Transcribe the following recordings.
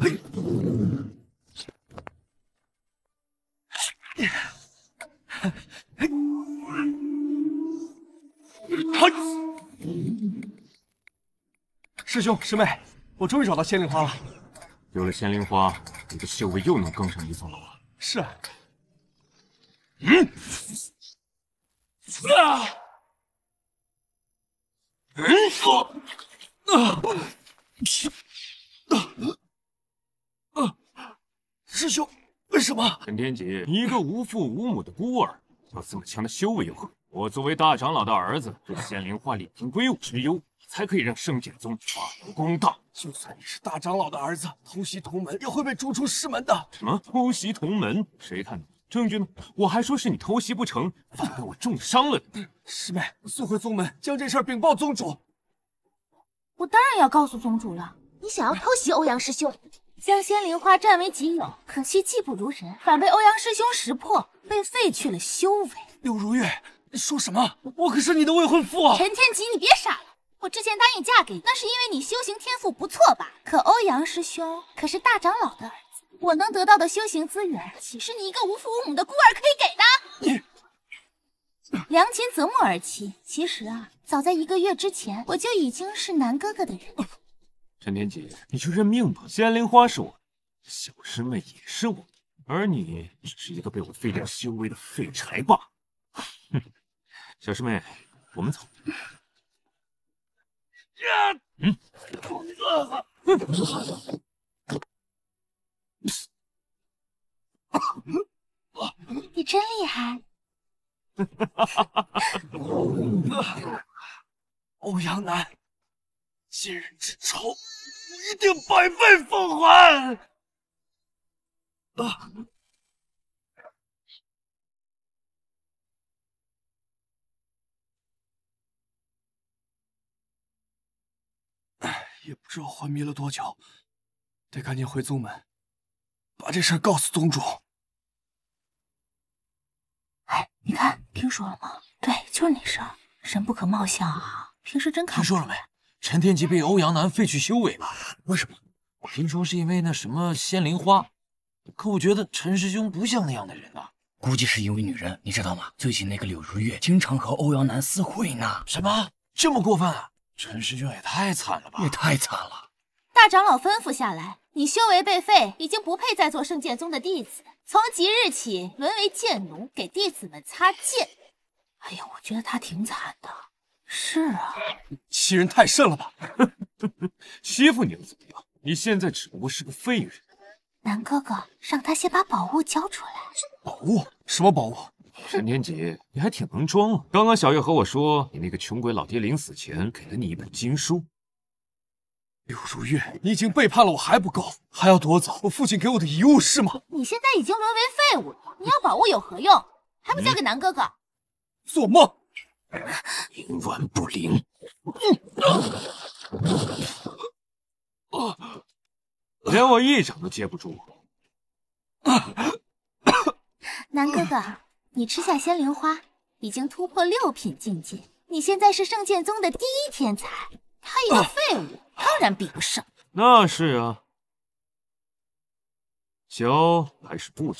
嘿，嘿，师兄师妹，我终于找到仙灵花了。有了仙灵花，你的修为又能更上一层楼了。是天劫，你一个无父无母的孤儿，有这么强的修为又何？我作为大长老的儿子，对仙灵化领尽归我之忧，才可以让圣剑宗发扬光大。就算你是大长老的儿子，偷袭同门也会被逐出师门的。什么？偷袭同门？谁看到证据呢？我还说是你偷袭不成，反被我重伤了师妹，速回宗门，将这事儿禀报宗主。我当然要告诉宗主了。你想要偷袭欧阳师兄？将仙灵花占为己有，可惜技不如人，反被欧阳师兄识破，被废去了修为。柳如月，你说什么？我可是你的未婚夫啊！陈天吉，你别傻了，我之前答应嫁给你，那是因为你修行天赋不错吧？可欧阳师兄可是大长老的儿子，我能得到的修行资源，岂是你一个无父无母的孤儿可以给的？你良禽择木而栖，其实啊，早在一个月之前，我就已经是南哥哥的人。陈天杰，你就认命吧，仙灵花是我的，小师妹也是我的，而你只是一个被我废掉修为的废柴罢了。哼，小师妹，我们走。呀，嗯。你真厉害。哈哈哈哈哈！欧阳南。今日之仇，我一定百倍奉还。也不知道昏迷了多久，得赶紧回宗门，把这事告诉宗主。哎，你看，听说了吗？对，就是那事人不可貌相啊，平时真看不住。听说了没？陈天吉被欧阳南废去修为了，为什么？我听说是因为那什么仙灵花，可我觉得陈师兄不像那样的人啊。估计是因为女人，你知道吗？最近那个柳如月经常和欧阳南私会呢。什么？这么过分啊？陈师兄也太惨了吧！也太惨了！大长老吩咐下来，你修为被废，已经不配再做圣剑宗的弟子，从即日起沦为剑奴，给弟子们擦剑。哎呀，我觉得他挺惨的。是啊，欺人太甚了吧？欺 负你又怎么样？你现在只不过是个废人。南哥哥，让他先把宝物交出来。宝物？什么宝物？陈天杰，你还挺能装。刚刚小月和我说，你那个穷鬼老爹临死前给了你一本经书。柳如月，你已经背叛了我还不够，还要夺走我父亲给我的遗物是吗？你现在已经沦为废物了，你要宝物有何用？还不交给南哥哥？做梦！冥顽不灵，连我一掌都接不住。南哥哥，你吃下仙灵花，已经突破六品境界。你现在是圣剑宗的第一天才，他一个废物，当然比不上。那是啊，教还是不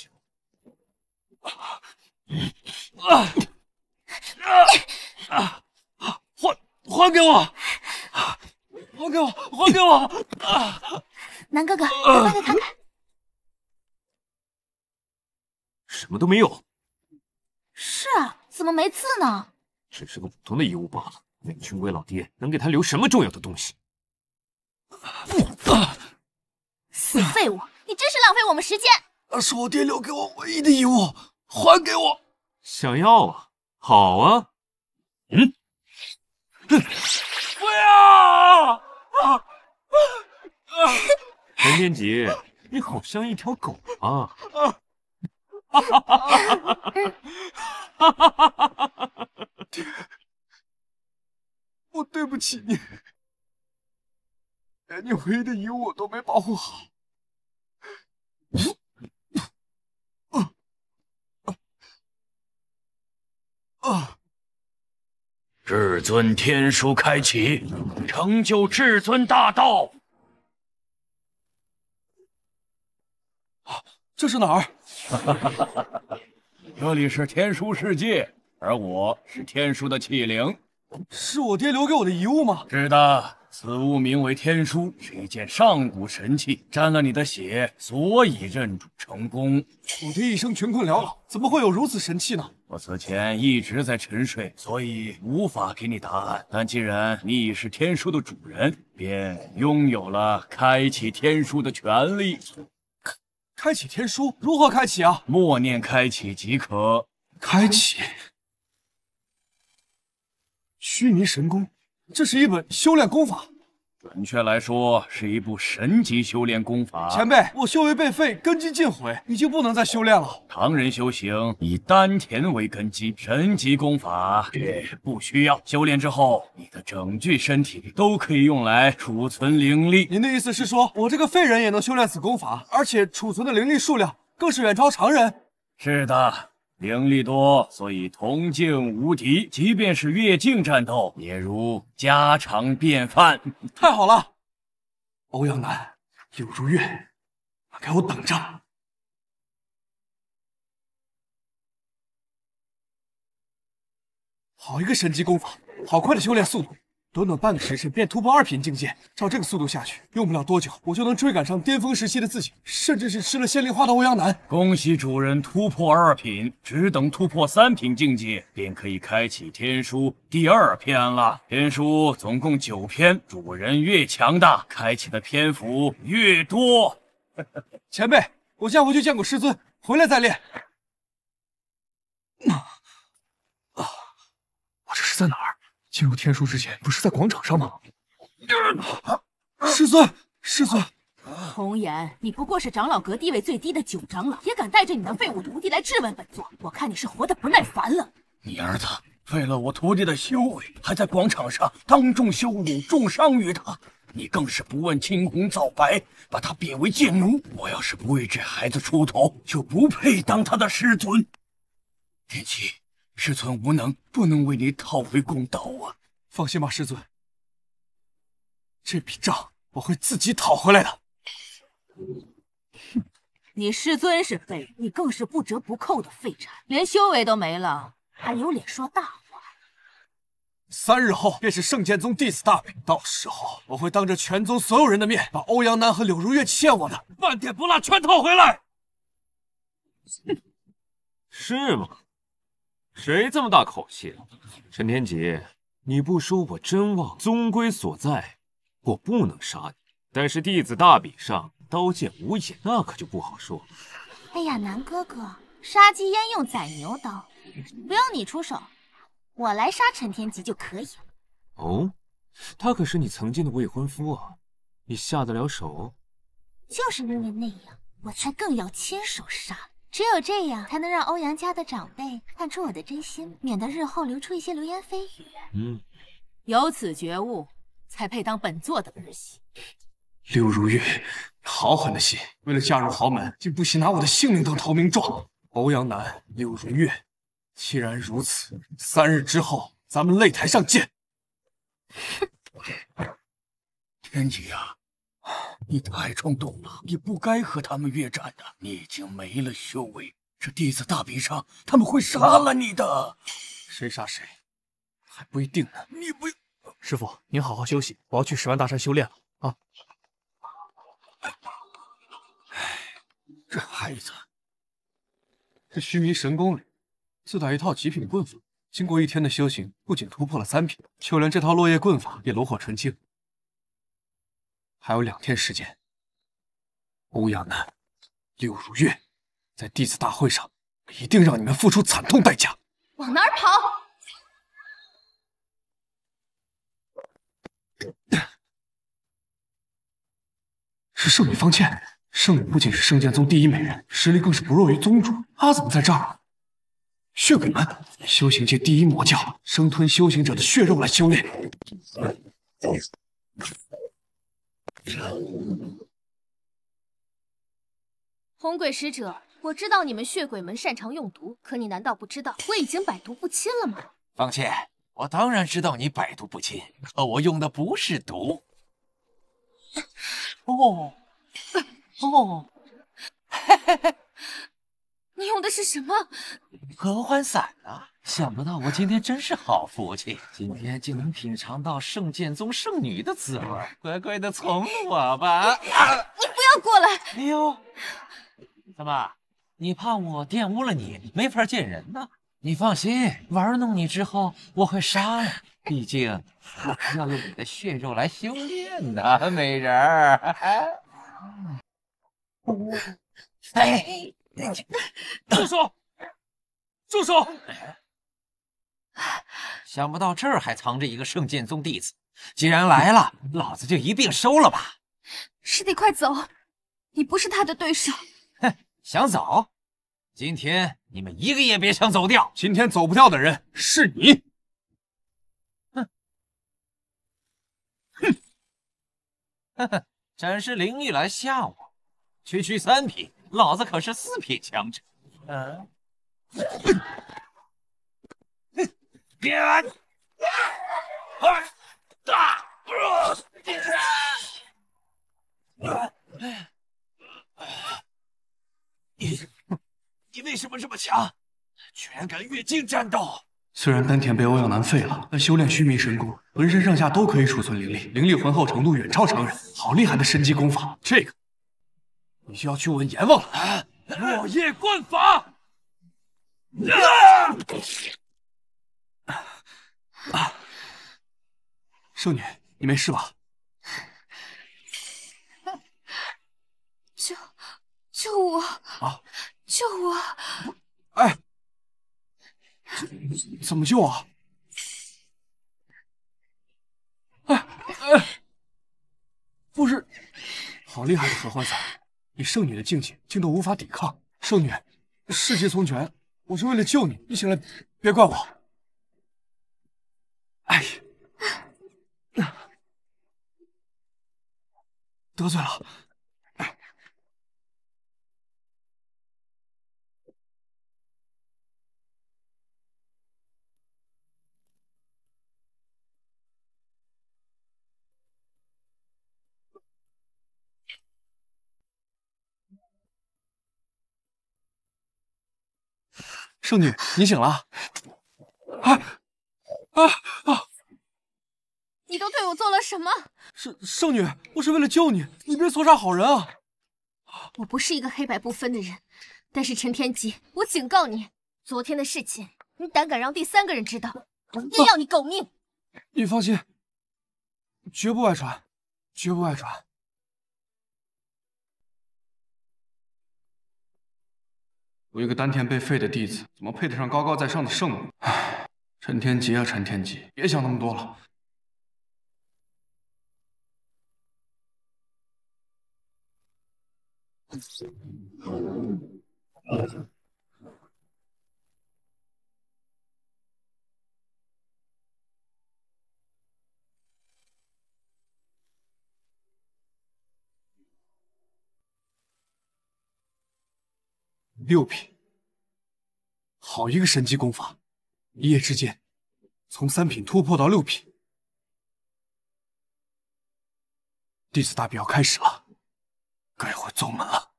啊！还还给我！还给我！还给我！南哥哥，快给他看，什么都没有。是啊，怎么没字呢？只是个普通的遗物罢了。那个穷鬼老爹能给他留什么重要的东西？死废物，你真是浪费我们时间！那是我爹留给我唯一的遗物，还给我！想要啊！好啊，嗯，哼，不要！啊啊啊！陈天吉，你好像一条狗啊！哈，哈，哈，哈，哈，哈，哈，哈，哈，爹，我对不起你，连你唯一的遗物都没保护好。啊！至尊天书开启，成就至尊大道。啊，这是哪儿？哈哈哈！这里是天书世界，而我是天书的器灵。是我爹留给我的遗物吗？是的。此物名为天书，是一件上古神器，沾了你的血，所以认主成功。我的一生穷困潦倒，怎么会有如此神器呢？我此前一直在沉睡，所以无法给你答案。但既然你已是天书的主人，便拥有了开启天书的权利。开，开启天书如何开启啊？默念开启即可。开启，须弥神功。这是一本修炼功法，准确来说是一部神级修炼功法。前辈，我修为被废，根基尽毁，已经不能再修炼了。唐人修行以丹田为根基，神级功法不需要修炼之后，你的整具身体都可以用来储存灵力。您的意思是说，我这个废人也能修炼此功法，而且储存的灵力数量更是远超常人？是的。灵力多，所以铜镜无敌。即便是越境战斗，也如家常便饭。太好了，欧阳南、柳如月，给我等着！好一个神级功法，好快的修炼速度！短短半个时辰便突破二品境界，照这个速度下去，用不了多久，我就能追赶上巅峰时期的自己，甚至是吃了仙灵花的欧阳南。恭喜主人突破二品，只等突破三品境界，便可以开启天书第二篇了。天书总共九篇，主人越强大，开启的篇幅越多。前辈，我下回去见过师尊，回来再练。啊！我这是在哪儿？进入天书之前，不是在广场上吗？师尊，师尊！红颜，你不过是长老阁地位最低的九长老，也敢带着你的废物徒弟来质问本座？我看你是活的不耐烦了。你儿子废了我徒弟的修为，还在广场上当众羞辱、重伤于他，你更是不问青红皂白，把他贬为贱奴。我要是不为这孩子出头，就不配当他的师尊。天启。师尊无能，不能为你讨回公道啊！放心吧，师尊，这笔账我会自己讨回来的。你师尊是废，你更是不折不扣的废柴，连修为都没了，还有脸说大话？三日后便是圣剑宗弟子大比，到时候我会当着全宗所有人的面，把欧阳楠和柳如月欠我的半点不落全讨回来。是吗？谁这么大口气陈天吉，你不说我真忘。宗规所在，我不能杀你。但是弟子大比上，刀剑无眼，那可就不好说了。哎呀，南哥哥，杀鸡焉用宰牛刀？不用你出手，我来杀陈天吉就可以了。哦，他可是你曾经的未婚夫啊，你下得了手？就是因为那样，我才更要亲手杀了。只有这样，才能让欧阳家的长辈看出我的真心，免得日后流出一些流言蜚语。嗯，有此觉悟，才配当本座的儿媳。柳如月，好狠的心！为了嫁入豪门，竟不惜拿我的性命当投名状。欧阳楠，柳如月，既然如此，三日之后，咱们擂台上见。哼，天启啊！你太冲动了，你不该和他们越战的。你已经没了修为，这弟子大比上，他们会杀了你的。谁杀谁还不一定呢。你不师傅，您好好休息，我要去十万大山修炼了啊。这孩子，这须弥神功里自打一套极品棍法，经过一天的修行，不仅突破了三品，就连这套落叶棍法也炉火纯青。还有两天时间，欧阳南、柳如月，在弟子大会上，我一定让你们付出惨痛代价。往哪儿跑？是圣女方倩。圣女不仅是圣剑宗第一美人，实力更是不弱于宗主。她怎么在这儿？血鬼门，修行界第一魔教，生吞修行者的血肉来修炼。红鬼使者，我知道你们血鬼门擅长用毒，可你难道不知道我已经百毒不侵了吗？方倩，我当然知道你百毒不侵，可我用的不是毒。哦，哦，嘿嘿嘿，你用的是什么？合欢散啊！想不到我今天真是好福气，今天竟能品尝到圣剑宗圣女的滋味，乖乖的从我吧。你不要过来！哎呦，怎么，你怕我玷污了你，没法见人呢？你放心，玩弄你之后，我会杀你。毕竟我还要用你的血肉来修炼呢，美人儿。哎，住手！住手！想不到这儿还藏着一个圣剑宗弟子，既然来了，老子就一并收了吧。师弟，快走，你不是他的对手。哼，想走？今天你们一个也别想走掉。今天走不掉的人是你。哼，哼，展示灵力来吓我？区区三品，老子可是四品强者。嗯。别！打大不如 c e 你，你为什么这么强？居然敢越境战斗！虽然丹田被欧阳南废了，但修炼虚弥神功，浑身上下都可以储存灵力，灵力浑厚程度远超常人。好厉害的神级功法！这个，你就要去问阎王了。落叶棍法！啊，圣女，你没事吧？救救我！啊！救我！哎，怎么救啊？哎哎，不是，好厉害的合欢散，以圣女的境界竟都无法抵抗。圣女，事急从权，我是为了救你，你醒来别怪我。得罪了，圣女，你醒了？啊啊啊！你都对我做了什么？圣圣女，我是为了救你，你别错杀好人啊！我不是一个黑白不分的人，但是陈天吉，我警告你，昨天的事情，你胆敢让第三个人知道，我一定要你狗命！你放心，绝不外传，绝不外传。我一个丹田被废的弟子，怎么配得上高高在上的圣女？唉，陈天吉啊，陈天吉，别想那么多了。六品，好一个神级功法！一夜之间，从三品突破到六品，弟子大比要开始了。该回宗门了。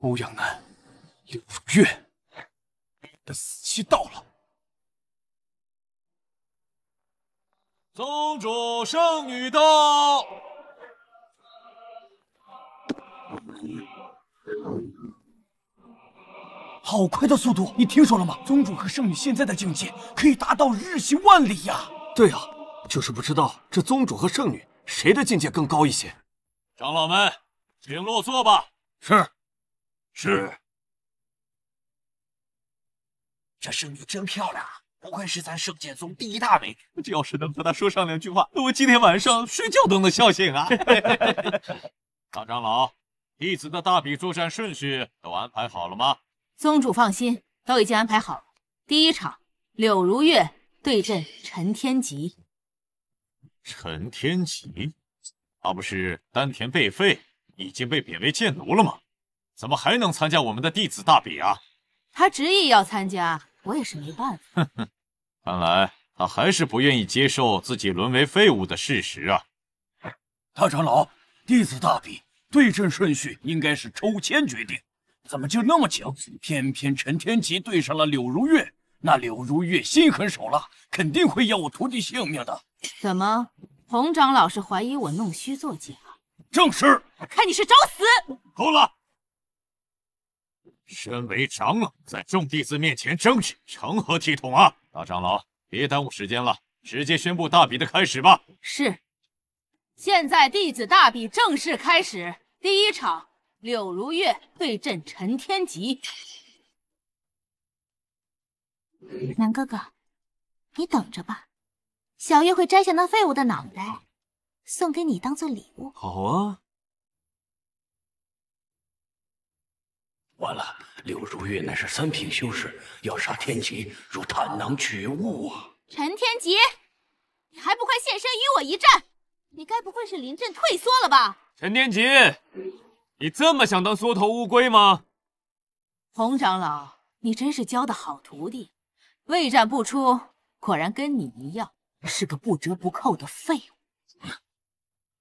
欧阳南，柳如月，的死期到了。宗主圣女到！好快的速度，你听说了吗？宗主和圣女现在的境界可以达到日行万里呀。对啊，就是不知道这宗主和圣女。谁的境界更高一些？长老们，请落座吧。是，是。这圣女真漂亮，不愧是咱圣剑宗第一大美女。这要是能和她说上两句话，那我今天晚上睡觉都能笑醒啊！大 长 老，弟子的大比作战顺序都安排好了吗？宗主放心，都已经安排好了。第一场，柳如月对阵陈天吉。陈天齐，他不是丹田被废，已经被贬为贱奴了吗？怎么还能参加我们的弟子大比啊？他执意要参加，我也是没办法。哼哼，看来他还是不愿意接受自己沦为废物的事实啊！大长老，弟子大比对阵顺序应该是抽签决定，怎么就那么巧，偏偏陈天齐对上了柳如月。那柳如月心狠手辣，肯定会要我徒弟性命的。怎么，洪长老是怀疑我弄虚作假？正是，我看你是找死。够了！身为长老，在众弟子面前争执，成何体统啊！大长老，别耽误时间了，直接宣布大比的开始吧。是，现在弟子大比正式开始。第一场，柳如月对阵陈天吉。南哥哥，你等着吧，小月会摘下那废物的脑袋，送给你当做礼物。好啊！完了，柳如月乃是三品修士，要杀天极如探囊取物啊！陈天极，你还不快现身与我一战？你该不会是临阵退缩了吧？陈天极，你这么想当缩头乌龟吗？洪长老，你真是教的好徒弟。未战不出，果然跟你一样，是个不折不扣的废物。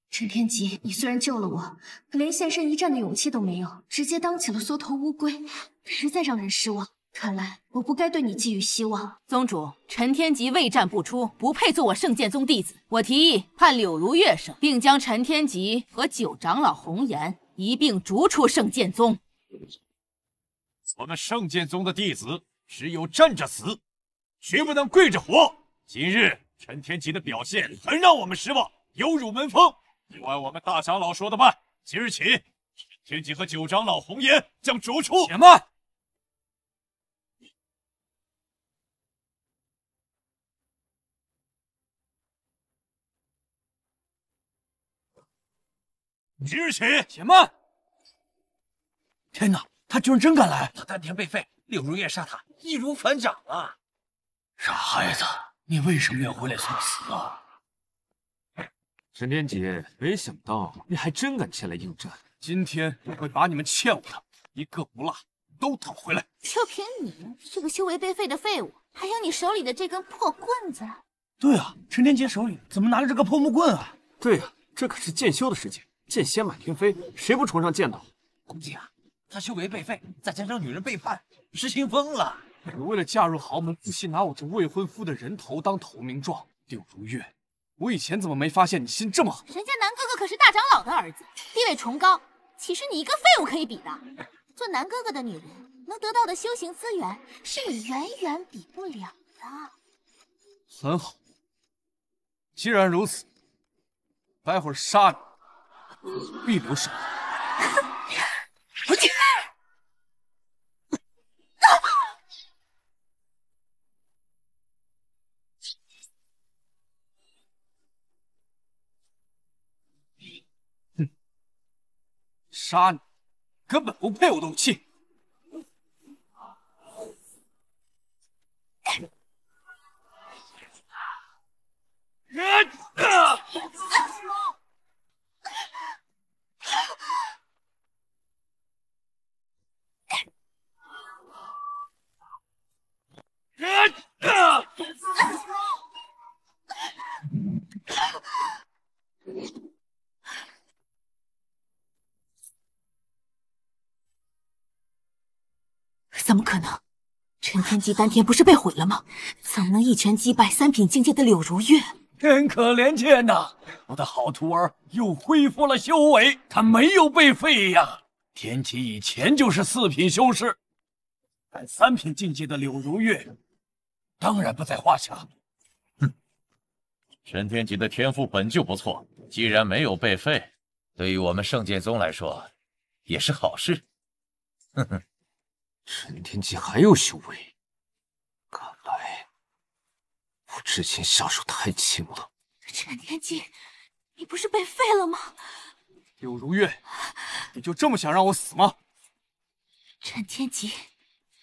陈天吉，你虽然救了我，可连现身一战的勇气都没有，直接当起了缩头乌龟，实在让人失望。看来我不该对你寄予希望。宗主，陈天吉未战不出，不配做我圣剑宗弟子。我提议判柳如月胜，并将陈天吉和九长老红颜一并逐出圣剑宗。我们圣剑宗的弟子，只有站着死。绝不能跪着活！今日陈天吉的表现很让我们失望，有辱门风。就按我们大长老说的办。今日起，陈天吉和九长老红颜将逐出。且慢！今日起，且慢！天哪，他居然真敢来！他丹田被废，柳如月杀他易如反掌啊！傻孩子，你为什么要回来送死啊？陈天杰，没想到你还真敢前来应战。今天我会把你们欠我的一个不落都讨回来。就凭你这个修为被废的废物，还有你手里的这根破棍子？对啊，陈天杰手里怎么拿着这个破木棍啊？对啊，这可是剑修的世界，剑仙满天飞，谁不崇尚剑道？估计啊，他修为被废，再加上女人背叛，失心疯了。你为了嫁入豪门，不惜拿我这未婚夫的人头当投名状。柳如月，我以前怎么没发现你心这么狠？人家南哥哥可是大长老的儿子，地位崇高，岂是你一个废物可以比的？做南哥哥的女人，能得到的修行资源是你远远比不了的。很好，既然如此，待会儿杀你，必留手杀你，根本不配我动气。怎么可能？陈天吉丹田不是被毁了吗？怎么能一拳击败三品境界的柳如月？天可怜见呐！我的好徒儿又恢复了修为，他没有被废呀！天启以前就是四品修士，但三品境界的柳如月当然不在话下。哼，陈天启的天赋本就不错，既然没有被废，对于我们圣剑宗来说也是好事。哼哼。陈天机还有修为，看来我之前下手太轻了。陈天机，你不是被废了吗？柳如月，你就这么想让我死吗？陈天机，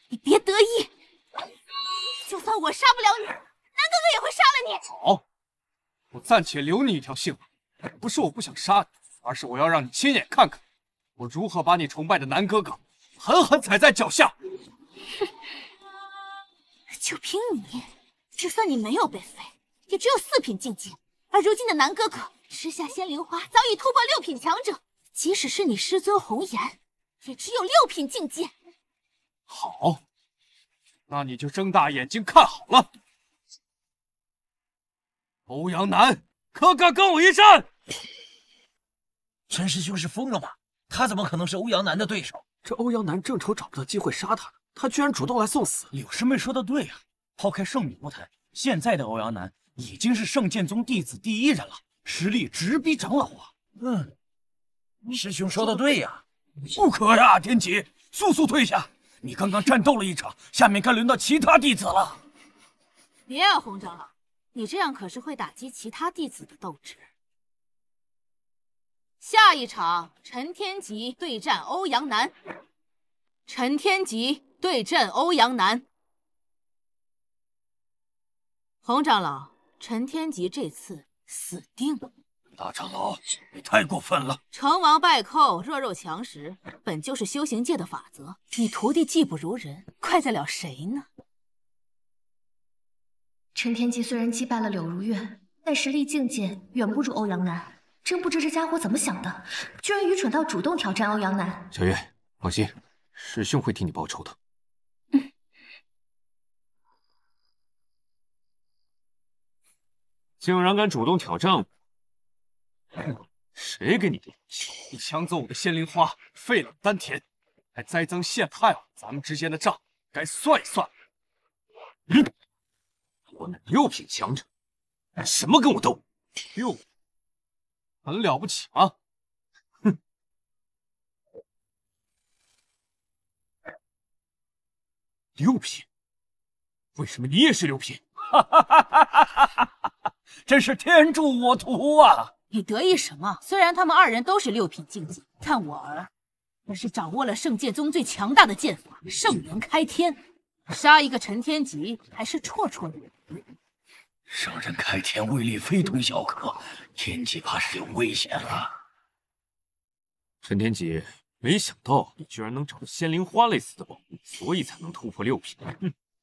你别得意，就算我杀不了你，南哥哥也会杀了你。好，我暂且留你一条性命，不是我不想杀你，而是我要让你亲眼看看，我如何把你崇拜的南哥哥。狠狠踩在脚下。就 凭你，就算你没有被废，也只有四品境界。而如今的南哥哥吃下仙灵花，早已突破六品强者。即使是你师尊红颜，也只有六品境界。好，那你就睁大眼睛看好了。欧阳南，可敢跟我一战？陈师兄是疯了吗？他怎么可能是欧阳南的对手？这欧阳南正愁找不到机会杀他呢，他居然主动来送死。柳师妹说的对呀，抛开圣女不谈，现在的欧阳南已经是圣剑宗弟子第一人了，实力直逼长老啊。嗯，师兄说的对呀，不可呀，天启，速速退下。你刚刚战斗了一场，下面该轮到其他弟子了。别啊，洪长老，你这样可是会打击其他弟子的斗志。下一场，陈天吉对战欧阳南。陈天吉对阵欧阳南。洪长老，陈天吉这次死定了。大长老，你太过分了！成王败寇，弱肉强食，本就是修行界的法则。你徒弟技不如人，怪得了谁呢？陈天吉虽然击败了柳如月，但实力境界远不如欧阳南。真不知这家伙怎么想的，居然愚蠢到主动挑战欧阳南。小月，放心，师兄会替你报仇的。竟然敢主动挑战我！谁给你的？你抢走我的仙灵花，废了丹田，还栽赃陷害我，咱们之间的账该算一算嗯，我乃六品强者，什么跟我斗？六。很了不起吗？哼，六品。为什么你也是六品？哈哈哈哈哈真是天助我徒啊！你得意什么？虽然他们二人都是六品境界，但我儿可是掌握了圣剑宗最强大的剑法——圣元开天，杀一个陈天吉还是绰绰有余。圣人开天威力非同小可，天启怕是有危险了。陈天启，没想到你居然能找到仙灵花类似的宝物，所以才能突破六品。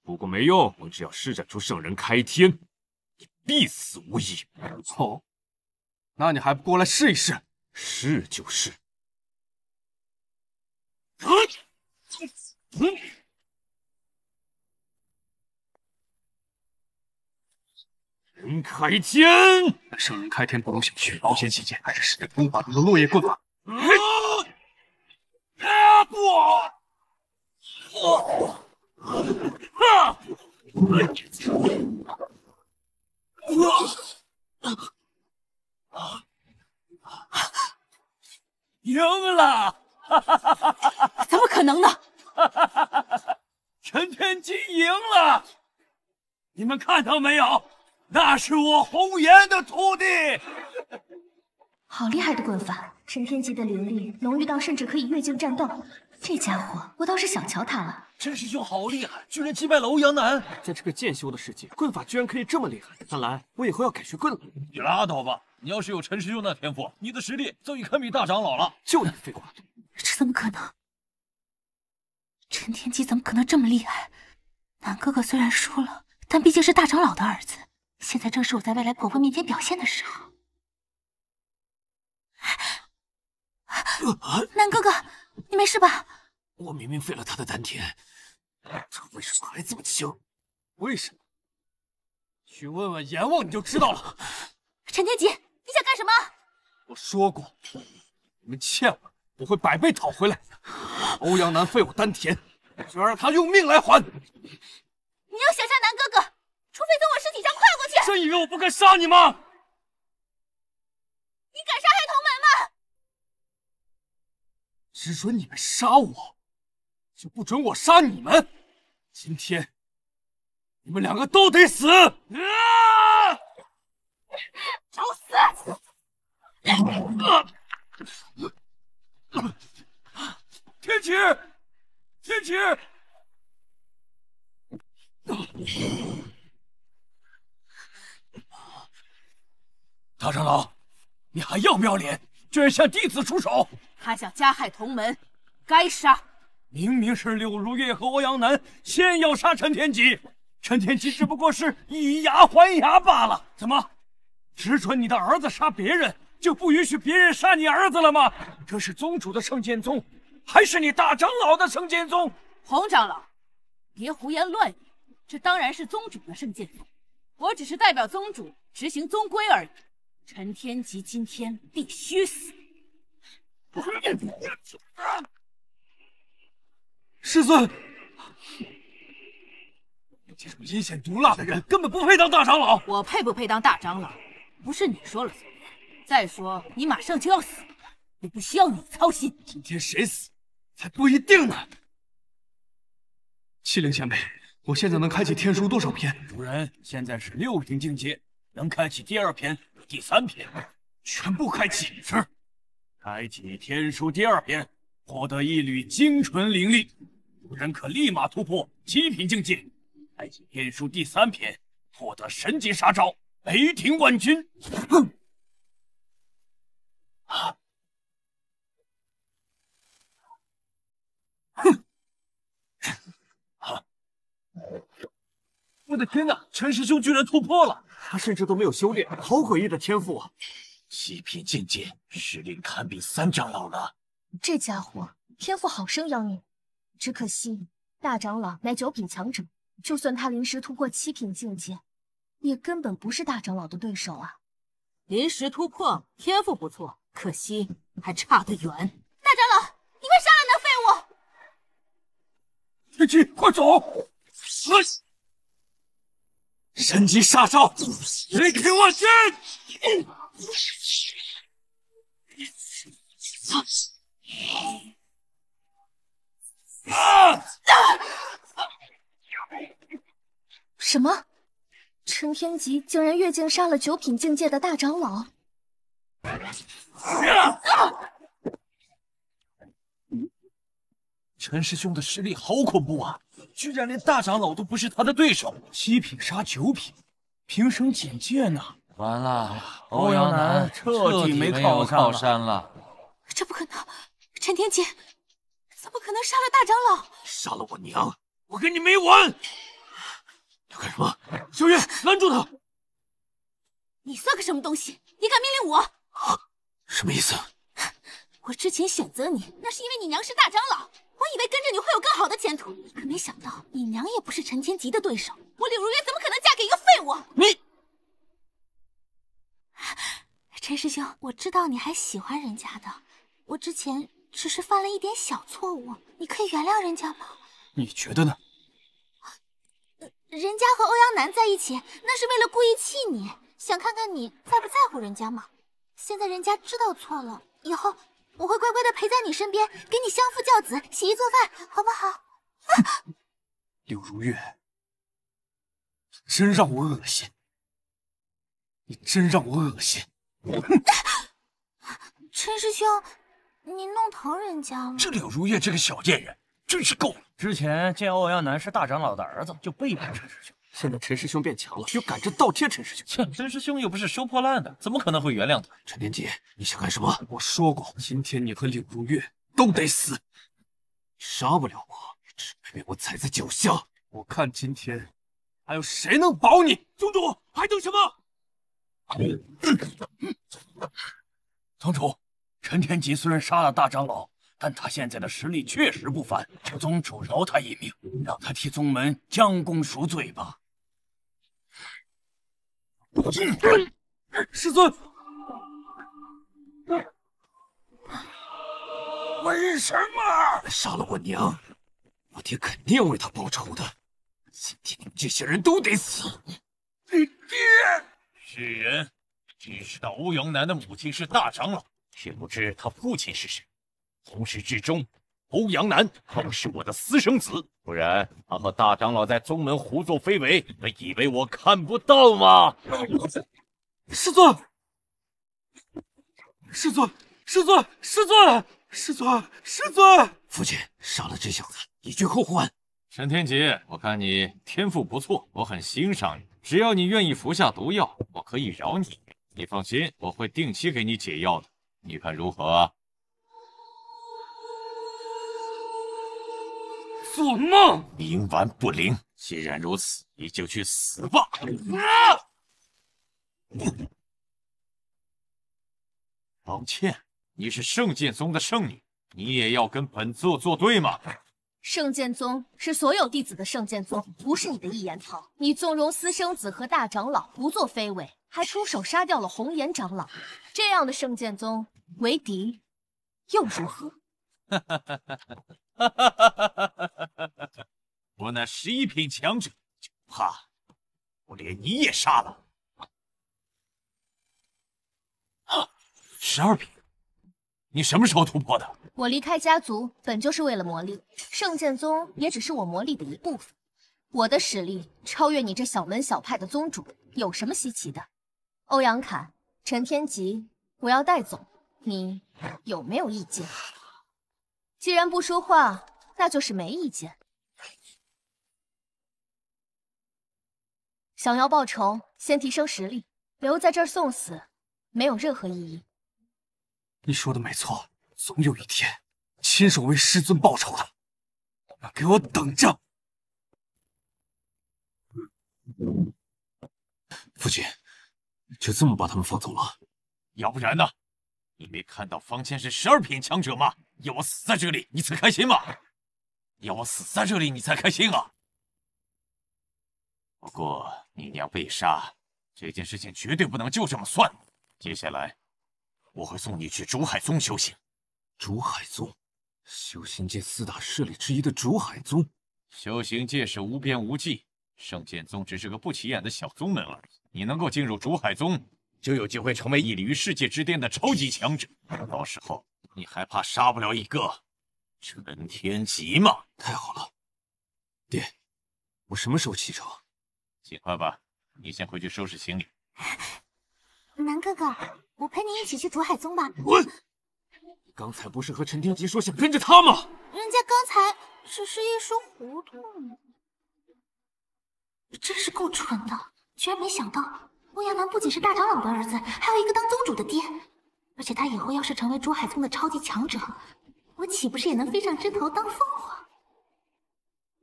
不过没用，我只要施展出圣人开天，你必死无疑。好，那你还不过来试一试？试就是。陈开天，圣人开天不容小觑，保险起见，还是使点功法中的落叶棍吧。啊！啊！啊！啊！赢了！哈哈哈怎么可能呢？哈哈哈哈哈！陈天机赢了！你们看到没有？那是我红颜的徒弟，好厉害的棍法！陈天吉的灵力浓郁到甚至可以越境战斗，这家伙我倒是小瞧他了。陈师兄好厉害，居然击败了欧阳南！在这个剑修的世界，棍法居然可以这么厉害，看来我以后要改学棍了。你拉倒吧，你要是有陈师兄那天赋，你的实力早已堪比大长老了。就你废话，这怎么可能？陈天机怎么可能这么厉害？南哥哥虽然输了，但毕竟是大长老的儿子。现在正是我在未来婆婆面前表现的时候。南哥哥，你没事吧？我明明废了他的丹田，他为什么还这么轻？为什么？去问问阎王你就知道了。陈天吉，你想干什么？我说过，你们欠我的，我会百倍讨回来。欧阳南废我丹田，就要让他用命来还。你要想杀南哥哥！除非从我尸体上跨过去！真以为我不敢杀你吗？你敢杀害同门吗？只准你们杀我，就不准我杀你们！今天你们两个都得死！啊！找死！天启，天启！大长老，你还要不要脸？居然向弟子出手！他想加害同门，该杀。明明是柳如月和欧阳南先要杀陈天吉，陈天吉只不过是以牙还牙罢了。怎么，只准你的儿子杀别人，就不允许别人杀你儿子了吗？这是宗主的圣剑宗，还是你大长老的圣剑宗？洪长老，别胡言乱语。这当然是宗主的圣剑宗，我只是代表宗主执行宗规而已。陈天吉今天必须死！师尊，这种阴险毒辣的人根本不配当大长老。我配不配当大长老，不是你说了算。再说你马上就要死了，也不需要你操心。今天谁死才不一定呢？七灵前辈，我现在能开启天书多少篇？主人现在是六品境界，能开启第二篇。第三篇，全部开启。是，开启天书第二篇，获得一缕精纯灵力，主人可立马突破七品境界。开启天书第三篇，获得神级杀招雷霆万钧。哼！啊！哼！好！我的天哪，陈师兄居然突破了！他甚至都没有修炼，好诡异的天赋啊！七品境界，实力堪比三长老了。这家伙天赋好生妖孽，只可惜大长老乃九品强者，就算他临时突破七品境界，也根本不是大长老的对手啊！临时突破，天赋不错，可惜还差得远。大长老，你快杀了那废物！天机，快走！来。神级杀招，雷霆万钧！啊！什么？陈天吉竟然越境杀了九品境界的大长老？啊！陈师兄的实力好恐怖啊！居然连大长老都不是他的对手，七品杀九品，凭什么介呢？完了，欧阳南彻底没靠山了。这不可能，陈天杰怎么可能杀了大长老？杀了我娘，我跟你没完！要干什么？小月，拦住他！你算个什么东西？你敢命令我？什么意思？我之前选择你，那是因为你娘是大长老。我以为跟着你会有更好的前途，可没想到你娘也不是陈千吉的对手。我柳如月怎么可能嫁给一个废物？你，陈师兄，我知道你还喜欢人家的，我之前只是犯了一点小错误，你可以原谅人家吗？你觉得呢？人家和欧阳楠在一起，那是为了故意气你，想看看你在不在乎人家嘛。现在人家知道错了，以后。我会乖乖的陪在你身边，给你相夫教子，洗衣做饭，好不好？啊、柳如月，真让我恶心！你真让我恶心！陈师兄，你弄疼人家了。这柳如月这个小贱人，真是够了！之前见欧阳南是大长老的儿子，就背叛陈师兄。现在陈师兄变强了，又赶着倒贴陈师兄。陈师兄又不是收破烂的，怎么可能会原谅他？陈天吉，你想干什么？我说过，今天你和柳如月都得死。你杀不了我，也只被我踩在脚下。我看今天还有谁能保你？宗主还等什么？宗主，陈天吉虽然杀了大长老，但他现在的实力确实不凡。求宗主饶他一命，让他替宗门将功赎罪吧。师尊，师尊，为什么？杀了我娘，我爹肯定要为她报仇的。今天你们这些人都得死。你爹，许人，只知道欧阳楠的母亲是大长老，却不知他父亲是谁。从始至终。欧阳南，他们是我的私生子，不然他和大长老在宗门胡作非为，他以为我看不到吗？师尊，师尊，师尊，师尊，师尊，师尊，父亲杀了这小子，以绝后患。沈天杰，我看你天赋不错，我很欣赏你，只要你愿意服下毒药，我可以饶你。你放心，我会定期给你解药的，你看如何？做梦！冥顽不灵，既然如此，你就去死吧！王倩，你是圣剑宗的圣女，你也要跟本座作对吗？圣剑宗是所有弟子的圣剑宗，不是你的一言堂。你纵容私生子和大长老胡作非为，还出手杀掉了红颜长老，这样的圣剑宗为敌又如何？哈哈哈哈哈！我那十一品强者，就怕我连你也杀了？十二品，你什么时候突破的？我离开家族，本就是为了魔力，圣剑宗也只是我魔力的一部分。我的实力超越你这小门小派的宗主，有什么稀奇的？欧阳凯、陈天吉，我要带走，你有没有意见？既然不说话，那就是没意见。想要报仇，先提升实力，留在这儿送死，没有任何意义。你说的没错，总有一天亲手为师尊报仇的，那给我等着。夫君，就这么把他们放走了？要不然呢？你没看到方谦是十二品强者吗？要我死在这里，你才开心吗？要我死在这里，你才开心啊！不过你娘被杀，这件事情绝对不能就这么算了。接下来，我会送你去竹海宗修行。竹海宗，修行界四大势力之一的竹海宗。修行界是无边无际，圣剑宗只是个不起眼的小宗门而已。你能够进入竹海宗，就有机会成为屹立于世界之巅的超级强者。到时候。你还怕杀不了一个陈天吉吗？太好了，爹，我什么时候启程？尽快吧，你先回去收拾行李。南哥哥，我陪你一起去祖海宗吧。滚！刚才不是和陈天吉说想跟着他吗？人家刚才只是一时糊涂，真是够蠢的，居然没想到欧阳南不仅是大长老的儿子，还有一个当宗主的爹。而且他以后要是成为竹海宗的超级强者，我岂不是也能飞上枝头当凤凰？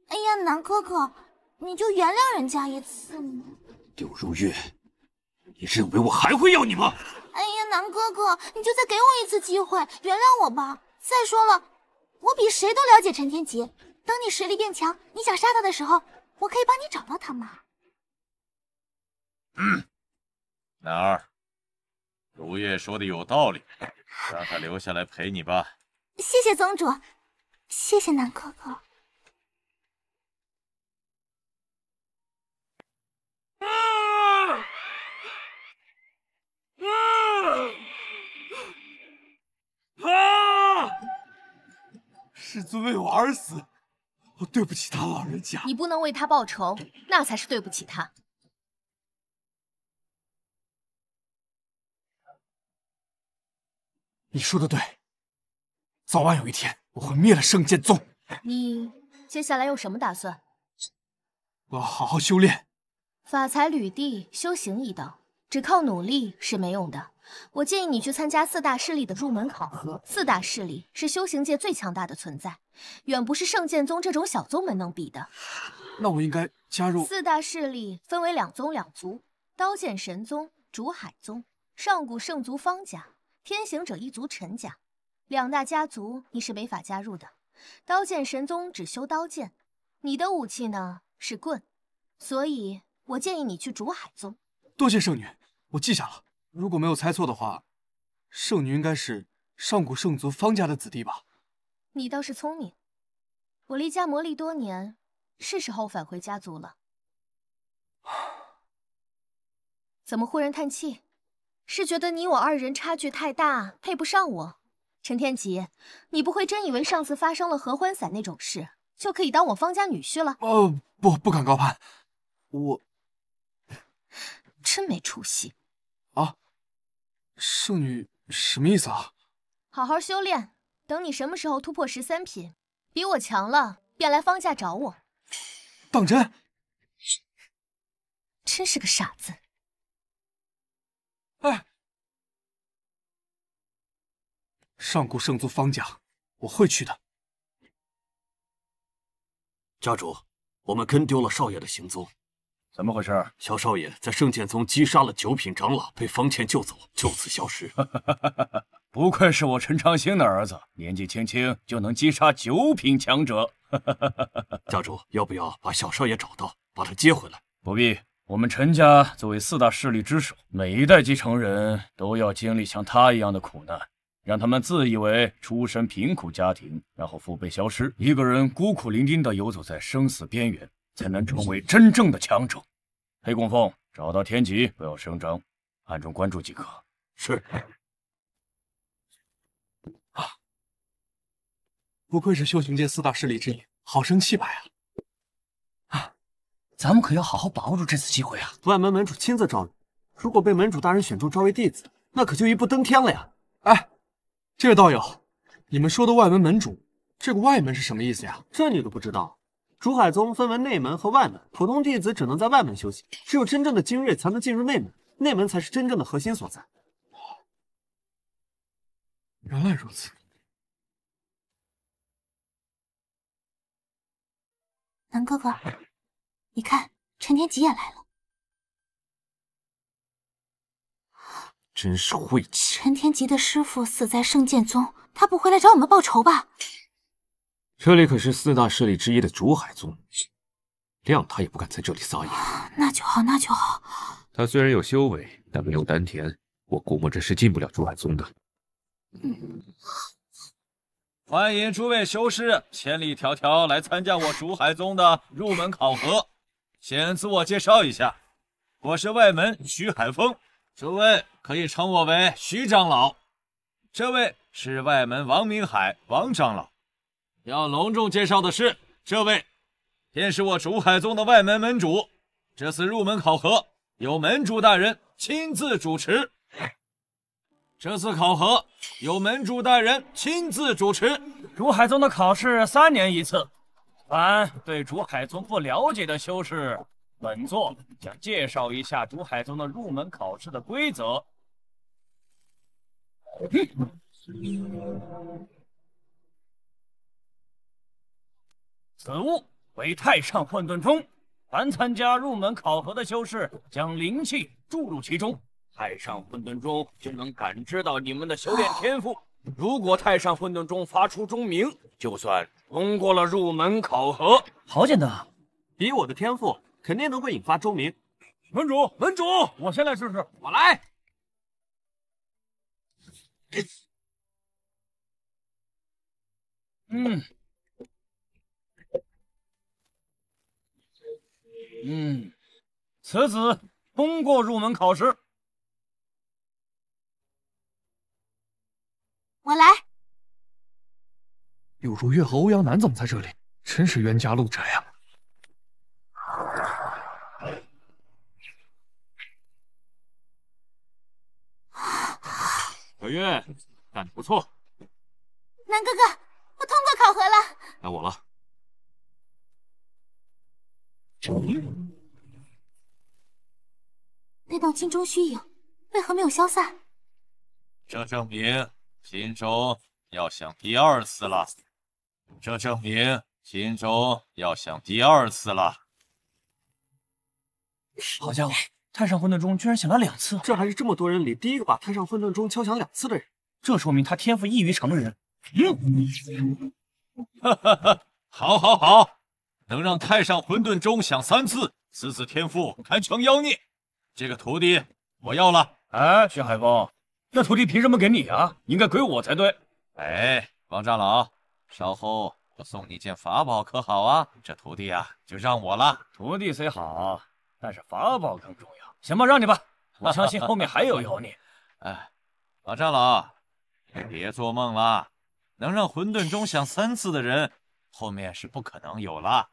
哎呀，南哥哥，你就原谅人家一次嘛！柳如月，你认为我还会要你吗？哎呀，南哥哥，你就再给我一次机会，原谅我吧。再说了，我比谁都了解陈天杰。等你实力变强，你想杀他的时候，我可以帮你找到他吗？嗯，南儿。如月说的有道理，让他留下来陪你吧。谢谢宗主，谢谢南哥哥。啊！师尊为我而死，我对不起他老人家。你不能为他报仇，那才是对不起他。你说的对，早晚有一天我会灭了圣剑宗。你接下来有什么打算？我要好好修炼。法财履地修行一道，只靠努力是没用的。我建议你去参加四大势力的入门考核。四大势力是修行界最强大的存在，远不是圣剑宗这种小宗门能比的。那我应该加入四大势力？分为两宗两族，刀剑神宗、竹海宗、上古圣族方家。天行者一族陈家，两大家族你是没法加入的。刀剑神宗只修刀剑，你的武器呢是棍，所以我建议你去竹海宗。多谢圣女，我记下了。如果没有猜错的话，圣女应该是上古圣族方家的子弟吧？你倒是聪明，我离家磨砺多年，是时候返回家族了。怎么忽然叹气？是觉得你我二人差距太大，配不上我。陈天吉，你不会真以为上次发生了合欢散那种事，就可以当我方家女婿了？呃，不，不敢高攀。我 真没出息。啊？圣女什么意思啊？好好修炼，等你什么时候突破十三品，比我强了，便来方家找我。当真？真是个傻子。哎，上古圣族方家，我会去的。家主，我们跟丢了少爷的行踪，怎么回事？小少爷在圣剑宗击杀了九品长老，被方倩救走，就此消失。不愧是我陈长兴的儿子，年纪轻轻就能击杀九品强者。家主要不要把小少爷找到，把他接回来？不必。我们陈家作为四大势力之首，每一代继承人都要经历像他一样的苦难，让他们自以为出身贫苦家庭，然后父辈消失，一个人孤苦伶仃地游走在生死边缘，才能成为真正的强者。黑公凤，找到天极，不要声张，暗中关注即可。是。啊！不愧是修行界四大势力之一，好生气派啊！咱们可要好好把握住这次机会啊！外门门主亲自招人，如果被门主大人选中招为弟子，那可就一步登天了呀！哎，这位道友，你们说的外门门主，这个外门是什么意思呀？这你都不知道？竹海宗分为内门和外门，普通弟子只能在外门修行，只有真正的精锐才能进入内门，内门才是真正的核心所在。原来如此，南哥哥。你看，陈天吉也来了，真是晦气！陈天吉的师傅死在圣剑宗，他不会来找我们报仇吧？这里可是四大势力之一的竹海宗，谅他也不敢在这里撒野。那就好，那就好。他虽然有修为，但没有丹田，我估摸着是进不了竹海宗的。嗯，欢迎诸位修士千里迢迢来参加我竹海宗的入门考核。先自我介绍一下，我是外门徐海峰，诸位可以称我为徐长老。这位是外门王明海，王长老。要隆重介绍的是，这位便是我竹海宗的外门门主。这次入门考核由门主大人亲自主持。这次考核由门主大人亲自主持。竹海宗的考试三年一次。凡对竹海宗不了解的修士，本座想介绍一下竹海宗的入门考试的规则。此物为太上混沌钟，凡参加入门考核的修士将灵气注入其中，太上混沌钟就能感知到你们的修炼天赋。如果太上混沌钟发出钟鸣，就算。通过了入门考核，好简单啊！以我的天赋，肯定能够引发周明。门主，门主，我先来试试，我来。嗯，嗯，此子通过入门考试。我来。柳如月和欧阳楠怎么在这里？真是冤家路窄呀！小月，干得不错。南哥哥，我通过考核了。该我了。那道金钟虚影为何没有消散？这证明心中要想第二次了。这证明心中要想第二次了。好家伙，太上混沌钟居然响了两次，这还是这么多人里第一个把太上混沌钟敲响两次的人。这说明他天赋异于常人。哈哈哈，好，好，好，能让太上混沌钟响三次，此子天赋堪称妖孽，这个徒弟我要了。哎，薛海峰，那徒弟凭什么给你啊？应该归我才对。哎，王长老。稍后我送你件法宝，可好啊？这徒弟啊，就让我了。徒弟虽好，但是法宝更重要。行吧，让你吧。我相信后面还有妖孽。哎，老长老，别做梦了。能让混沌钟响三次的人，后面是不可能有了。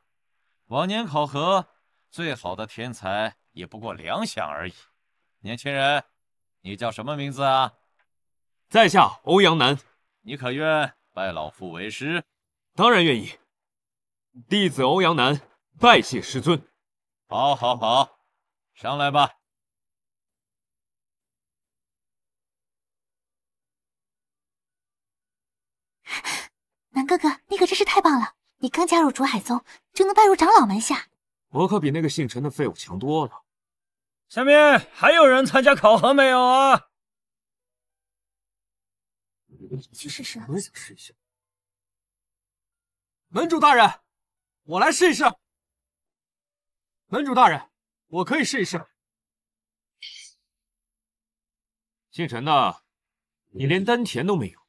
往年考核，最好的天才也不过两响而已。年轻人，你叫什么名字啊？在下欧阳南，你可愿？拜老夫为师，当然愿意。弟子欧阳南拜谢师尊。好，好，好，上来吧。南 哥哥，你可真是太棒了！你刚加入竹海宗，就能拜入长老门下，我可比那个姓陈的废物强多了。下面还有人参加考核没有啊？去试试。我也想试一下。门主大人，我来试一试。门主大人，我可以试一试。姓陈的，你连丹田都没有，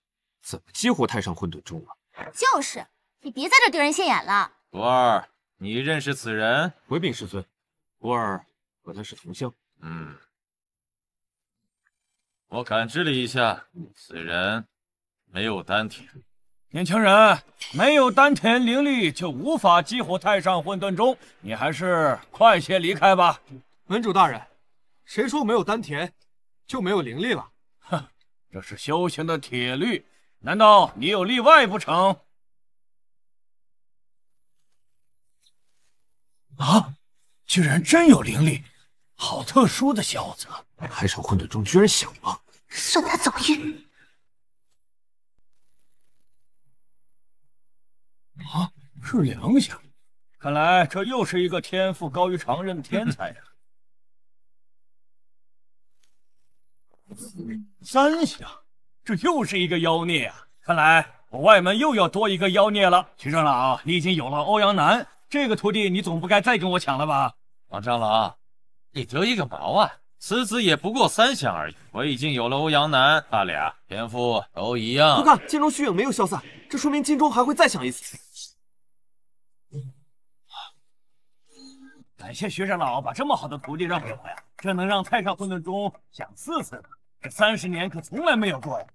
怎么激活太上混沌钟啊？就是，你别在这丢人现眼了。徒儿，你认识此人？回禀师尊，徒儿和他是同乡。嗯，我感知了一下，此人。没有丹田，年轻人没有丹田灵力就无法激活太上混沌钟，你还是快些离开吧。门主大人，谁说没有丹田就没有灵力了？哼，这是修行的铁律，难道你有例外不成？啊！居然真有灵力，好特殊的小子！太上混沌钟居然响了，算他走运。是两响，看来这又是一个天赋高于常人的天才呀。三响，这又是一个妖孽啊！看来我外门又要多一个妖孽了。徐长老，你已经有了欧阳南这个徒弟，你总不该再跟我抢了吧？王长老，你得意个毛啊！此子也不过三响而已。我已经有了欧阳南，他俩天赋都一样。看，金钟虚影没有消散，这说明金钟还会再响一次。感谢学长老把这么好的徒弟让给我呀！这能让太上混沌钟响四次，这三十年可从来没有过呀！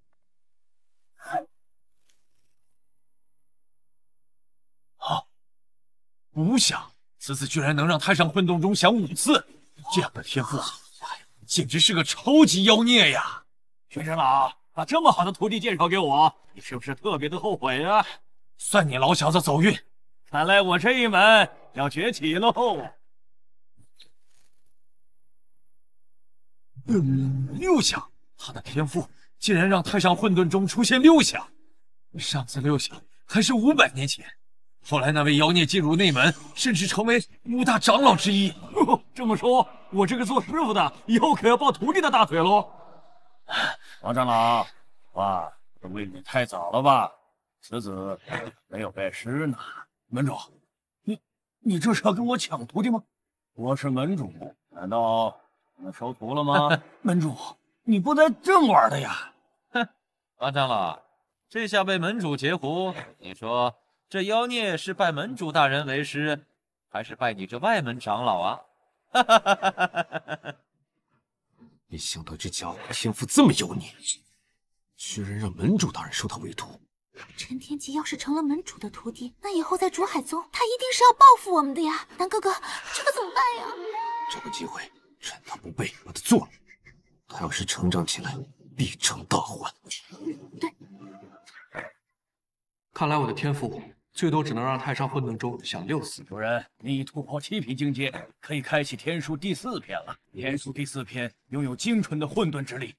啊，五响！此次居然能让太上混沌钟响五次，这样的天赋，简直是个超级妖孽呀！学长老把这么好的徒弟介绍给我，你是不是特别的后悔啊？算你老小子走运，看来我这一门要崛起喽！六响，他的天赋竟然让太上混沌钟出现六响。上次六响还是五百年前，后来那位妖孽进入内门，甚至成为五大长老之一。这么说，我这个做师傅的以后可要抱徒弟的大腿喽？王长老，哇，这未免太早了吧？此子没有拜师呢。门主，你你这是要跟我抢徒弟吗？我是门主，难道？收徒了吗？门主，你不带正玩的呀？哼，安长老，这下被门主截胡，你说这妖孽是拜门主大人为师，还是拜你这外门长老啊？哈，没想到这家伙天赋这么油腻，居然让门主大人收他为徒。陈天吉要是成了门主的徒弟，那以后在竹海宗，他一定是要报复我们的呀！南哥哥，这可怎么办呀？找个机会。趁他不备，把他做了。他要是成长起来，必成大患。对，看来我的天赋最多只能让太上混沌钟享六次。主人，你已突破七品境界，可以开启天书第四篇了。天书第四篇拥有精纯的混沌之力，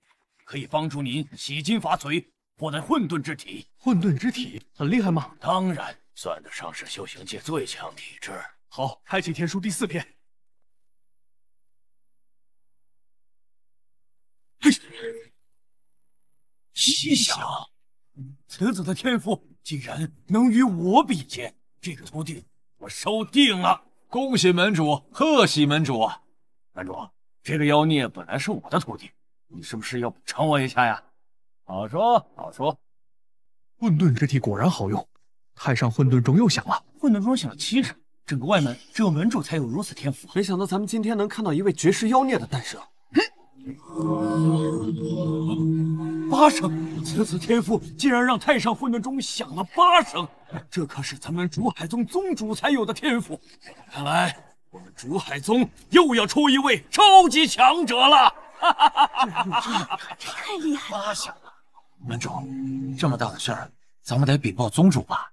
可以帮助您洗金伐髓，获得混沌之体。混沌之体很厉害吗？当然，算得上是修行界最强体质。好，开启天书第四篇。嘿，细想，此子的天赋竟然能与我比肩，这个徒弟我收定了。恭喜门主，贺喜门主！门主，这个妖孽本来是我的徒弟，你是不是要补偿我一下呀？好说好说，混沌之体果然好用。太上混沌钟又响了，混沌钟响了七声，整个外门只有门主才有如此天赋。没想到咱们今天能看到一位绝世妖孽的诞生。嘿。八声！此子天赋竟然让太上混沌钟响了八声，这可是咱们竹海宗宗主才有的天赋。看来我们竹海宗又要出一位超级强者了！哈哈哈！太厉害了！八响！门主，这么大的事儿，咱们得禀报宗主吧。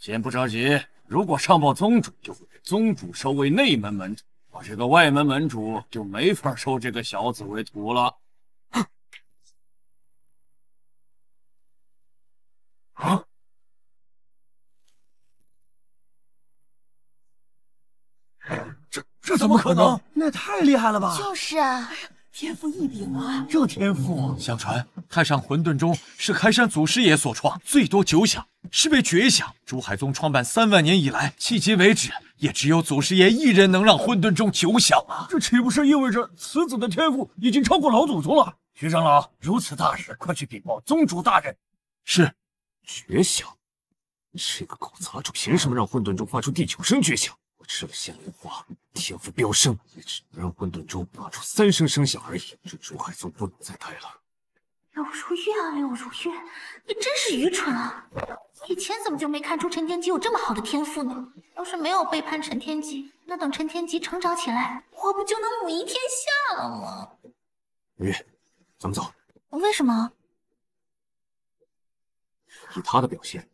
先不着急。如果上报宗主，就会被宗主收为内门门主，我这个外门门主就没法收这个小子为徒了。啊？这这怎么可能？那也太厉害了吧！就是啊。天赋异禀啊！这天赋，相传太上混沌钟是开山祖师爷所创，最多九响，是被绝响。朱海宗创办三万年以来，迄今为止，也只有祖师爷一人能让混沌钟九响啊！这岂不是意味着此子的天赋已经超过老祖宗了？徐长老，如此大事，快去禀报宗主大人。是绝响，这个狗杂种凭什么让混沌钟发出第九声绝响？吃了仙灵花，天赋飙升，也只能让混沌钟发出三声声响而已。这竹海宗不能再待了。柳如月，柳如月，你真是愚蠢啊！以前怎么就没看出陈天机有这么好的天赋呢？要是没有背叛陈天机，那等陈天机成长起来，我不就能母仪天下了吗？如月，咱们走。为什么？以他的表现。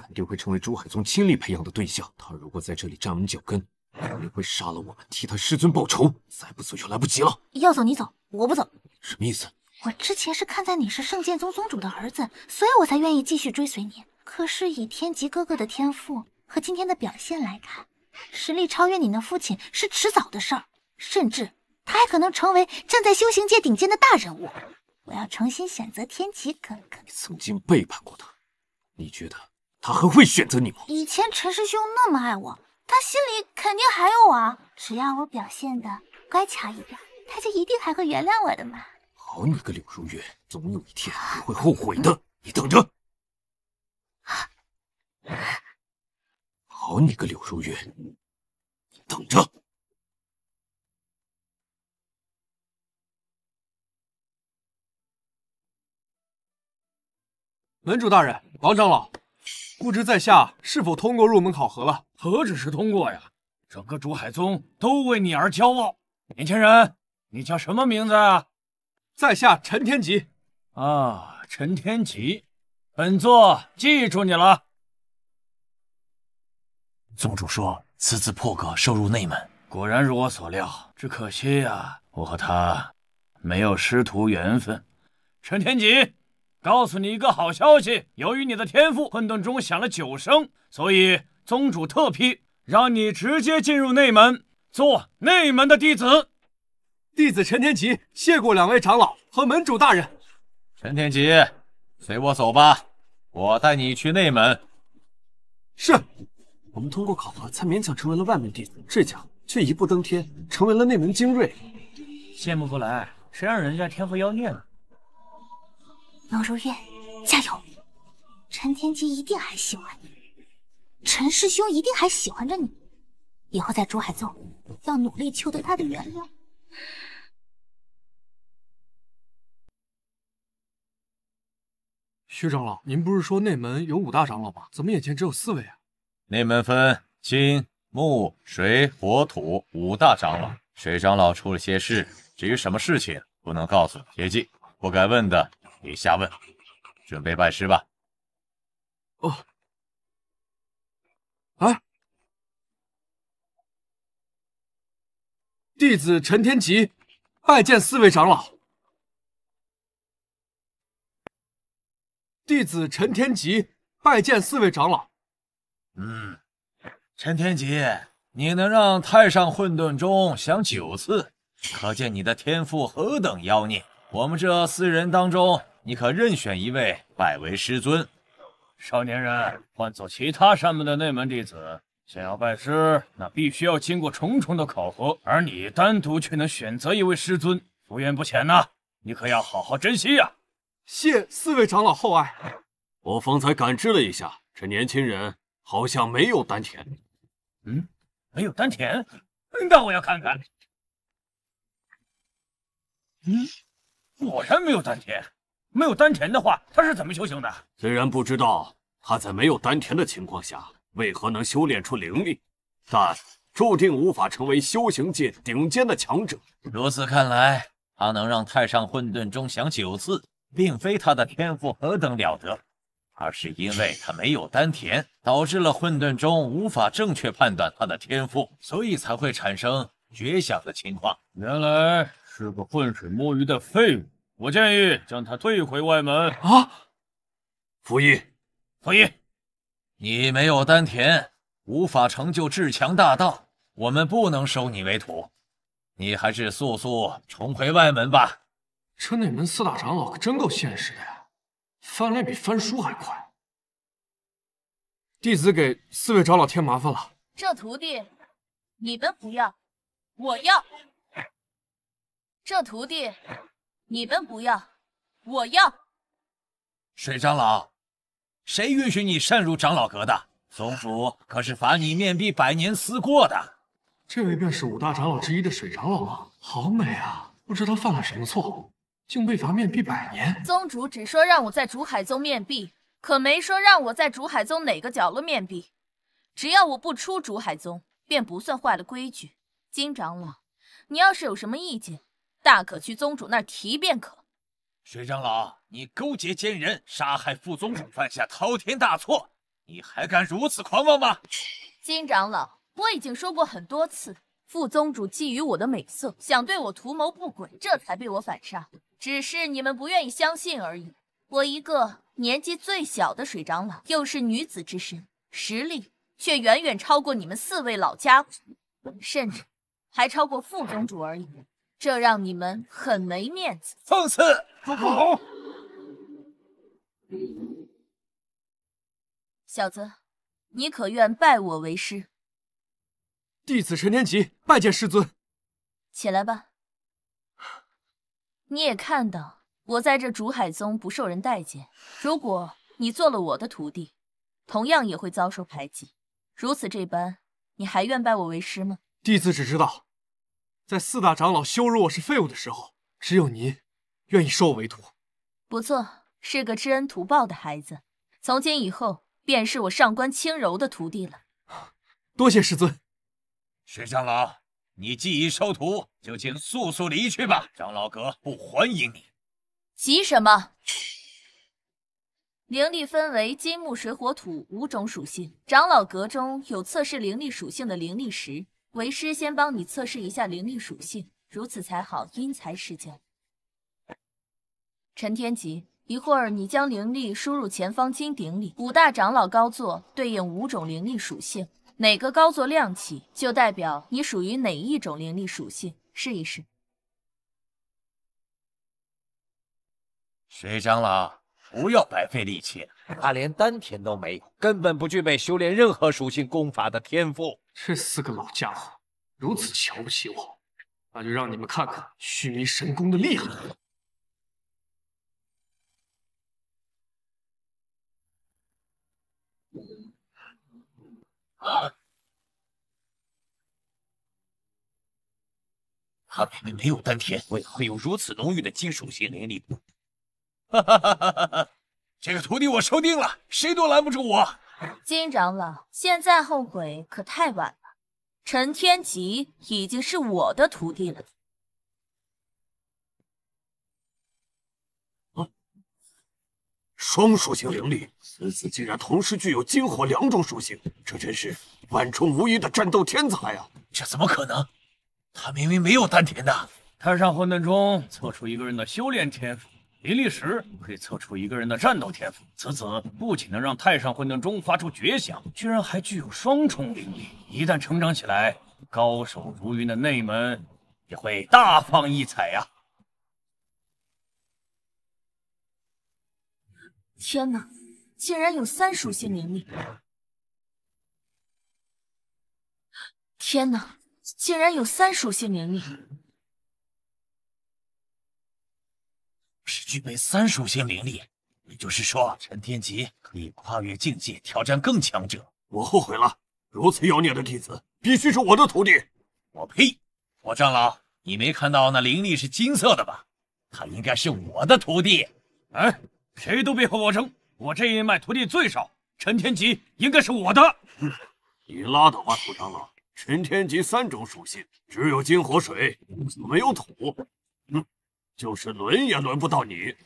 肯定会成为朱海宗亲力培养的对象。他如果在这里站稳脚跟，肯定会杀了我们，替他师尊报仇。再不走就来不及了。要走你走，我不走。什么意思？我之前是看在你是圣剑宗宗主的儿子，所以我才愿意继续追随你。可是以天极哥哥的天赋和今天的表现来看，实力超越你的父亲是迟早的事儿，甚至他还可能成为站在修行界顶尖的大人物。我要重新选择天极哥哥。你曾经背叛过他，你觉得？他还会选择你吗？以前陈师兄那么爱我，他心里肯定还有我。只要我表现的乖巧一点，他就一定还会原谅我的嘛。好你个柳如月，总有一天你会后悔的，你等着！好你个柳如月，你等着！门主大人，王长老。不知在下是否通过入门考核了？何止是通过呀！整个竹海宗都为你而骄傲。年轻人，你叫什么名字啊？在下陈天吉。啊，陈天吉，本座记住你了。宗主说，此次破格收入内门，果然如我所料。只可惜呀，我和他没有师徒缘分。陈天吉。告诉你一个好消息，由于你的天赋，混沌钟响了九声，所以宗主特批，让你直接进入内门，做内门的弟子。弟子陈天吉，谢过两位长老和门主大人。陈天吉，随我走吧，我带你去内门。是，我们通过考核才勉强成为了外门弟子，这下却一步登天，成为了内门精锐，羡慕不来，谁让人家天赋妖孽呢？龙如月，加油！陈天机一定还喜欢你，陈师兄一定还喜欢着你。以后在珠海做，要努力求得他的原谅。徐长老，您不是说内门有五大长老吗？怎么眼前只有四位啊？内门分金、木、水、火、土五大长老，水长老出了些事。至于什么事情，不能告诉你。切记，不该问的。别瞎问，准备拜师吧。哦，哎，弟子陈天吉拜见四位长老。弟子陈天吉拜见四位长老。嗯，陈天吉，你能让太上混沌钟响九次，可见你的天赋何等妖孽。我们这四人当中。你可任选一位拜为师尊。少年人，换做其他山门的内门弟子，想要拜师，那必须要经过重重的考核。而你单独却能选择一位师尊，福缘不浅呐，你可要好好珍惜呀！谢四位长老厚爱。我方才感知了一下，这年轻人好像没有丹田。嗯，没有丹田？那我要看看。嗯，果然没有丹田。没有丹田的话，他是怎么修行的？虽然不知道他在没有丹田的情况下为何能修炼出灵力，但注定无法成为修行界顶尖的强者。如此看来，他能让太上混沌钟响九次，并非他的天赋何等了得，而是因为他没有丹田，导致了混沌钟无法正确判断他的天赋，所以才会产生绝响的情况。原来是个浑水摸鱼的废物。我建议将他退回外门。啊，傅衣，傅衣，你没有丹田，无法成就至强大道，我们不能收你为徒，你还是速速重回外门吧。这内门四大长老可真够现实的呀，翻脸比翻书还快。弟子给四位长老添麻烦了。这徒弟你们不要，我要这徒弟。你们不要，我要。水长老，谁允许你擅入长老阁的？宗主可是罚你面壁百年思过的。这位便是五大长老之一的水长老吗？好美啊！不知道犯了什么错，竟被罚面壁百年？宗主只说让我在竹海宗面壁，可没说让我在竹海宗哪个角落面壁。只要我不出竹海宗，便不算坏了规矩。金长老，你要是有什么意见？大可去宗主那儿提便可。水长老，你勾结奸人，杀害副宗主，犯下滔天大错，你还敢如此狂妄吗？金长老，我已经说过很多次，副宗主觊觎我的美色，想对我图谋不轨，这才被我反杀。只是你们不愿意相信而已。我一个年纪最小的水长老，又是女子之身，实力却远远超过你们四位老家伙，甚至还超过副宗主而已。这让你们很没面子！放肆！封口！小子，你可愿拜我为师？弟子陈天吉拜见师尊。起来吧。你也看到，我在这竹海宗不受人待见。如果你做了我的徒弟，同样也会遭受排挤。如此这般，你还愿拜我为师吗？弟子只知道。在四大长老羞辱我是废物的时候，只有您愿意收我为徒。不错，是个知恩图报的孩子。从今以后便是我上官轻柔的徒弟了。多谢师尊。石长老，你既已收徒，就请速速离去吧。长老阁不欢迎你。急什么？灵力分为金木水火土五种属性，长老阁中有测试灵力属性的灵力石。为师先帮你测试一下灵力属性，如此才好因材施教。陈天吉，一会儿你将灵力输入前方金鼎里，五大长老高座对应五种灵力属性，哪个高座亮起，就代表你属于哪一种灵力属性。试一试。水长老，不要白费力气他连丹田都没有，根本不具备修炼任何属性功法的天赋。这四个老家伙如此瞧不起我，那就让你们看看虚弥神功的厉害。他明明没有丹田，为何会有如此浓郁的金属性灵力？哈哈哈哈哈哈！这个徒弟我收定了，谁都拦不住我。金长老，现在后悔可太晚了。陈天吉已经是我的徒弟了。双属性灵力，此子竟然同时具有金火两种属性，这真是万中无一的战斗天才啊！这怎么可能？他明明没有丹田的。太上混沌钟测出一个人的修炼天赋。灵力石可以测出一个人的战斗天赋。此子不仅能让太上混沌钟发出绝响，居然还具有双重灵力。一旦成长起来，高手如云的内门也会大放异彩呀！天哪，竟然有三属性灵力！天哪，竟然有三属性灵力！具备三属性灵力，也就是说，陈天吉可以跨越境界，挑战更强者。我后悔了，如此妖孽的弟子，必须是我的徒弟。我呸！我长老，你没看到那灵力是金色的吧？他应该是我的徒弟。哎，谁都别和我争，我这一脉徒弟最少，陈天吉应该是我的。你拉倒吧，土长老。陈天吉三种属性，只有金火水，没有土。嗯。就是轮也轮不到你，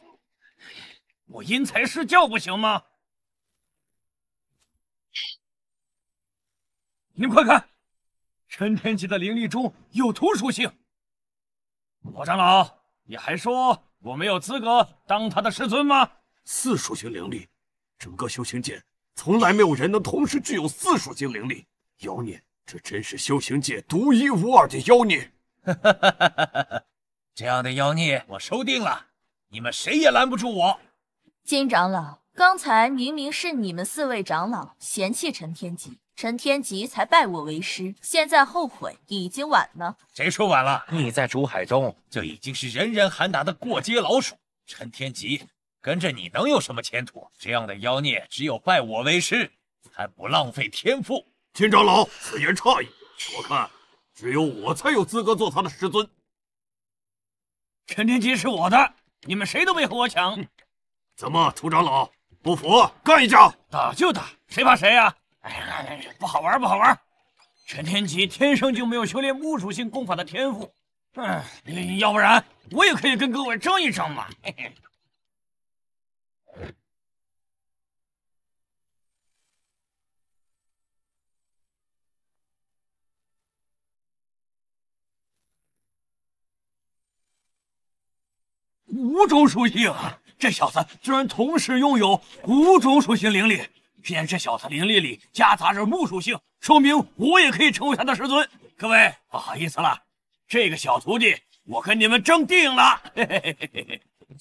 我因材施教不行吗？你们快看，陈天琪的灵力中有土属性。老长老，你还说我没有资格当他的师尊吗？四属性灵力，整个修行界从来没有人能同时具有四属性灵力。妖孽，这真是修行界独一无二的妖孽！哈，哈哈哈哈哈。这样的妖孽，我收定了，你们谁也拦不住我。金长老，刚才明明是你们四位长老嫌弃陈天吉，陈天吉才拜我为师，现在后悔已经晚了。谁说晚了？你在竹海中就已经是人人喊打的过街老鼠。陈天吉跟着你能有什么前途？这样的妖孽，只有拜我为师，才不浪费天赋。金长老，此言差矣，我看只有我才有资格做他的师尊。陈天吉是我的，你们谁都别和我抢。怎么，涂长老不服？干一架！打就打，谁怕谁呀？哎呀，不好玩，不好玩。陈天吉天生就没有修炼木属性功法的天赋。嗯，要不然我也可以跟各位争一争嘛。嘿嘿。五种属性，这小子居然同时拥有五种属性灵力。既然这小子灵力里夹杂着木属性，说明我也可以成为他的师尊。各位，不好意思了，这个小徒弟我跟你们争定了。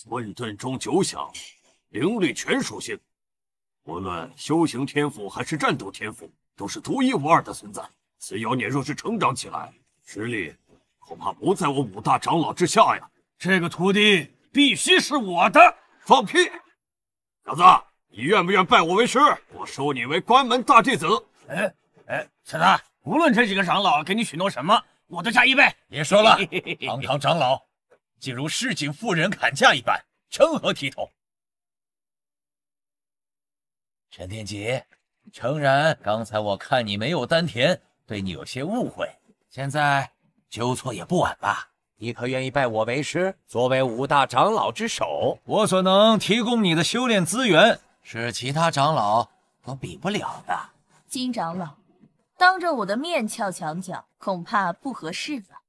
混 沌中九响，灵力全属性，无论修行天赋还是战斗天赋，都是独一无二的存在。此妖孽若是成长起来，实力恐怕不在我五大长老之下呀。这个徒弟。必须是我的！放屁！小子，你愿不愿拜我为师？我收你为关门大弟子。哎哎，小子，无论这几个长老给你许诺什么，我都加一倍。别说了，堂堂长老竟如市井妇人砍价一般，成何体统？陈天吉，诚然，刚才我看你没有丹田，对你有些误会，现在纠错也不晚吧？你可愿意拜我为师？作为五大长老之首，我所能提供你的修炼资源是其他长老都比不了的。金长老，当着我的面撬墙角，恐怕不合适吧？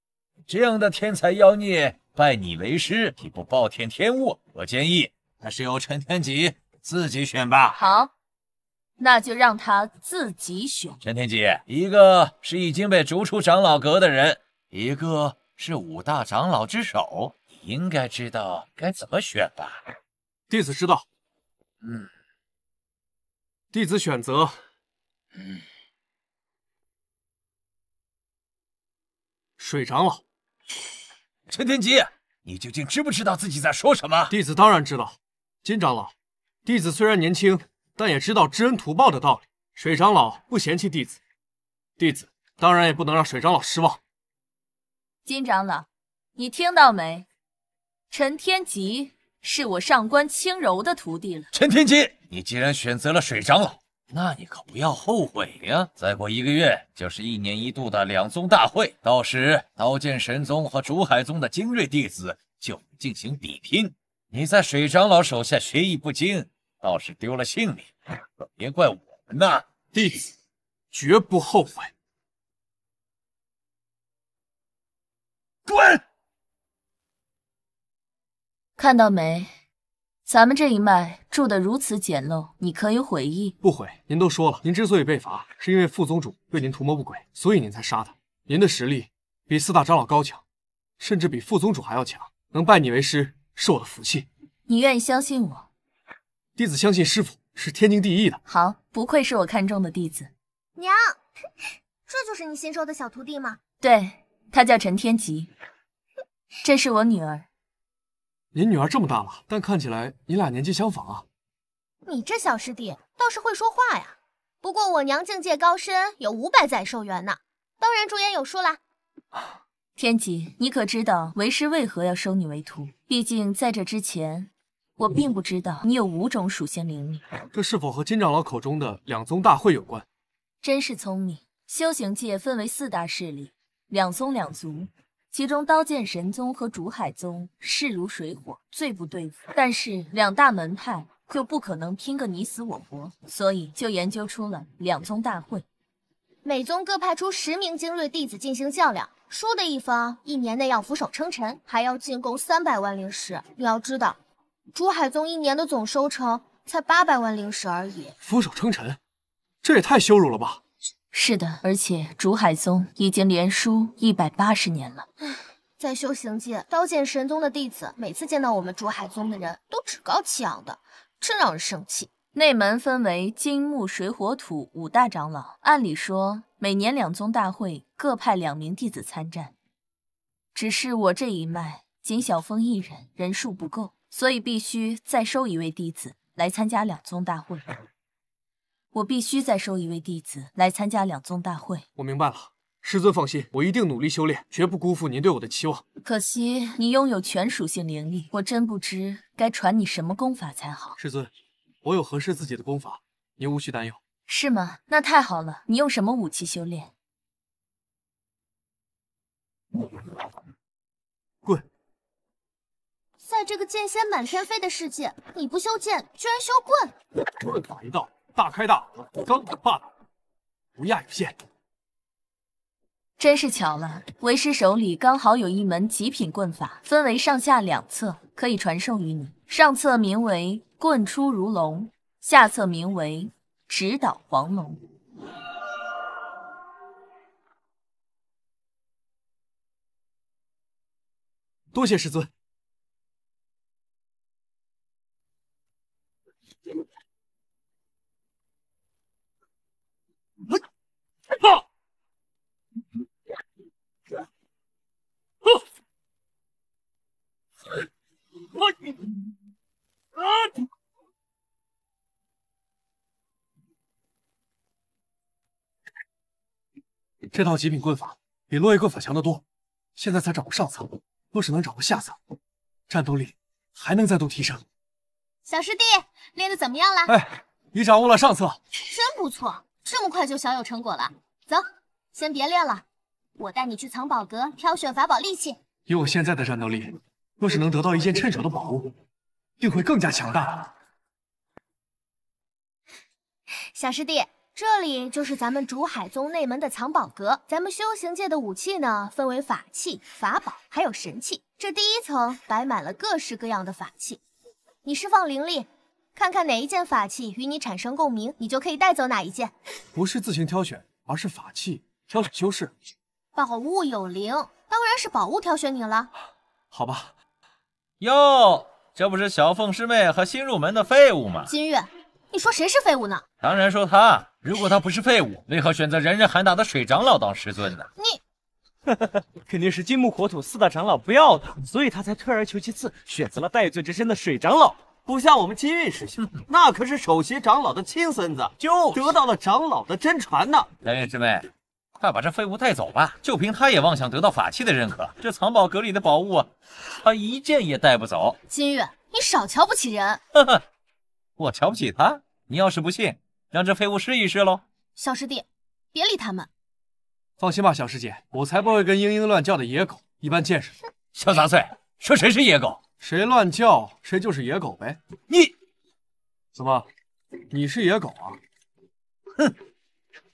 这样的天才妖孽拜你为师，岂不暴殄天物？我建议还是由陈天吉自己选吧。好，那就让他自己选。陈天吉，一个是已经被逐出长老阁的人，一个。是五大长老之首，你应该知道该怎么选吧？弟子知道。嗯，弟子选择水长老。陈天吉，你究竟知不知道自己在说什么？弟子当然知道。金长老，弟子虽然年轻，但也知道知恩图报的道理。水长老不嫌弃弟子，弟子当然也不能让水长老失望。金长老，你听到没？陈天吉是我上官轻柔的徒弟了。陈天吉，你既然选择了水长老，那你可不要后悔呀！再过一个月就是一年一度的两宗大会，到时刀剑神宗和竹海宗的精锐弟子就进行比拼。你在水长老手下学艺不精，倒是丢了性命，可别怪我们呐！弟子绝不后悔。滚！看到没，咱们这一脉住得如此简陋，你可以悔意。不悔，您都说了，您之所以被罚，是因为副宗主对您图谋不轨，所以您才杀他。您的实力比四大长老高强，甚至比副宗主还要强，能拜你为师是我的福气。你愿意相信我？弟子相信师傅是天经地义的。好，不愧是我看中的弟子。娘，这就是你新收的小徒弟吗？对。她叫陈天吉，这是我女儿。您女儿这么大了，但看起来你俩年纪相仿啊。你这小师弟倒是会说话呀。不过我娘境界高深，有五百载寿元呢，当然竹严有数啦。天吉，你可知道为师为何要收你为徒？毕竟在这之前，我并不知道你有五种属性灵力。这是否和金长老口中的两宗大会有关？真是聪明，修行界分为四大势力。两宗两族，其中刀剑神宗和竹海宗势如水火，最不对付。但是两大门派又不可能拼个你死我活，所以就研究出了两宗大会，每宗各派出十名精锐弟子进行较量，输的一方一年内要俯首称臣，还要进贡三百万灵石。你要知道，竹海宗一年的总收成才八百万灵石而已。俯首称臣，这也太羞辱了吧！是的，而且竹海宗已经连输一百八十年了。在修行界，刀剑神宗的弟子每次见到我们竹海宗的人，都趾高气昂的，真让人生气。内门分为金木水火土五大长老，按理说每年两宗大会各派两名弟子参战，只是我这一脉仅小峰一人，人数不够，所以必须再收一位弟子来参加两宗大会。我必须再收一位弟子来参加两宗大会。我明白了，师尊放心，我一定努力修炼，绝不辜负您对我的期望。可惜你拥有全属性灵力，我真不知该传你什么功法才好。师尊，我有合适自己的功法，您无需担忧。是吗？那太好了。你用什么武器修炼？棍。在这个剑仙满天飞的世界，你不修剑，居然修棍？棍法一道。大开大合，刚猛霸道，不亚于仙。真是巧了，为师手里刚好有一门极品棍法，分为上下两册，可以传授于你。上册名为“棍出如龙”，下册名为“直捣黄龙”。多谢师尊。哈！哈！啊！这套极品棍法比落叶棍法强得多，现在才掌握上策，若是能掌握下策，战斗力还能再度提升。小师弟，练得怎么样了？哎，你掌握了上策，真不错。这么快就小有成果了，走，先别练了，我带你去藏宝阁挑选法宝利器。以我现在的战斗力，若是能得到一件趁手的宝物，定会更加强大。小师弟，这里就是咱们竹海宗内门的藏宝阁。咱们修行界的武器呢，分为法器、法宝，还有神器。这第一层摆满了各式各样的法器，你释放灵力。看看哪一件法器与你产生共鸣，你就可以带走哪一件。不是自行挑选，而是法器挑选修饰。宝物有灵，当然是宝物挑选你了。好吧。哟，这不是小凤师妹和新入门的废物吗？金月，你说谁是废物呢？当然说他。如果他不是废物，为何选择人人喊打的水长老当师尊呢？你，哈哈哈，肯定是金木火土四大长老不要他，所以他才退而求其次，选择了戴罪之身的水长老。不像我们金玉师兄，那可是首席长老的亲孙子，就是得到了长老的真传呢。蓝月师妹，快把这废物带走吧，就凭他也妄想得到法器的认可，这藏宝阁里的宝物他一件也带不走。金玉，你少瞧不起人。呵呵，我瞧不起他？你要是不信，让这废物试一试喽。小师弟，别理他们。放心吧，小师姐，我才不会跟嘤嘤乱叫的野狗一般见识。小杂碎，说谁是野狗？谁乱叫，谁就是野狗呗！你，怎么，你是野狗啊？哼，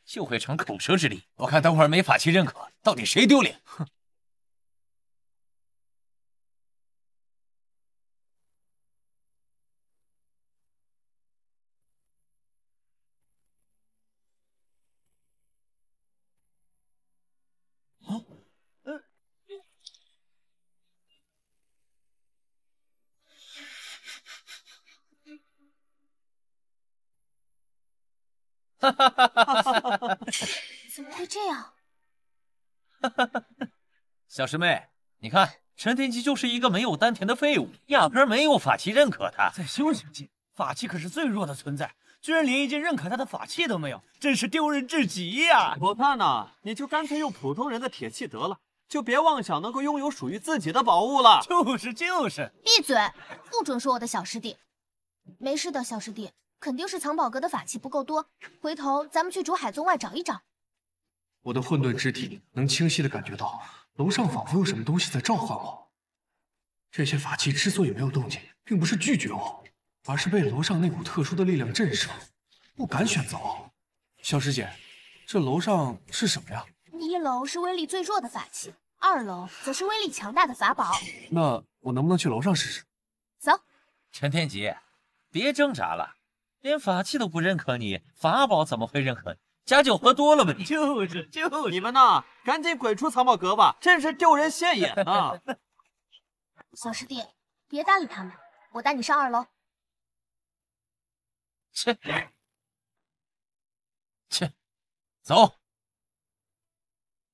就会逞口舌之力。我看等会儿没法器认可，到底谁丢脸？哼。哈，怎么会这样？哈，小师妹，你看，陈天奇就是一个没有丹田的废物，压根没有法器认可他。在修行界，法器可是最弱的存在，居然连一件认可他的法器都没有，真是丢人至极呀！我看呢，你就干脆用普通人的铁器得了，就别妄想能够拥有属于自己的宝物了。就是就是，闭嘴，不准说我的小师弟。没事的，小师弟。肯定是藏宝阁的法器不够多，回头咱们去竹海宗外找一找。我的混沌之体能清晰的感觉到，楼上仿佛有什么东西在召唤我。这些法器之所以没有动静，并不是拒绝我，而是被楼上那股特殊的力量震慑，不敢选择。小师姐，这楼上是什么呀？一楼是威力最弱的法器，二楼则是威力强大的法宝。那我能不能去楼上试试？走。陈天吉，别挣扎了。连法器都不认可你，法宝怎么会认可你？假酒喝多了吧你？就是就是，你们呐，赶紧滚出藏宝阁吧！真是丢人现眼啊！小师弟，别搭理他们，我带你上二楼。切切，走。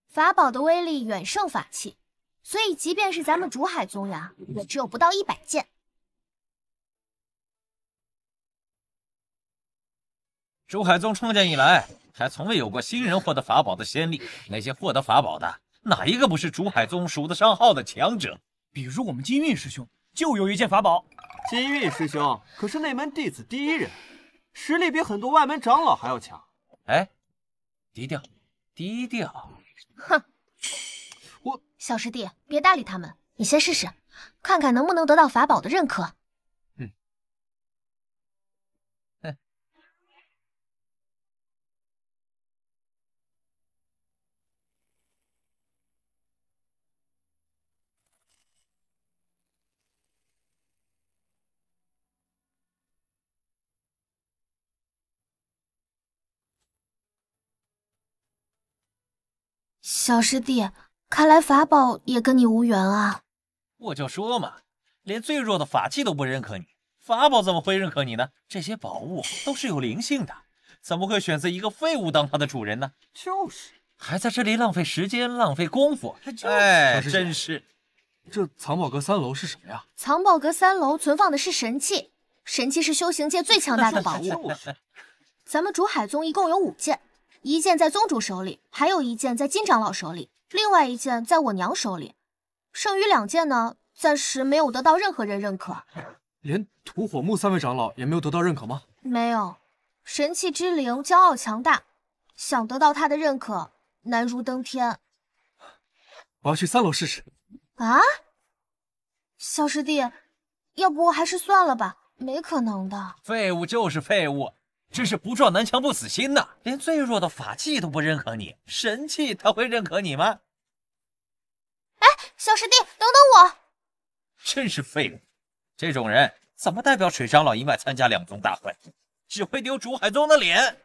法宝的威力远胜法器，所以即便是咱们竹海宗呀，也只有不到一百件。竹海宗创建以来，还从未有过新人获得法宝的先例。那些获得法宝的，哪一个不是竹海宗数得上号的强者？比如我们金运师兄，就有一件法宝。金运师兄可是内门弟子第一人，实力比很多外门长老还要强。哎，低调，低调。哼，我小师弟，别搭理他们，你先试试，看看能不能得到法宝的认可。小师弟，看来法宝也跟你无缘啊！我就说嘛，连最弱的法器都不认可你，法宝怎么会认可你呢？这些宝物都是有灵性的，怎么会选择一个废物当它的主人呢？就是，还在这里浪费时间，浪费功夫。哎，真是。这藏宝阁三楼是什么呀？藏宝阁三楼存放的是神器，神器是修行界最强大的宝物。咱们竹海宗一共有五件。一件在宗主手里，还有一件在金长老手里，另外一件在我娘手里，剩余两件呢，暂时没有得到任何人认可，连土火木三位长老也没有得到认可吗？没有，神器之灵骄傲强大，想得到他的认可，难如登天。我要去三楼试试。啊，小师弟，要不还是算了吧，没可能的。废物就是废物。真是不撞南墙不死心呐！连最弱的法器都不认可你，神器他会认可你吗？哎，小师弟，等等我！真是废物，这种人怎么代表水长老一脉参加两宗大会？只会丢竹海宗的脸！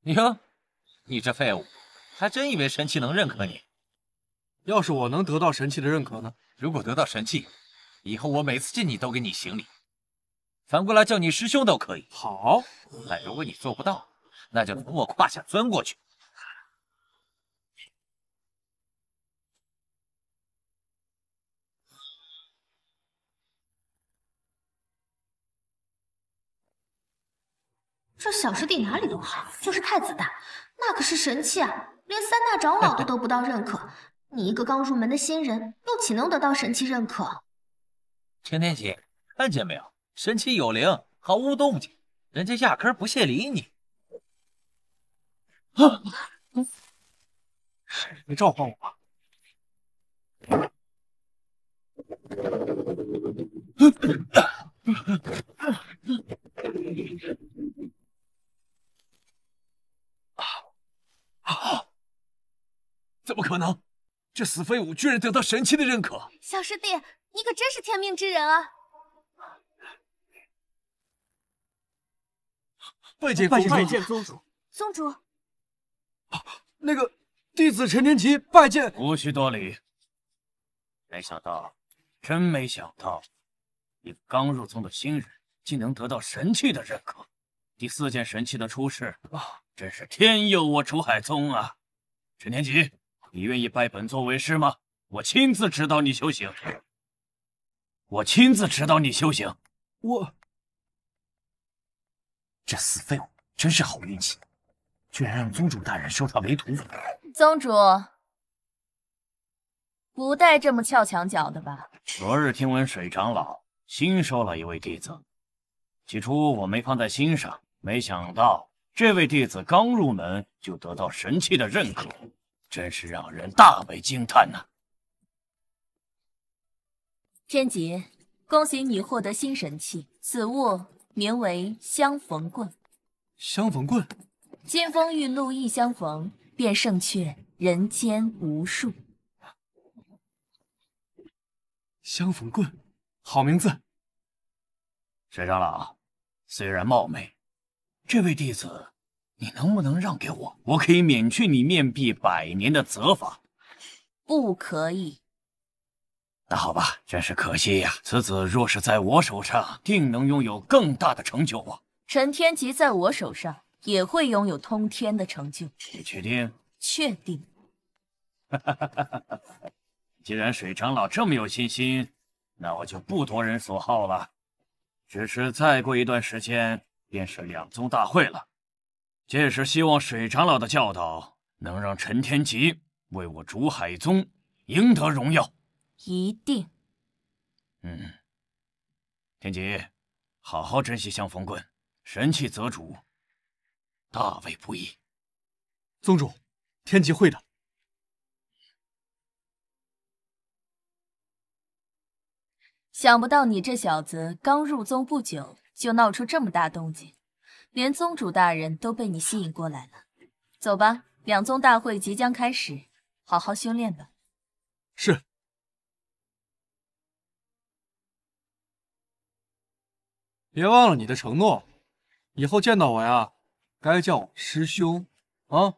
你呀，你这废物，还真以为神器能认可你？要是我能得到神器的认可呢？如果得到神器，以后我每次见你都给你行礼，反过来叫你师兄都可以。好，但如果你做不到，那就从我胯下钻过去。这小师弟哪里都好，就是太子大。那可是神器啊，连三大长老都得不到认可。你一个刚入门的新人，又岂能得到神器认可？陈天启，看见没有？神器有灵，毫无动静，人家压根不屑理你。你召唤我？啊啊！怎么可能？这死废物居然得到神器的认可！小师弟，你可真是天命之人啊！拜见拜见宗主！宗主。那个弟子陈天齐拜见。无需多礼。没想到，真没想到，一个刚入宗的新人竟能得到神器的认可。第四件神器的出世，真是天佑我楚海宗啊！陈天齐。你愿意拜本座为师吗？我亲自指导你修行。我亲自指导你修行。我这死废物真是好运气，居然让宗主大人收他为徒。宗主，不带这么撬墙角的吧？昨日听闻水长老新收了一位弟子，起初我没放在心上，没想到这位弟子刚入门就得到神器的认可。真是让人大为惊叹呐！天杰，恭喜你获得新神器，此物名为相逢棍。相逢棍。金风玉露一相逢，便胜却人间无数。相逢棍，好名字。沈长老，虽然冒昧，这位弟子。你能不能让给我？我可以免去你面壁百年的责罚。不可以。那好吧，真是可惜呀。此子若是在我手上，定能拥有更大的成就。啊。陈天吉在我手上也会拥有通天的成就。你确定？确定。哈哈哈！哈，既然水长老这么有信心，那我就不夺人所好了。只是再过一段时间，便是两宗大会了。届时希望水长老的教导能让陈天吉为我竹海宗赢得荣耀。一定。嗯，天吉，好好珍惜相风棍，神器则主，大为不易。宗主，天吉会的。想不到你这小子刚入宗不久，就闹出这么大动静。连宗主大人都被你吸引过来了，走吧，两宗大会即将开始，好好修炼吧。是。别忘了你的承诺，以后见到我呀，该叫我师兄。啊！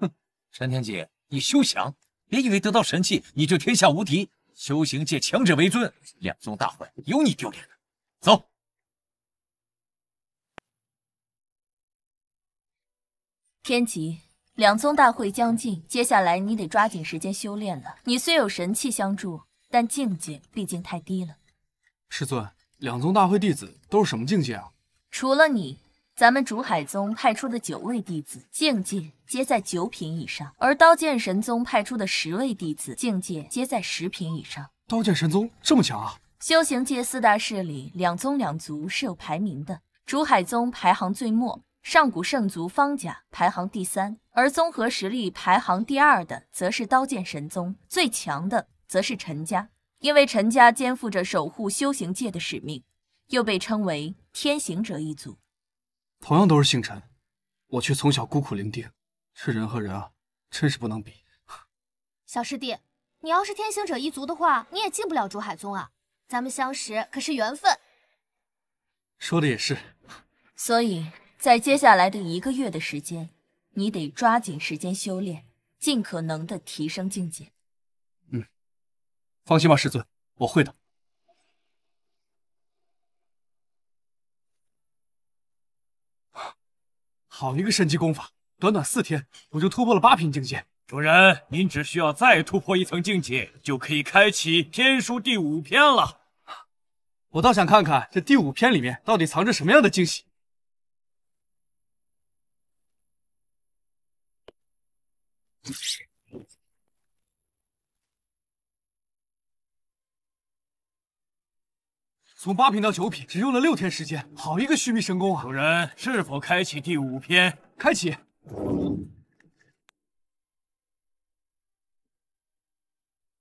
哼，陈天杰，你休想！别以为得到神器你就天下无敌，修行界强者为尊，两宗大会有你丢脸的。走。天极，两宗大会将近，接下来你得抓紧时间修炼了。你虽有神器相助，但境界毕竟太低了。师尊，两宗大会弟子都是什么境界啊？除了你，咱们竹海宗派出的九位弟子境界皆在九品以上，而刀剑神宗派出的十位弟子境界皆在十品以上。刀剑神宗这么强啊？修行界四大势力，两宗两族是有排名的，竹海宗排行最末。上古圣族方家排行第三，而综合实力排行第二的则是刀剑神宗，最强的则是陈家，因为陈家肩负着守护修行界的使命，又被称为天行者一族。同样都是姓陈，我却从小孤苦伶仃，这人和人啊，真是不能比。小师弟，你要是天行者一族的话，你也进不了竹海宗啊。咱们相识可是缘分。说的也是。所以。在接下来的一个月的时间，你得抓紧时间修炼，尽可能的提升境界。嗯，放心吧，师尊，我会的。好一个神级功法！短短四天，我就突破了八品境界。主人，您只需要再突破一层境界，就可以开启天书第五篇了。我倒想看看这第五篇里面到底藏着什么样的惊喜。从八品到九品，只用了六天时间，好一个须弥神功啊！主人是否开启第五篇？开启。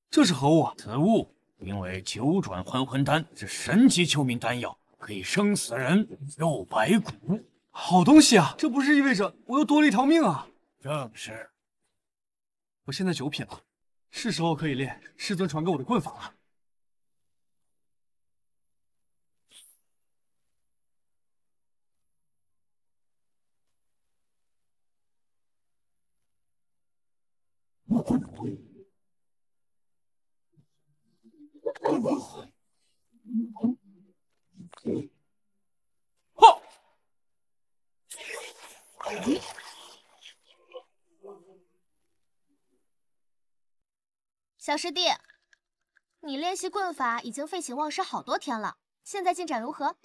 这是何物？此物名为九转还魂丹，是神级救命丹药，可以生死人肉白骨。好东西啊！这不是意味着我又多了一条命啊？正是。我现在九品了，是时候可以练师尊传给我的棍法了。小师弟，你练习棍法已经废寝忘食好多天了，现在进展如何？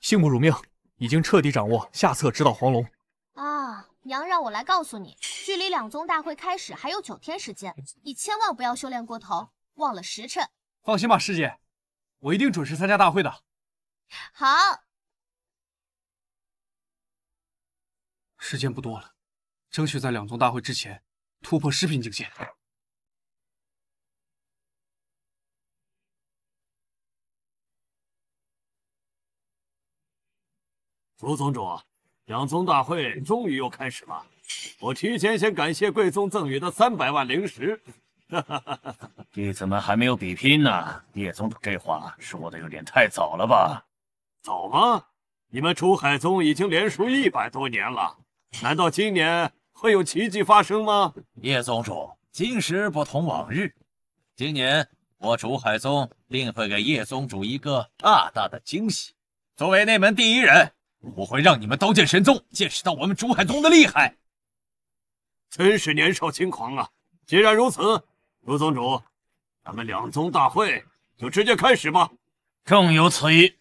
幸不辱命，已经彻底掌握下策指导黄龙。啊，娘让我来告诉你，距离两宗大会开始还有九天时间，你千万不要修炼过头，忘了时辰。放心吧，师姐，我一定准时参加大会的。好，时间不多了，争取在两宗大会之前突破十品境界。竹宗主，两宗大会终于又开始了。我提前先感谢贵宗赠予的三百万灵石。哈哈哈！弟子们还没有比拼呢，叶宗主这话说的有点太早了吧？早吗？你们楚海宗已经连输一百多年了，难道今年会有奇迹发生吗？叶宗主，今时不同往日，今年我楚海宗定会给叶宗主一个大大的惊喜。作为内门第一人。我会让你们刀剑神宗见识到我们竹海宗的厉害。真是年少轻狂啊！既然如此，卢宗主，咱们两宗大会就直接开始吧。正有此意。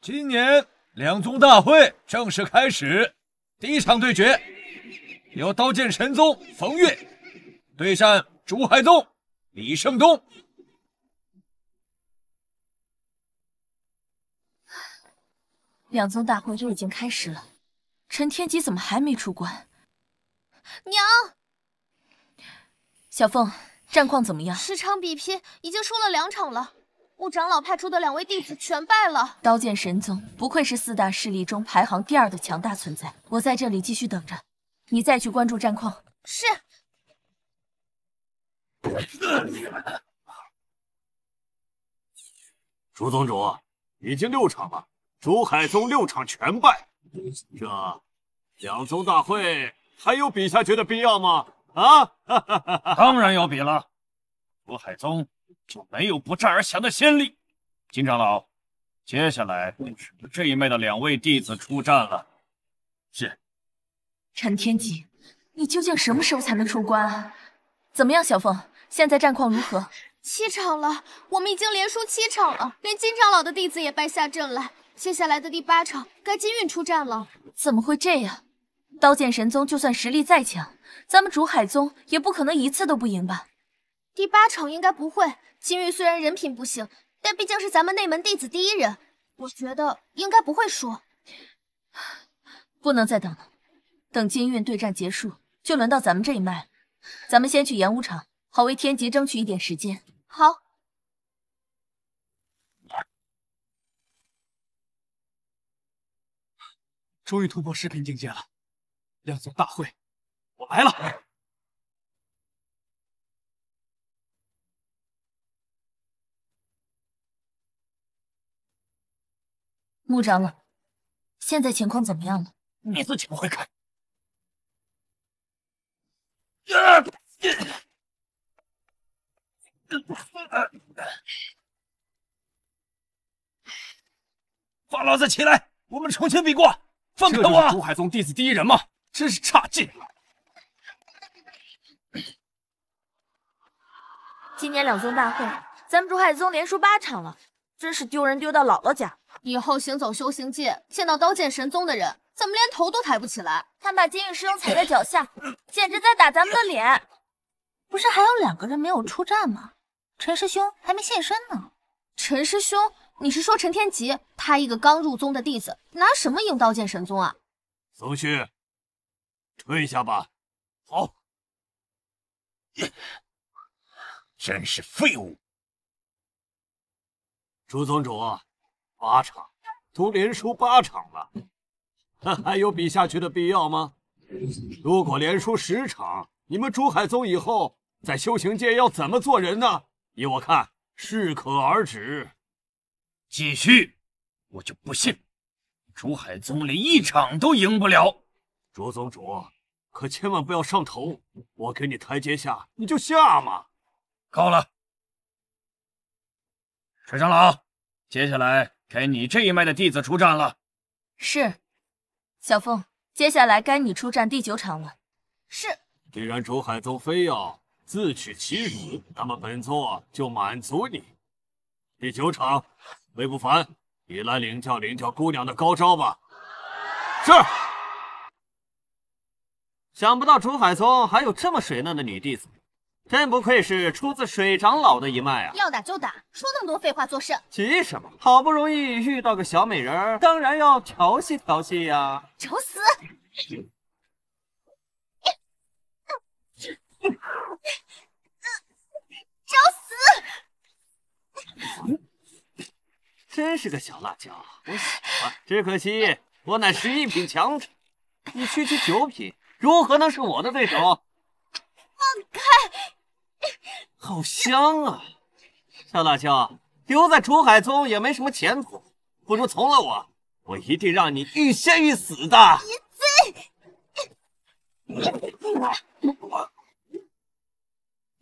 今年两宗大会正式开始，第一场对决由刀剑神宗冯月对战竹海宗李胜东。两宗大会就已经开始了，陈天吉怎么还没出关？娘，小凤，战况怎么样？十场比拼已经输了两场了，雾长老派出的两位弟子全败了。刀剑神宗不愧是四大势力中排行第二的强大存在，我在这里继续等着，你再去关注战况。是。朱宗主，已经六场了。竹海宗六场全败，这两宗大会还有比下去的必要吗？啊，当然要比了。竹海宗就没有不战而降的先例。金长老，接下来这一脉的两位弟子出战了。是。陈天吉，你究竟什么时候才能出关？怎么样，小凤，现在战况如何？七场了，我们已经连输七场了，连金长老的弟子也败下阵来。接下来的第八场该金运出战了，怎么会这样？刀剑神宗就算实力再强，咱们竹海宗也不可能一次都不赢吧？第八场应该不会，金运虽然人品不行，但毕竟是咱们内门弟子第一人，我觉得应该不会输。不能再等了，等金运对战结束，就轮到咱们这一脉了。咱们先去演武场，好为天极争取一点时间。好。终于突破十品境界了，两宗大会，我来了。穆长老，现在情况怎么样了？你自己不会看。放老子起来，我们重新比过。这就我竹海宗弟子第一人吗？真是差劲！今年两宗大会，咱们竹海宗连输八场了，真是丢人丢到姥姥家！以后行走修行界，见到刀剑神宗的人，怎么连头都抬不起来。他们把金玉师兄踩在脚下，简直在打咱们的脸！不是还有两个人没有出战吗？陈师兄还没现身呢。陈师兄。你是说陈天吉？他一个刚入宗的弟子，拿什么赢刀剑神宗啊？苏旭，退下吧。好，真是废物。朱宗主，八场都连输八场了，那还有比下去的必要吗？如果连输十场，你们朱海宗以后在修行界要怎么做人呢？依我看，适可而止。继续，我就不信，竹海宗连一场都赢不了。卓宗主，可千万不要上头，我给你台阶下，你就下嘛。够了，水长老，接下来该你这一脉的弟子出战了。是，小凤，接下来该你出战第九场了。是。既然竹海宗非要自取其辱，那么本座就满足你，第九场。魏不凡，你来领教领教姑娘的高招吧。是。想不到竹海宗还有这么水嫩的女弟子，真不愧是出自水长老的一脉啊！要打就打，说那么多废话做甚？急什么？好不容易遇到个小美人当然要调戏调戏呀！找死！找死！真是个小辣椒，我喜欢。只可惜我乃十一品强者，你区区九品，如何能是我的对手？放开！好香啊，小辣椒，留在楚海宗也没什么前途，不如从了我，我一定让你欲仙欲死的。别飞！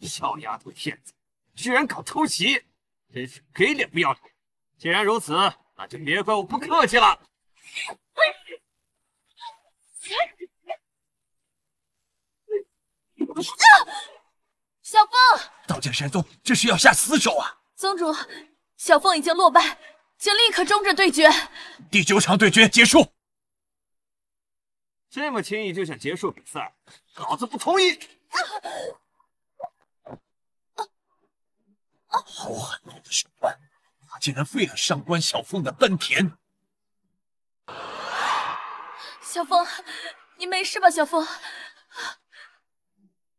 小丫头片子，居然敢偷袭，真是给脸不要脸。既然如此，那就别怪我不客气了。小凤，道剑山宗这是要下死手啊！宗主，小凤已经落败，请立刻终止对决。第九场对决结束，这么轻易就想结束比赛，老子不同意！好狠毒的手竟然废了上官小凤的丹田！小凤，你没事吧？小凤。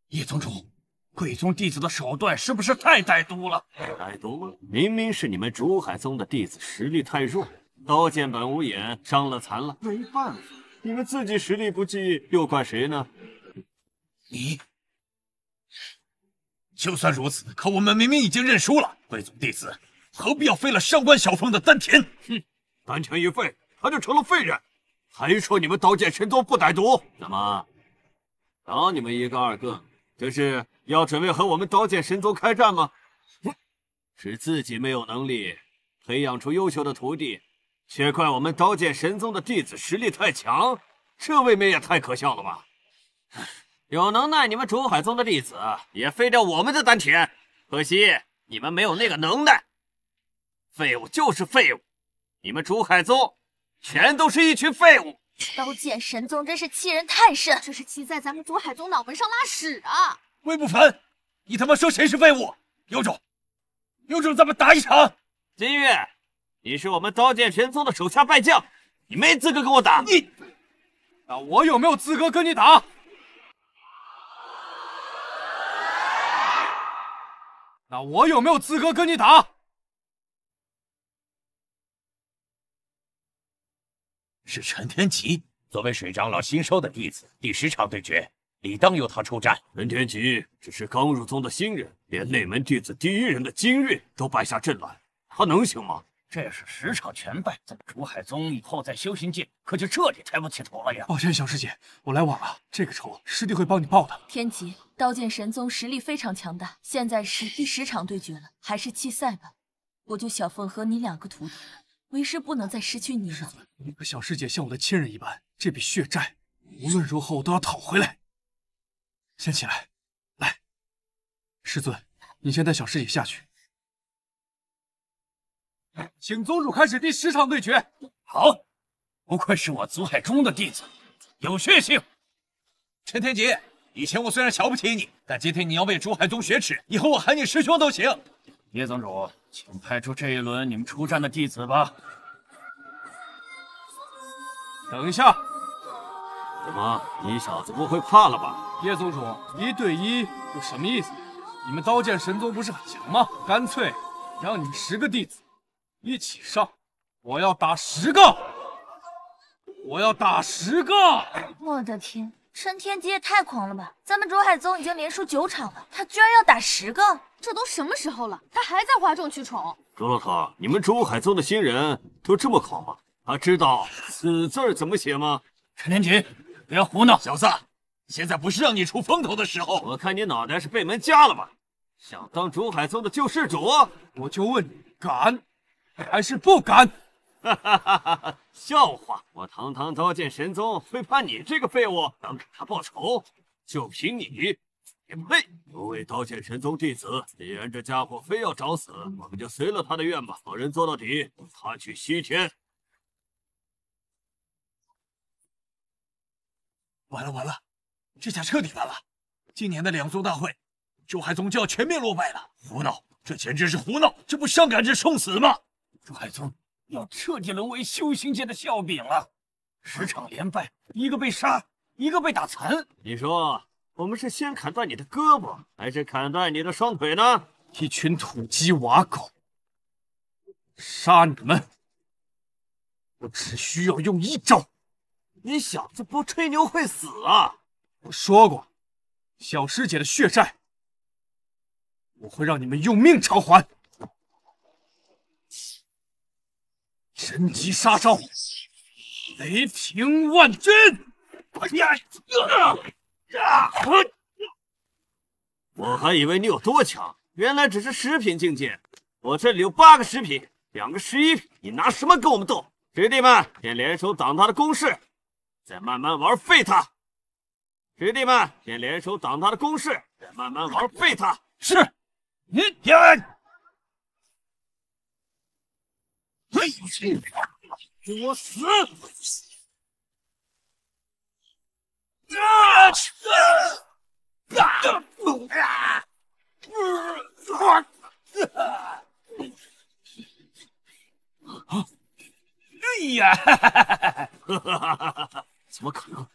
叶宗主，贵宗弟子的手段是不是太歹毒了？歹毒明明是你们竹海宗的弟子实力太弱，刀剑本无眼，伤了残了。没办法，你们自己实力不济，又怪谁呢？你。就算如此，可我们明明已经认输了。贵宗弟子。何必要废了上官晓峰的丹田？哼，丹田一废，他就成了废人。还说你们刀剑神宗不歹毒？怎么，打你们一个二个，这是要准备和我们刀剑神宗开战吗？是自己没有能力培养出优秀的徒弟，却怪我们刀剑神宗的弟子实力太强，这未免也太可笑了吧？有能耐你们竹海宗的弟子也废掉我们的丹田，可惜你们没有那个能耐。废物就是废物，你们竹海宗全都是一群废物。刀剑神宗真是欺人太甚，这是骑在咱们竹海宗脑门上拉屎啊！魏不凡，你他妈说谁是废物？有种，有种咱们打一场。金月，你是我们刀剑神宗的手下败将，你没资格跟我打。你，那我有没有资格跟你打？那我有没有资格跟你打？是陈天吉，作为水长老新收的弟子，第十场对决理当由他出战。陈天吉只是刚入宗的新人，连内门弟子第一人的金锐都败下阵来，他能行吗？这是十场全败，咱们竹海宗以后在修行界可就彻底抬不起头了呀！抱歉，小师姐，我来晚了，这个仇师弟会帮你报的。天吉，刀剑神宗实力非常强大，现在是第十场对决了，还是弃赛吧？我就小凤和你两个徒弟。为师不能再失去你了，你小师姐像我的亲人一般，这笔血债无论如何我都要讨回来。先起来，来，师尊，你先带小师姐下去。请宗主开始第十场对决。好，不愧是我祖海宗的弟子，有血性。陈天杰，以前我虽然瞧不起你，但今天你要为祖海宗雪耻，以后我喊你师兄都行。叶宗主，请派出这一轮你们出战的弟子吧。等一下，怎么，你小子不会怕了吧？叶宗主，一对一有什么意思？你们刀剑神宗不是很强吗？干脆让你们十个弟子一起上，我要打十个，我要打十个！我的天，陈天机也太狂了吧！咱们竹海宗已经连输九场了，他居然要打十个！这都什么时候了，他还在哗众取宠。朱老头，你们珠海宗的新人都这么狂吗？他知道“死”字怎么写吗？陈天吉，不要胡闹！小子，现在不是让你出风头的时候。我看你脑袋是被门夹了吧？想当珠海宗的救世主，我就问你，敢还是不敢？哈哈哈哈哈！笑话，我堂堂刀剑神宗会怕你这个废物？能给他报仇，就凭你？也配！不为刀剑神宗弟子，李然这家伙非要找死，我们就随了他的愿吧。好人做到底，他去西天。完了完了，这下彻底完了！今年的两宗大会，周海宗就要全面落败了。胡闹！这简直是胡闹！这不伤感着送死吗？周海宗要彻底沦为修行界的笑柄了。十场连败，一个被杀，一个被打残。你说？我们是先砍断你的胳膊，还是砍断你的双腿呢？一群土鸡瓦狗，杀你们！我只需要用一招。你小子不吹牛会死啊！我说过，小师姐的血债，我会让你们用命偿还。神级杀招，雷霆万钧！我我还以为你有多强，原来只是十品境界。我这里有八个十品，两个十一品，你拿什么跟我们斗？师弟们，先联手挡他的攻势，再慢慢玩废他。师弟们，先联手挡他的攻势，再慢慢玩废他。是，你杨恩，我物，给我死！啊！啊！哎呀！哈哈哈哈哈哈！怎么可能？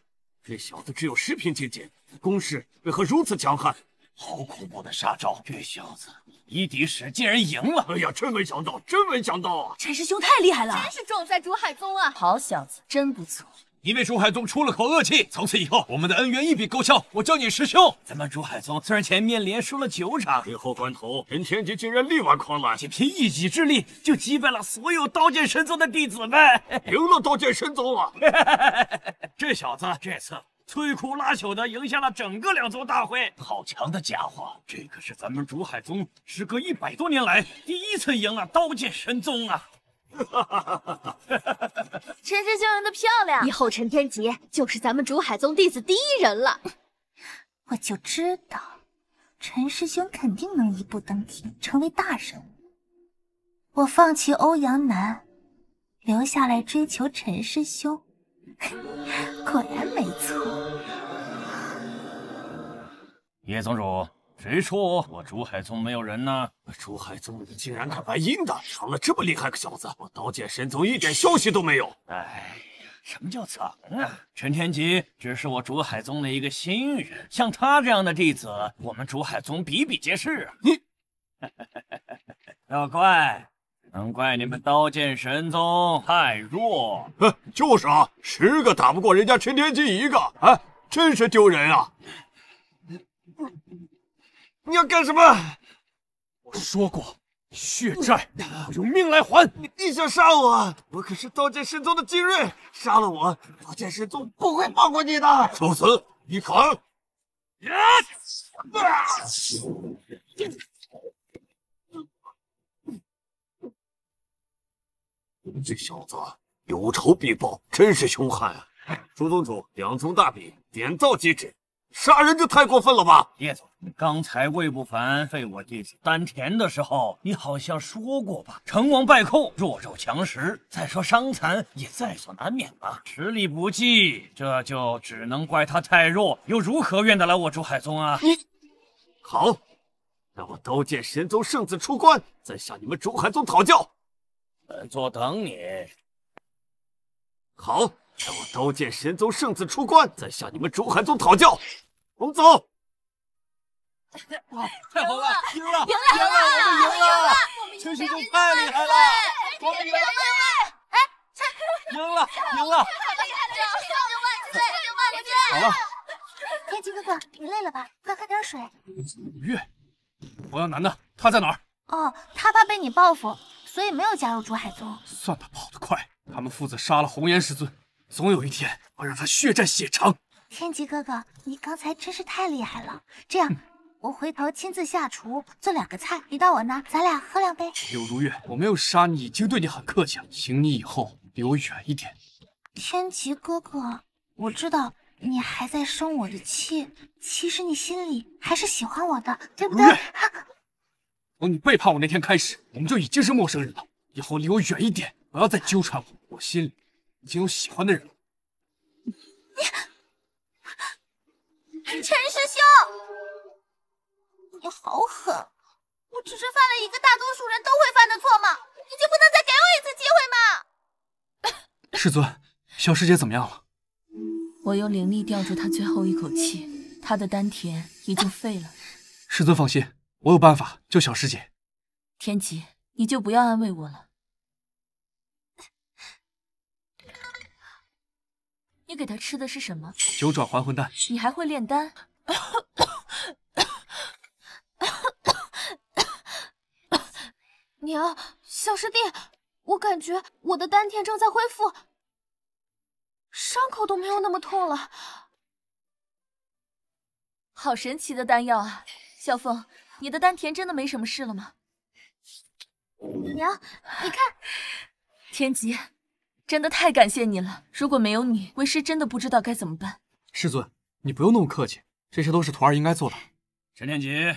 这小子只有十品境界，攻势为何如此强悍？好恐怖的杀招！这小子以一敌十，竟然赢了！哎呀，真没想到，真没想到啊！陈师兄太厉害了，真是壮哉竹海宗啊！好小子，真不错。你为竹海宗出了口恶气，从此以后我们的恩怨一笔勾销。我叫你师兄。咱们竹海宗虽然前面连输了九场，最后关头，任天杰竟然力挽狂澜，仅凭一己之力就击败了所有刀剑神宗的弟子们，赢了刀剑神宗啊！这小子这次摧枯拉朽的赢下了整个两宗大会，好强的家伙！这可是咱们竹海宗时隔一百多年来第一次赢了刀剑神宗啊！陈师兄赢得漂亮，以后陈天杰就是咱们竹海宗弟子第一人了。我就知道，陈师兄肯定能一步登天，成为大人物。我放弃欧阳南，留下来追求陈师兄，果然没错。叶宗主。谁说我竹海宗没有人呢？竹海宗你竟然敢白阴的，藏了这么厉害个小子，我刀剑神宗一点消息都没有。哎什么叫藏啊？陈天吉只是我竹海宗的一个新人，像他这样的弟子，我们竹海宗比比皆是啊。你，要怪，能怪你们刀剑神宗太弱？嗯，就是啊，十个打不过人家陈天吉一个，哎，真是丢人啊！不。你要干什么？我说过，血债我用命来还。你想杀我？我可是刀剑神宗的精锐，杀了我，刀剑神宗不会放过你的。受死！你敢！这小子有仇必报，真是凶悍啊！朱宗主，两宗大比点到即止。杀人就太过分了吧，叶总。刚才魏不凡废我弟子丹田的时候，你好像说过吧？成王败寇，弱肉强食。再说伤残也在所难免吧。实力不济，这就只能怪他太弱，又如何怨得了我竹海宗啊？你好，那我刀剑神宗圣子出关，再向你们竹海宗讨教。本座等你。好。待我刀剑神宗圣子出关，再向你们竹海宗讨教。我们走。太好了，赢了，赢了，赢了，我们赢了！青石兄太厉害了，我们赢了！哎，赢了，赢了，太厉害了！万岁，万岁！好了，天机哥哥，你累了吧？快喝点水。五岳，王耀南呢？他在哪儿？哦，他怕被你报复，所以没有加入竹海宗。算他跑得快，他们父子杀了红颜师尊。总有一天，我让他血债血偿。天吉哥哥，你刚才真是太厉害了。这样，我回头亲自下厨做两个菜，你到我那，咱俩喝两杯。柳如月，我没有杀你，已经对你很客气了，请你以后离我远一点。天吉哥哥，我知道你还在生我的气，其实你心里还是喜欢我的，对不对？从你背叛我那天开始，我们就已经是陌生人了。以后离我远一点，不要再纠缠我。我心里。已经有喜欢的人了，你，陈师兄，你好狠！我只是犯了一个大多数人都会犯的错吗？你就不能再给我一次机会吗？师尊，小师姐怎么样了？我用灵力吊住她最后一口气，她的丹田已经废了。师尊放心，我有办法救小师姐。天琪，你就不要安慰我了。你给他吃的是什么？九转还魂丹。你还会炼丹？娘，小师弟，我感觉我的丹田正在恢复，伤口都没有那么痛了。好神奇的丹药啊！小凤，你的丹田真的没什么事了吗？娘，你看，天极。真的太感谢你了！如果没有你，为师真的不知道该怎么办。师尊，你不用那么客气，这些都是徒儿应该做的。陈天吉，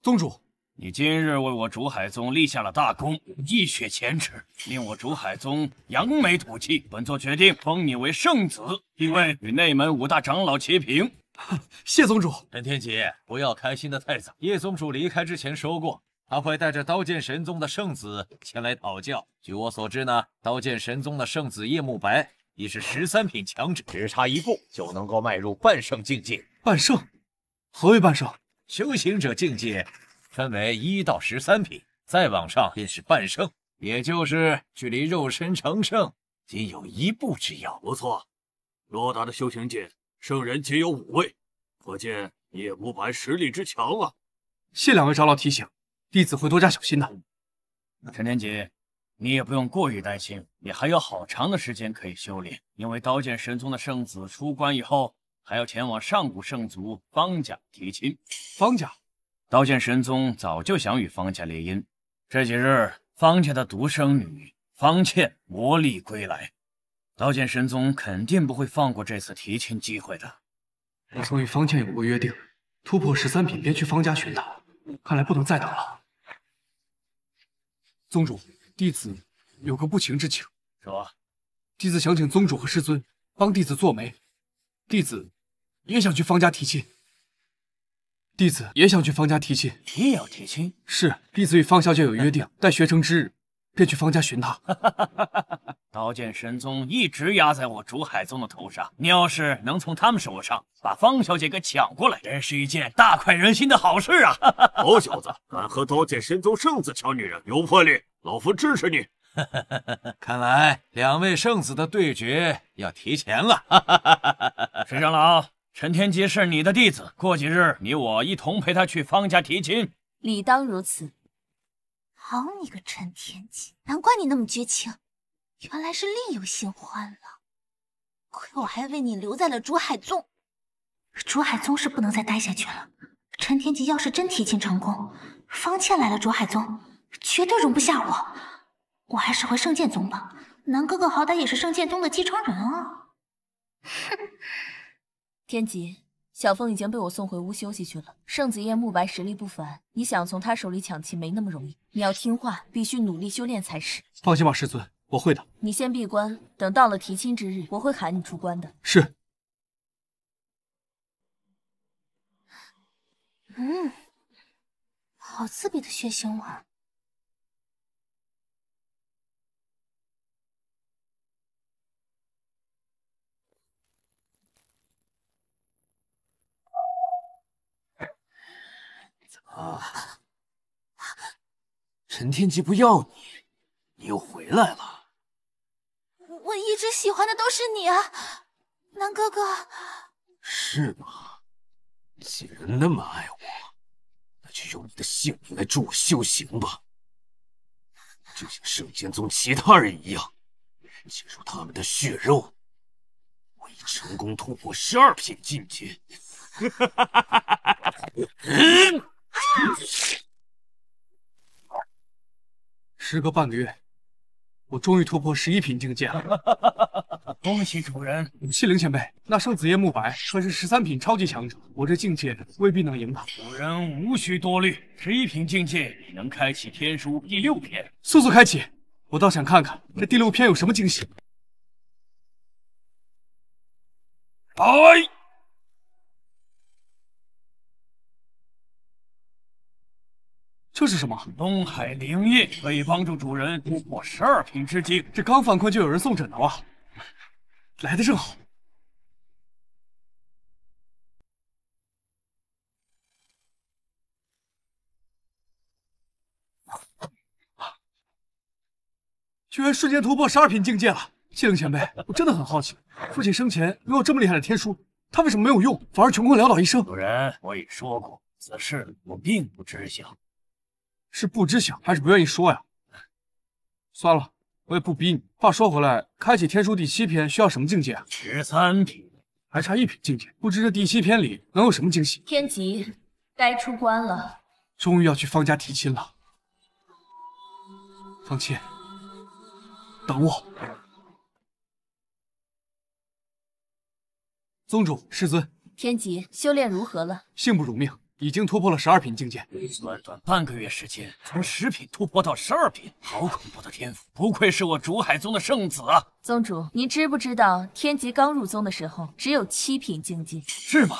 宗主，你今日为我竹海宗立下了大功，一雪前耻，令我竹海宗扬眉吐气。本座决定封你为圣子，并为与内门五大长老齐平。谢宗主，陈天吉，不要开心的太早。叶宗主离开之前说过。他会带着刀剑神宗的圣子前来讨教。据我所知呢，刀剑神宗的圣子叶慕白已是十三品强者，只差一步就能够迈入半圣境界。半圣，何为半圣？修行者境界分为一到十三品，再往上便是半圣，也就是距离肉身成圣仅有一步之遥。不错，偌大的修行界，圣人仅有五位，可见叶慕白实力之强啊！谢两位长老提醒。弟子会多加小心的。陈天杰，你也不用过于担心，你还有好长的时间可以修炼。因为刀剑神宗的圣子出关以后，还要前往上古圣族方家提亲。方家，刀剑神宗早就想与方家联姻，这几日方家的独生女方倩魔力归来，刀剑神宗肯定不会放过这次提亲机会的。我曾与方倩有过约定，突破十三品便去方家寻她，看来不能再等了。宗主，弟子有个不情之请。说，弟子想请宗主和师尊帮弟子做媒，弟子也想去方家提亲。弟子也想去方家提亲，提也要提亲。是，弟子与方小姐有约定，待学成之日，便去方家寻她。刀剑神宗一直压在我竹海宗的头上，你要是能从他们手上把方小姐给抢过来，真是一件大快人心的好事啊！好小子，敢和刀剑神宗圣子抢女人，有魄力，老夫支持你。看来两位圣子的对决要提前了。陈 长老，陈天吉是你的弟子，过几日你我一同陪他去方家提亲，理当如此。好你个陈天吉，难怪你那么绝情。原来是另有新欢了，亏我还为你留在了竹海宗。竹海宗是不能再待下去了。陈天吉要是真提亲成功，方倩来了竹海宗，绝对容不下我。我还是回圣剑宗吧。南哥哥好歹也是圣剑宗的继承人啊。哼，天吉，小凤已经被我送回屋休息去了。圣子夜慕白实力不凡，你想从他手里抢亲没那么容易。你要听话，必须努力修炼才是。放心吧，师尊。我会的。你先闭关，等到了提亲之日，我会喊你出关的。是。嗯，好刺鼻的血腥味。怎么，陈天吉不要你，你又回来了？我一直喜欢的都是你啊，南哥哥。是吗？既然那么爱我，那就用你的性命来助我修行吧。就像圣剑宗其他人一样，进入他们的血肉，我已成功突破十二品境界。嗯，时隔半个月。我终于突破十一品境界了！恭喜主人，西陵前辈。那圣子叶慕白可是十三品超级强者，我这境界未必能赢他。主人无需多虑，十一品境界能开启天书第六篇，速速开启！我倒想看看这第六篇有什么惊喜。哎。这是什么？东海灵印可以帮助主人突破十二品之境。这刚反困就有人送枕头啊！来的正好，居然瞬间突破十二品境界了！谢灵前辈，我真的很好奇，父亲生前拥有这么厉害的天书，他为什么没有用，反而穷困潦倒一生？主人，我已说过，此事我并不知晓。是不知晓，还是不愿意说呀？算了，我也不逼你。话说回来，开启天书第七篇需要什么境界啊？十三品，还差一品境界。不知这第七篇里能有什么惊喜？天极，该出关了。终于要去方家提亲了。方七，等我。宗主，师尊。天极，修炼如何了？幸不辱命。已经突破了十二品境界，短短半个月时间，从十品突破到十二品，好恐怖的天赋，不愧是我竹海宗的圣子啊！宗主，您知不知道天极刚入宗的时候只有七品境界？是吗？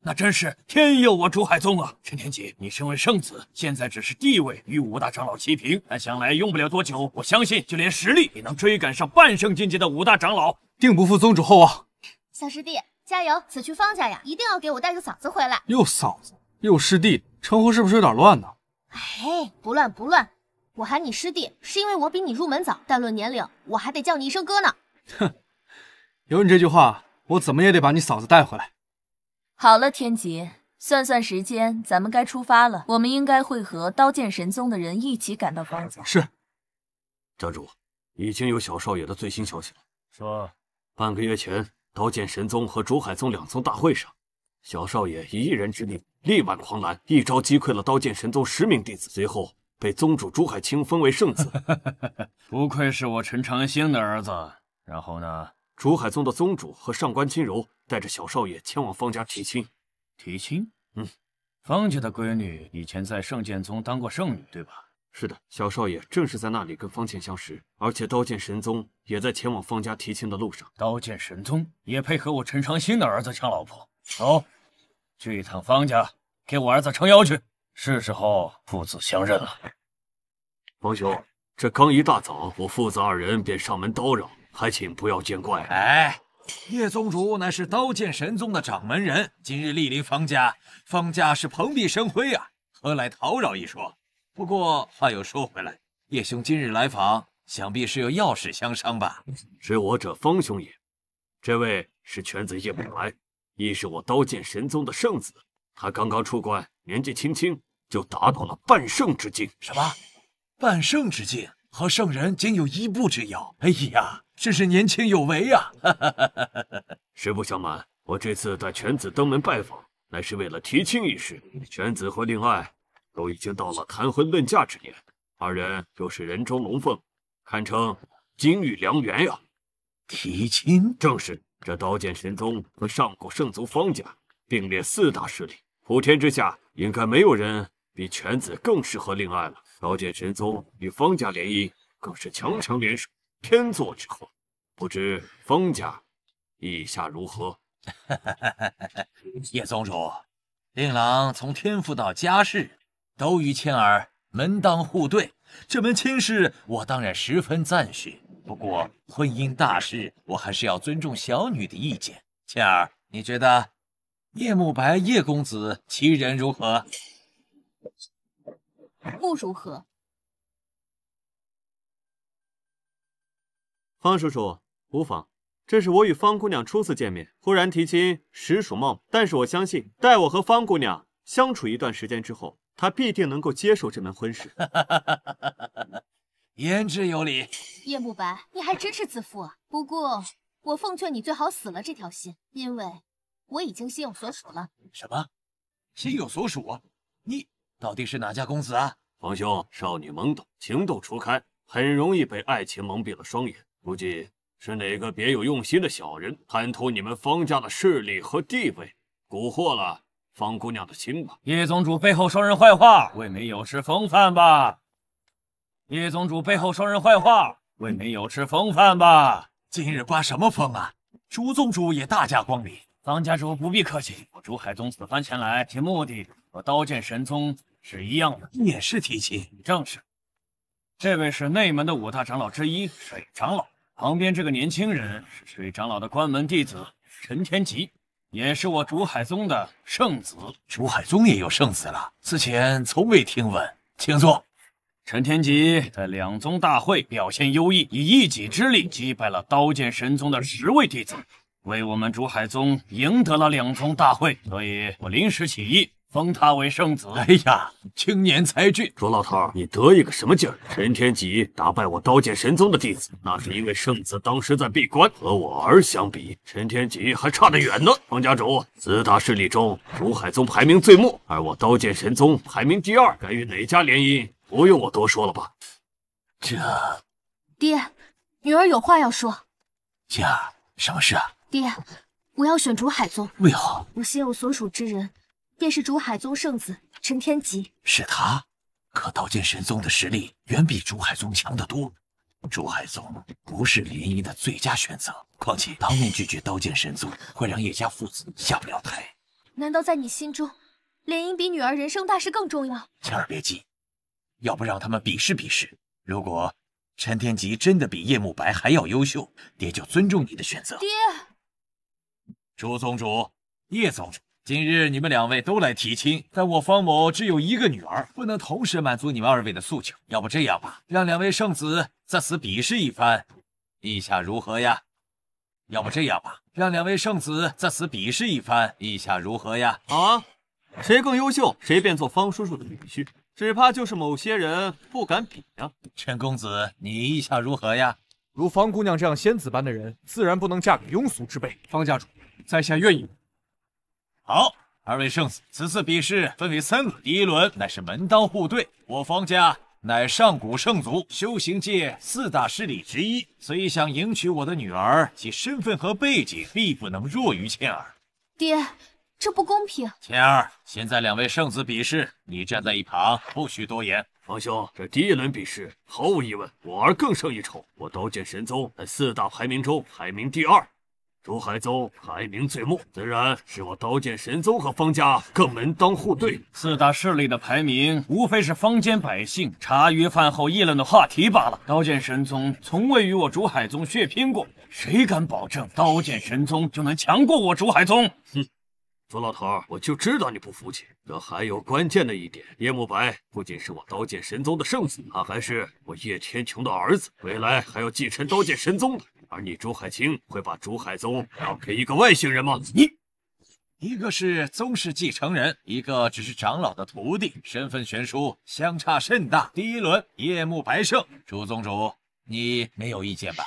那真是天佑我竹海宗啊！陈天杰，你身为圣子，现在只是地位与五大长老齐平，但想来用不了多久，我相信就连实力，也能追赶上半圣境界的五大长老，定不负宗主厚望。小师弟，加油！此去方家呀，一定要给我带个嫂子回来。又嫂子？又师弟称呼是不是有点乱呢？哎，不乱不乱，我喊你师弟是因为我比你入门早，但论年龄，我还得叫你一声哥呢。哼，有你这句话，我怎么也得把你嫂子带回来。好了，天吉，算算时间，咱们该出发了。我们应该会和刀剑神宗的人一起赶到方家。是，家主，已经有小少爷的最新消息了。说，半个月前，刀剑神宗和竹海宗两宗大会上。小少爷以一人之力力挽狂澜，一招击溃了刀剑神宗十名弟子，随后被宗主朱海清封为圣子，不愧是我陈长兴的儿子。然后呢？竹海宗的宗主和上官清柔带着小少爷前往方家提亲。提亲？嗯。方家的闺女以前在圣剑宗当过圣女，对吧？是的，小少爷正是在那里跟方倩相识，而且刀剑神宗也在前往方家提亲的路上。刀剑神宗也配合我陈长兴的儿子抢老婆？走，去一趟方家，给我儿子撑腰去。是时候父子相认了。方兄，这刚一大早，我父子二人便上门叨扰，还请不要见怪。哎，叶宗主乃是刀剑神宗的掌门人，今日莅临方家，方家是蓬荜生辉啊，何来叨扰一说？不过话又说回来，叶兄今日来访，想必是有要事相商吧？知我者方兄也，这位是犬子叶慕来。亦是我刀剑神宗的圣子，他刚刚出关，年纪轻轻就达到了半圣之境。什么？半圣之境和圣人仅有一步之遥。哎呀，真是年轻有为呀！哈哈哈哈哈哈。实不相瞒，我这次带犬子登门拜访，乃是为了提亲一事。犬子和令爱都已经到了谈婚论嫁之年，二人又是人中龙凤，堪称金玉良缘呀。提亲？正是。这刀剑神宗和上古圣族方家并列四大势力，普天之下应该没有人比犬子更适合令爱了。刀剑神宗与方家联姻，更是强强联手，天作之合。不知方家意下如何？叶宗主，令郎从天赋到家世，都与千儿门当户对，这门亲事我当然十分赞许。不过婚姻大事，我还是要尊重小女的意见。倩儿，你觉得叶慕白叶公子其人如何？不如何。方叔叔无妨，这是我与方姑娘初次见面，忽然提亲，实属冒昧。但是我相信，待我和方姑娘相处一段时间之后，她必定能够接受这门婚事。言之有理，叶慕白，你还真是自负啊！不过，我奉劝你最好死了这条心，因为我已经心有所属了。什么？心有所属？你到底是哪家公子啊？皇兄，少女懵懂，情窦初开，很容易被爱情蒙蔽了双眼。估计是哪个别有用心的小人，贪图你们方家的势力和地位，蛊惑了方姑娘的心吧。叶宗主背后说人坏话，未免有失风范吧？叶宗主背后说人坏话，未免有失风范吧？今日刮什么风啊？朱宗主也大驾光临，方家主不必客气。我竹海宗此番前来，其目的和刀剑神宗是一样的，也是提亲。正是，这位是内门的五大长老之一水长老，旁边这个年轻人是水长老的关门弟子陈天吉，也是我竹海宗的圣子。竹海宗也有圣子了，此前从未听闻。请坐。陈天吉在两宗大会表现优异，以一己之力击败了刀剑神宗的十位弟子，为我们竹海宗赢得了两宗大会，所以我临时起意封他为圣子。哎呀，青年才俊，卓老头，你得意个什么劲儿？陈天吉打败我刀剑神宗的弟子，那是因为圣子当时在闭关，和我儿相比，陈天吉还差得远呢。方家主，四大势力中，竹海宗排名最末，而我刀剑神宗排名第二，敢与哪家联姻？不用我多说了吧，这，爹，女儿有话要说。静儿，什么事啊？爹，我要选竹海宗。为何？我心有所属之人，便是竹海宗圣子陈天吉。是他？可刀剑神宗的实力远比竹海宗强得多。竹海宗不是联姻的最佳选择。况且当面拒绝刀剑神宗，会让叶家父子下不了台。难道在你心中，联姻比女儿人生大事更重要？千儿别急。要不让他们比试比试，如果陈天吉真的比叶慕白还要优秀，爹就尊重你的选择。爹，朱宗主、叶宗主，今日你们两位都来提亲，但我方某只有一个女儿，不能同时满足你们二位的诉求。要不这样吧，让两位圣子在此比试一番，意下如何呀？要不这样吧，让两位圣子在此比试一番，意下如何呀？好啊，谁更优秀，谁便做方叔叔的女婿。只怕就是某些人不敢比呀。陈公子，你意下如何呀？如方姑娘这样仙子般的人，自然不能嫁给庸俗之辈。方家主，在下愿意。好，二位圣子，此次比试分为三轮，第一轮乃是门当户对。我方家乃上古圣族，修行界四大势力之一，所以想迎娶我的女儿，其身份和背景必不能弱于倩儿。爹。这不公平，谦儿，现在两位圣子比试，你站在一旁，不许多言。方兄，这第一轮比试，毫无疑问，我儿更胜一筹。我刀剑神宗在四大排名中排名第二，竹海宗排名最末，自然是我刀剑神宗和方家更门当户对。四大势力的排名，无非是坊间百姓茶余饭后议论的话题罢了。刀剑神宗从未与我竹海宗血拼过，谁敢保证刀剑神宗就能强过我竹海宗？哼。朱老头，我就知道你不服气。这还有关键的一点，叶慕白不仅是我刀剑神宗的圣子，他还是我叶天穹的儿子，未来还要继承刀剑神宗的。而你朱海清会把朱海宗让给一个外姓人吗？你，一个是宗室继承人，一个只是长老的徒弟，身份悬殊，相差甚大。第一轮，叶慕白胜。朱宗主，你没有意见吧？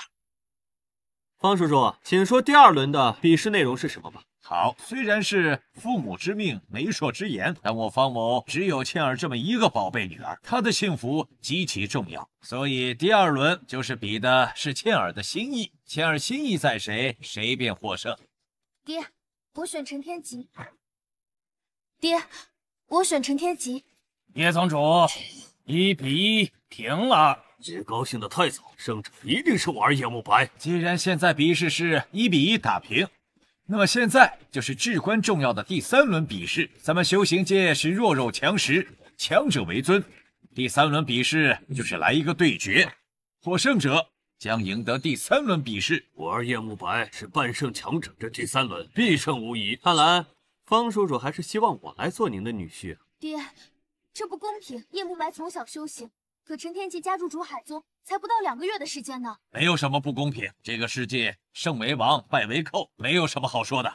方叔叔，请说第二轮的比试内容是什么吧。好，虽然是父母之命，媒妁之言，但我方某只有倩儿这么一个宝贝女儿，她的幸福极其重要，所以第二轮就是比的是倩儿的心意，倩儿心意在谁，谁便获胜。爹，我选陈天吉。爹，我选陈天吉。叶宗主，一比一，停了，别高兴的太早，胜者一定是我儿叶慕白。既然现在比试是一比一打平。那么现在就是至关重要的第三轮比试，咱们修行界是弱肉强食，强者为尊。第三轮比试就是来一个对决，获胜者将赢得第三轮比试。我儿叶慕白是半圣强者，这第三轮必胜无疑。看来方叔叔还是希望我来做您的女婿。爹，这不公平！叶慕白从小修行。可陈天琪加入竹海宗才不到两个月的时间呢，没有什么不公平。这个世界胜为王，败为寇，没有什么好说的。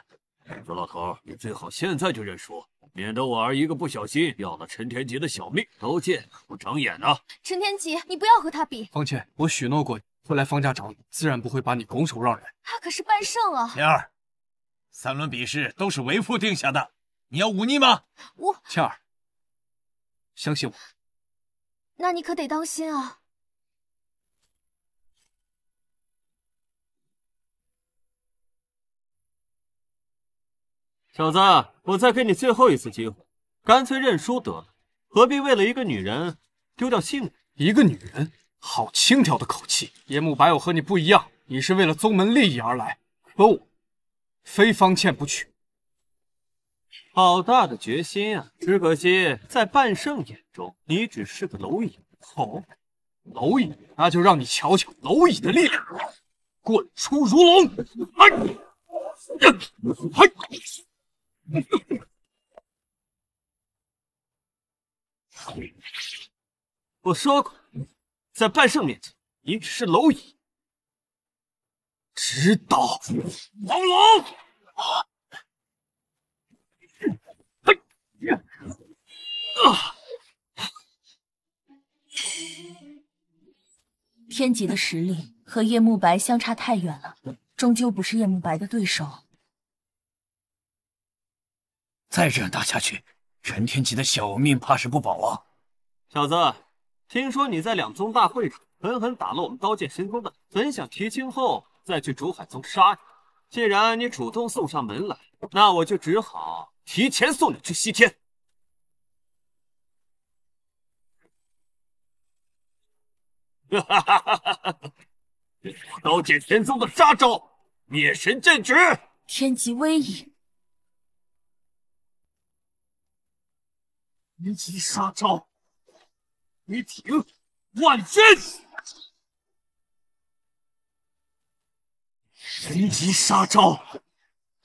竹老头，你最好现在就认输，免得我儿一个不小心要了陈天琪的小命。刀剑可不长眼啊！陈天琪，你不要和他比。方倩，我许诺过会来方家找你，自然不会把你拱手让人。他可是半圣啊！倩儿，三轮比试都是为父定下的，你要忤逆吗？我倩儿，相信我。那你可得当心啊，小子！我再给你最后一次机会，干脆认输得了，何必为了一个女人丢掉性命？一个女人，好轻佻的口气！叶慕白，我和你不一样，你是为了宗门利益而来，可我非方倩不娶。好大的决心啊！只可惜，在半圣眼中，你只是个蝼蚁。好，蝼蚁，那就让你瞧瞧蝼蚁的力量。滚出如龙！嘿，嘿，我说过，在半圣面前，你只是蝼蚁。直到黄龙。天极的实力和叶慕白相差太远了，终究不是叶慕白的对手。再这样打下去，陈天极的小命怕是不保啊！小子，听说你在两宗大会上狠狠打了我们刀剑神宗的，本想提亲后再去竹海宗杀你。既然你主动送上门来，那我就只好。提前送你去西天！哈哈哈哈哈！我刀剑天宗的杀招，灭神剑诀。天极威仪。天极杀招，雷霆万钧。神级杀招，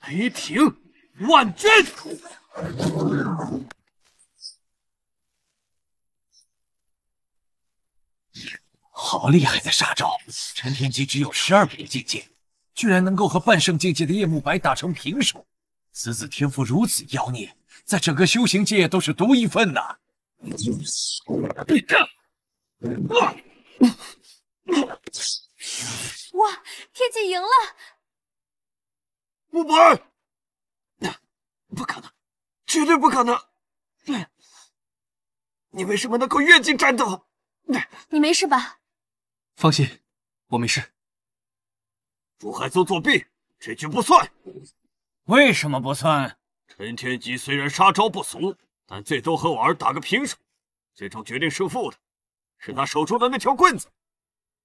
雷霆。万钧，好厉害的杀招！陈天机只有十二品境界，居然能够和半圣境界的叶慕白打成平手。此子天赋如此妖孽，在整个修行界都是独一份的。哇！天机赢了！慕白。不可能，绝对不可能！你为什么能够越级战斗？你你没事吧？放心，我没事。朱海宗作弊，这局不算。为什么不算？陈天吉虽然杀招不俗，但最多和我儿打个平手。最终决定胜负的，是他手中的那条棍子。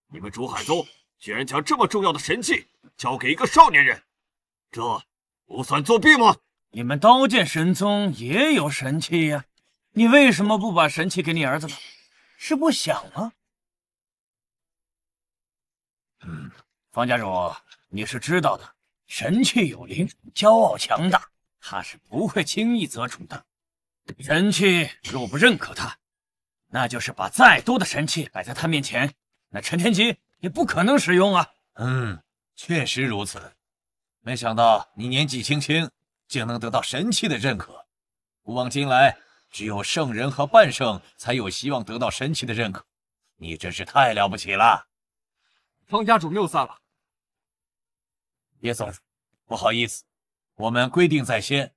你们朱海宗居然将这么重要的神器交给一个少年人，这不算作弊吗？你们刀剑神宗也有神器呀？你为什么不把神器给你儿子呢？是不想吗？嗯，方家主，你是知道的，神器有灵，骄傲强大，他是不会轻易择宠的。神器若不认可他，那就是把再多的神器摆在他面前，那陈天吉也不可能使用啊。嗯，确实如此。没想到你年纪轻轻。竟能得到神器的认可，古往今来，只有圣人和半圣才有希望得到神器的认可。你真是太了不起了，方家主谬赞了。叶总，不好意思，我们规定在先，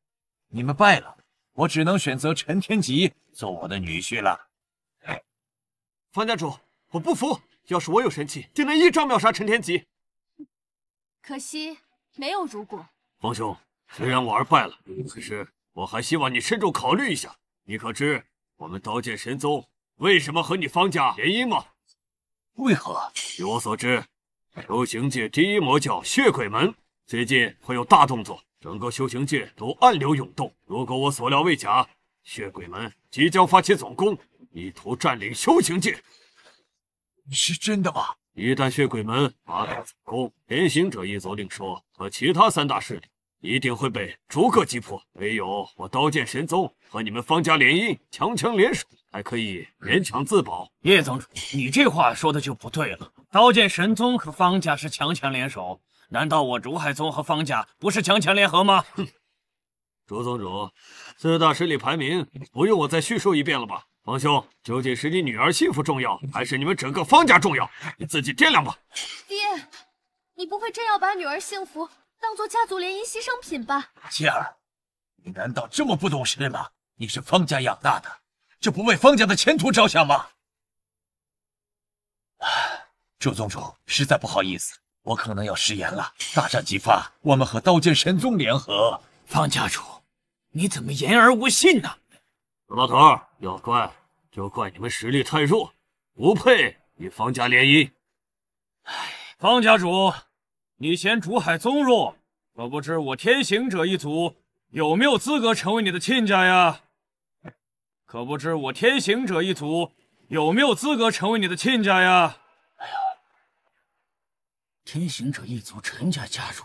你们败了，我只能选择陈天吉做我的女婿了。方家主，我不服！要是我有神器，定能一招秒杀陈天吉。可惜没有如果。方兄。虽然我儿败了，可是我还希望你慎重考虑一下。你可知我们刀剑神宗为什么和你方家联姻吗？为何？据我所知，修行界第一魔教血鬼门最近会有大动作，整个修行界都暗流涌动。如果我所料未假，血鬼门即将发起总攻，意图占领修行界。是真的吗？一旦血鬼门发动总攻，连行者一族另说和其他三大势力。一定会被逐个击破，唯有我刀剑神宗和你们方家联姻，强强联手，还可以勉强自保。叶宗主，你这话说的就不对了。刀剑神宗和方家是强强联手，难道我竹海宗和方家不是强强联合吗？哼，竹宗主，四大势力排名不用我再叙述一遍了吧？方兄，究竟是你女儿幸福重要，还是你们整个方家重要？你自己掂量吧。爹，你不会真要把女儿幸福？当做家族联姻牺牲品吧，倩儿，你难道这么不懂事吗？你是方家养大的，就不为方家的前途着想吗？哎，宗主，实在不好意思，我可能要食言了。大战即发，我们和刀剑神宗联合，方家主，你怎么言而无信呢？老头，要怪就怪你们实力太弱，不配与方家联姻。哎，方家主。你嫌竹海宗弱？可不知我天行者一族有没有资格成为你的亲家呀？可不知我天行者一族有没有资格成为你的亲家呀？哎呀，天行者一族陈家家主，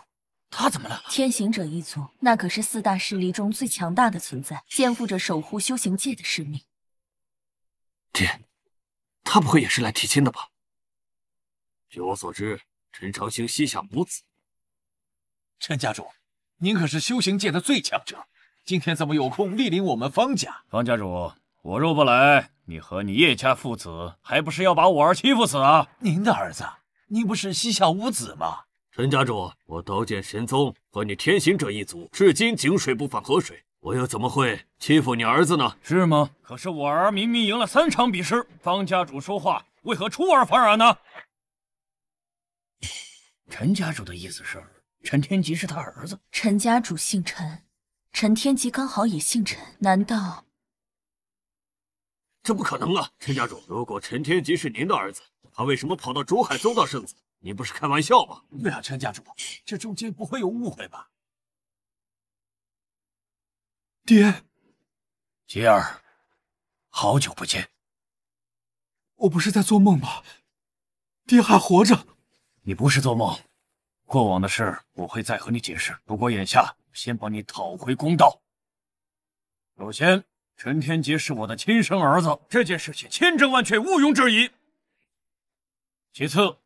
他怎么了？天行者一族那可是四大势力中最强大的存在，肩负着守护修行界的使命。爹，他不会也是来提亲的吧？据我所知。陈长兴膝下无子，陈家主，您可是修行界的最强者，今天怎么有空莅临我们方家？方家主，我若不来，你和你叶家父子还不是要把我儿欺负死啊？您的儿子，您不是膝下无子吗？陈家主，我刀剑神宗和你天行者一族，至今井水不犯河水，我又怎么会欺负你儿子呢？是吗？可是我儿明明赢了三场比试，方家主说话为何出尔反尔呢？陈家主的意思是，陈天吉是他儿子。陈家主姓陈，陈天吉刚好也姓陈，难道这不可能啊？陈家主，如果陈天吉是您的儿子，他为什么跑到竹海搜到圣子？您不是开玩笑吗？对啊，陈家主，这中间不会有误会吧？爹，吉儿，好久不见。我不是在做梦吧？爹还活着。你不是做梦，过往的事我会再和你解释。不过眼下，先帮你讨回公道。首先，陈天吉是我的亲生儿子，这件事情千真万确，毋庸置疑。其次，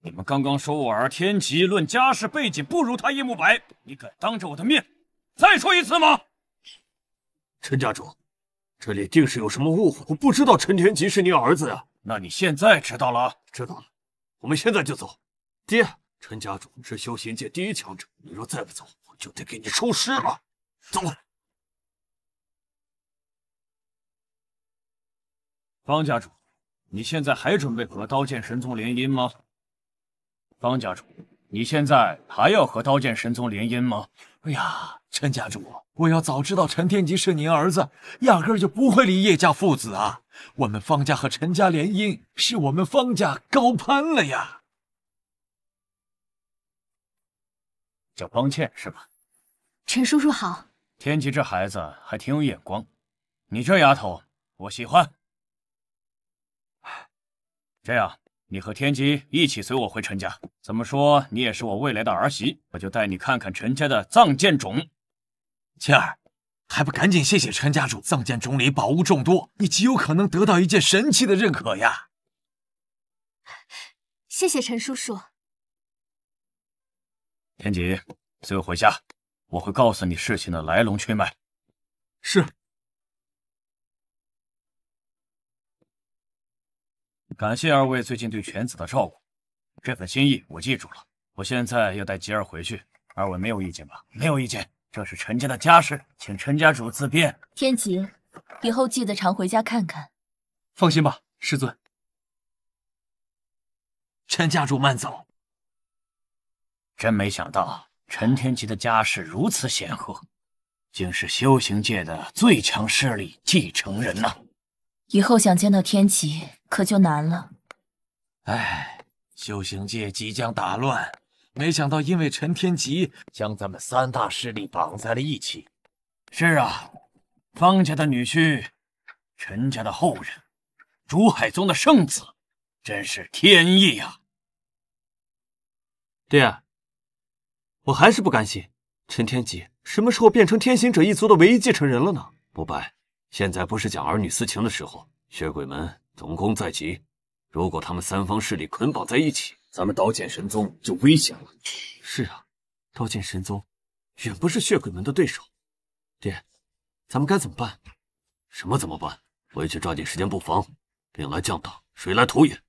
你们刚刚说我儿天吉论家世背景不如他叶慕白，你敢当着我的面再说一次吗？陈家主，这里定是有什么误会，我不知道陈天吉是你儿子呀。那你现在知道了？知道了，我们现在就走。爹，陈家主是修仙界第一强者，你若再不走，我就得给你收尸了。走。方家主，你现在还准备和刀剑神宗联姻吗？方家主，你现在还要和刀剑神宗联姻吗？哎呀，陈家主，我要早知道陈天吉是您儿子，压根就不会离叶家父子啊。我们方家和陈家联姻，是我们方家高攀了呀。叫方倩是吧？陈叔叔好。天机这孩子还挺有眼光，你这丫头我喜欢。这样，你和天机一起随我回陈家。怎么说，你也是我未来的儿媳，我就带你看看陈家的藏剑冢。倩儿，还不赶紧谢谢陈家主？藏剑冢里宝物众多，你极有可能得到一件神器的认可呀。谢谢陈叔叔。天吉，随我回家，我会告诉你事情的来龙去脉。是。感谢二位最近对犬子的照顾，这份心意我记住了。我现在要带吉儿回去，二位没有意见吧？没有意见。这是陈家的家事，请陈家主自便。天吉，以后记得常回家看看。放心吧，师尊。陈家主慢走。真没想到，陈天吉的家世如此显赫，竟是修行界的最强势力继承人呐！以后想见到天琪可就难了。哎，修行界即将打乱，没想到因为陈天吉，将咱们三大势力绑在了一起。是啊，方家的女婿，陈家的后人，竹海宗的圣子，真是天意啊！爹。我还是不甘心，陈天极什么时候变成天行者一族的唯一继承人了呢？不败，现在不是讲儿女私情的时候，血鬼门总攻在即，如果他们三方势力捆绑在一起，咱们刀剑神宗就危险了。是啊，刀剑神宗远不是血鬼门的对手。爹，咱们该怎么办？什么怎么办？回去抓紧时间布防，兵来将挡，水来土掩。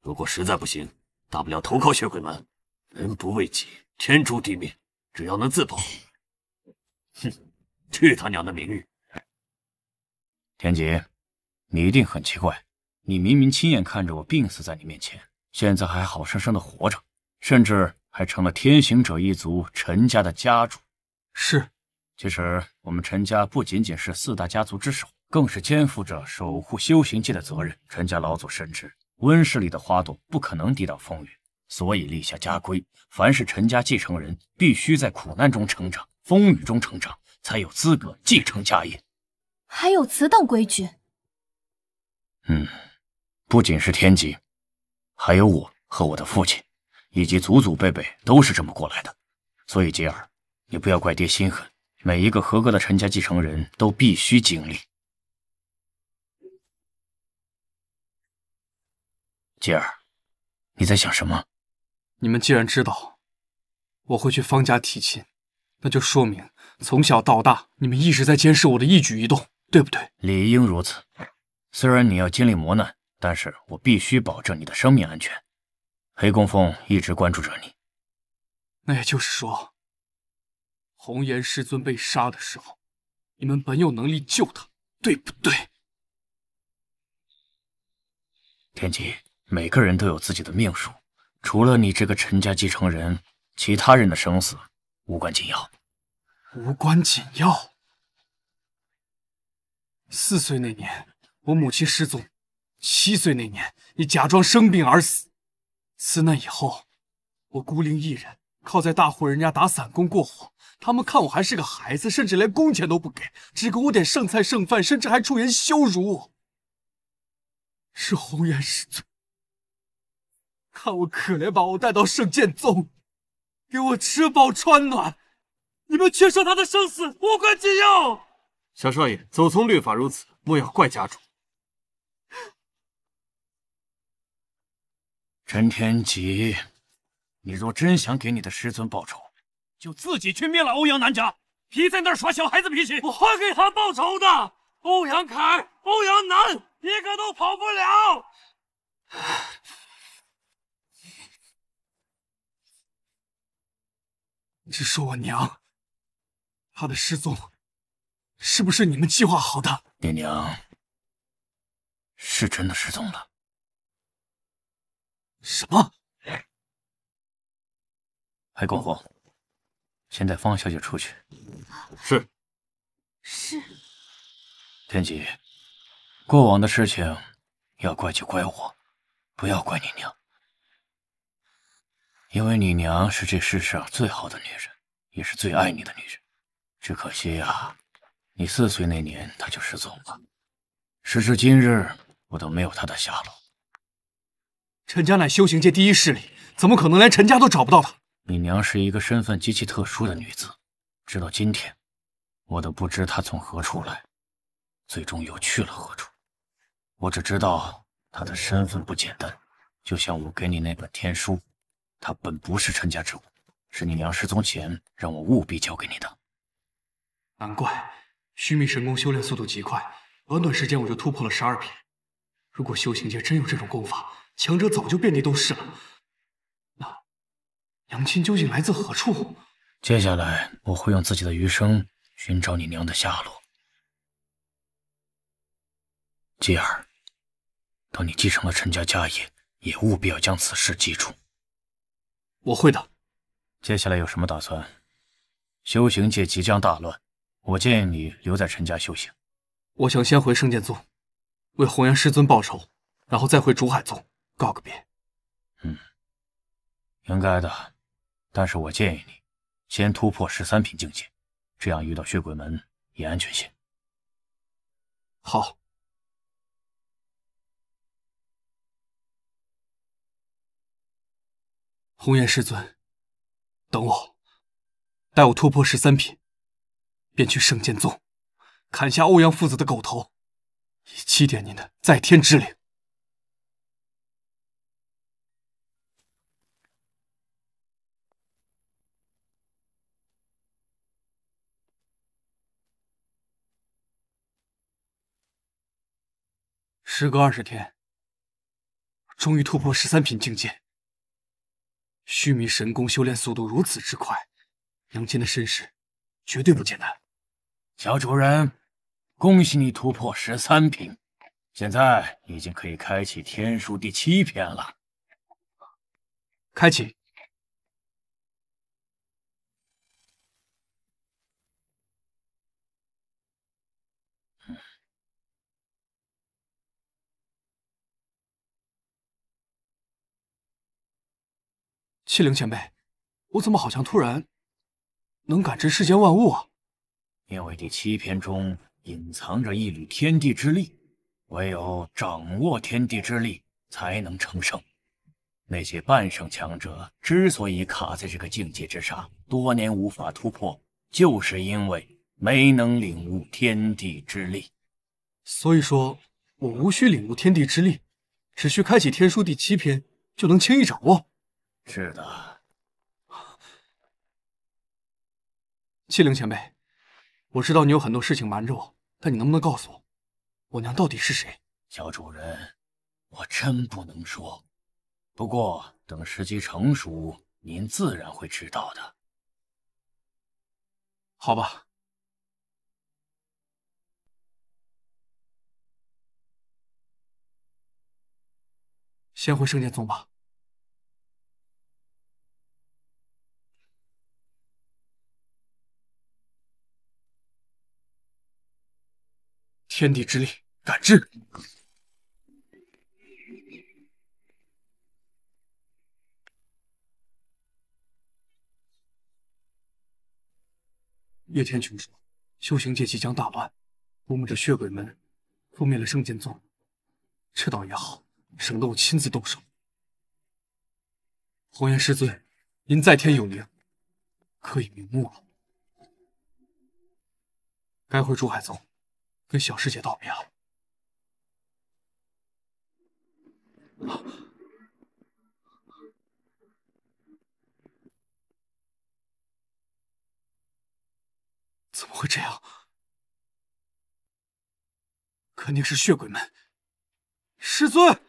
如果实在不行，大不了投靠血鬼门。人不为己。天诛地灭，只要能自保。哼，去他娘的名誉！天吉，你一定很奇怪，你明明亲眼看着我病死在你面前，现在还好生生的活着，甚至还成了天行者一族陈家的家主。是，其实我们陈家不仅仅是四大家族之首，更是肩负着守护修行界的责任。陈家老祖深知，温室里的花朵不可能抵挡风雨。所以立下家规，凡是陈家继承人，必须在苦难中成长、风雨中成长，才有资格继承家业。还有此等规矩？嗯，不仅是天机，还有我和我的父亲，以及祖祖辈辈都是这么过来的。所以杰儿，你不要怪爹心狠。每一个合格的陈家继承人都必须经历。杰儿，你在想什么？你们既然知道我会去方家提亲，那就说明从小到大你们一直在监视我的一举一动，对不对？理应如此。虽然你要经历磨难，但是我必须保证你的生命安全。黑公凤一直关注着你，那也就是说，红颜师尊被杀的时候，你们本有能力救他，对不对？天机，每个人都有自己的命数。除了你这个陈家继承人，其他人的生死无关紧要。无关紧要。四岁那年，我母亲失踪；七岁那年，你假装生病而死。自那以后，我孤零一人，靠在大户人家打散工过活。他们看我还是个孩子，甚至连工钱都不给，只给我点剩菜剩饭，甚至还出言羞辱。是红颜失踪，看我可怜，把我带到圣剑宗，给我吃饱穿暖，你们却说他的生死无关紧要。小少爷，祖宗律法如此，莫要怪家主。陈天吉，你若真想给你的师尊报仇，就自己去灭了欧阳南家，别在那耍小孩子脾气。我会给他报仇的。欧阳凯、欧阳南一个都跑不了。是说我娘，她的失踪，是不是你们计划好的？你娘是真的失踪了。什么？海光宏，先带方小姐出去。是。是。天吉，过往的事情，要怪就怪我，不要怪你娘。因为你娘是这世上最好的女人，也是最爱你的女人。只可惜啊，你四岁那年她就失踪了，时至今日我都没有她的下落。陈家乃修行界第一势力，怎么可能连陈家都找不到她？你娘是一个身份极其特殊的女子，直到今天我都不知她从何处来，最终又去了何处。我只知道她的身份不简单，就像我给你那本天书。它本不是陈家之物，是你娘失踪前让我务必交给你的。难怪虚弥神功修炼速度极快，短短时间我就突破了十二品。如果修行界真有这种功法，强者早就遍地都是了。那，娘亲究竟来自何处？接下来我会用自己的余生寻找你娘的下落。继而，等你继承了陈家家业，也务必要将此事记住。我会的。接下来有什么打算？修行界即将大乱，我建议你留在陈家修行。我想先回圣剑宗，为红颜师尊报仇，然后再回竹海宗告个别。嗯，应该的。但是我建议你先突破十三品境界，这样遇到血鬼门也安全些。好。红颜师尊，等我，待我突破十三品，便去圣剑宗，砍下欧阳父子的狗头，以祭奠您的在天之灵。时隔二十天，终于突破十三品境界。须弥神功修炼速度如此之快，杨坚的身世绝对不简单。小主人，恭喜你突破十三品，现在已经可以开启天书第七篇了。开启。气灵前辈，我怎么好像突然能感知世间万物啊？因为第七篇中隐藏着一缕天地之力，唯有掌握天地之力，才能成圣。那些半圣强者之所以卡在这个境界之上，多年无法突破，就是因为没能领悟天地之力。所以说，我无需领悟天地之力，只需开启天书第七篇，就能轻易掌握。是的，器灵前辈，我知道你有很多事情瞒着我，但你能不能告诉我，我娘到底是谁？小主人，我真不能说。不过等时机成熟，您自然会知道的。好吧，先回圣剑宗吧。天地之力，感知。叶天穹说：“修行界即将大乱，估摸着血鬼门覆灭了圣剑宗，这倒也好，省得我亲自动手。”红颜师尊，您在天有灵，可以瞑目了。该回珠海宗。跟小师姐道别了，怎么会这样？肯定是血鬼们！师尊，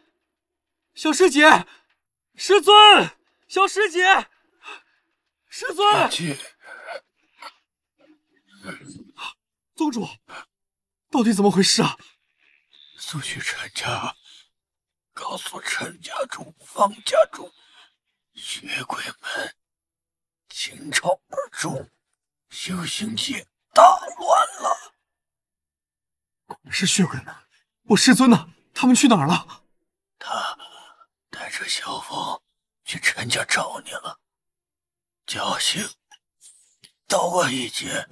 小师姐，师尊，小师姐，师尊，宗主。到底怎么回事啊？速去陈家，告诉陈家主、方家主，血鬼门倾巢而出，修行界大乱了。是血鬼门，我师尊呢？他们去哪儿了？他带着小风去陈家找你了，侥幸逃过一劫，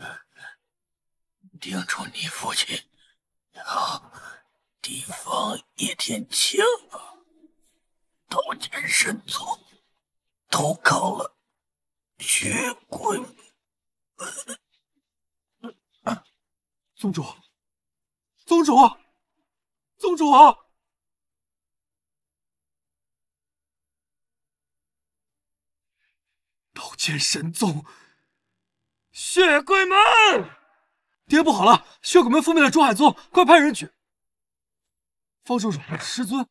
叮嘱你父亲。啊，地方叶天青，刀剑神宗投靠了血鬼门，宗主，宗主，宗主，刀剑神宗，血鬼门。爹不好了，血鬼门覆灭了珠海宗，快派人去。方叔叔，师尊，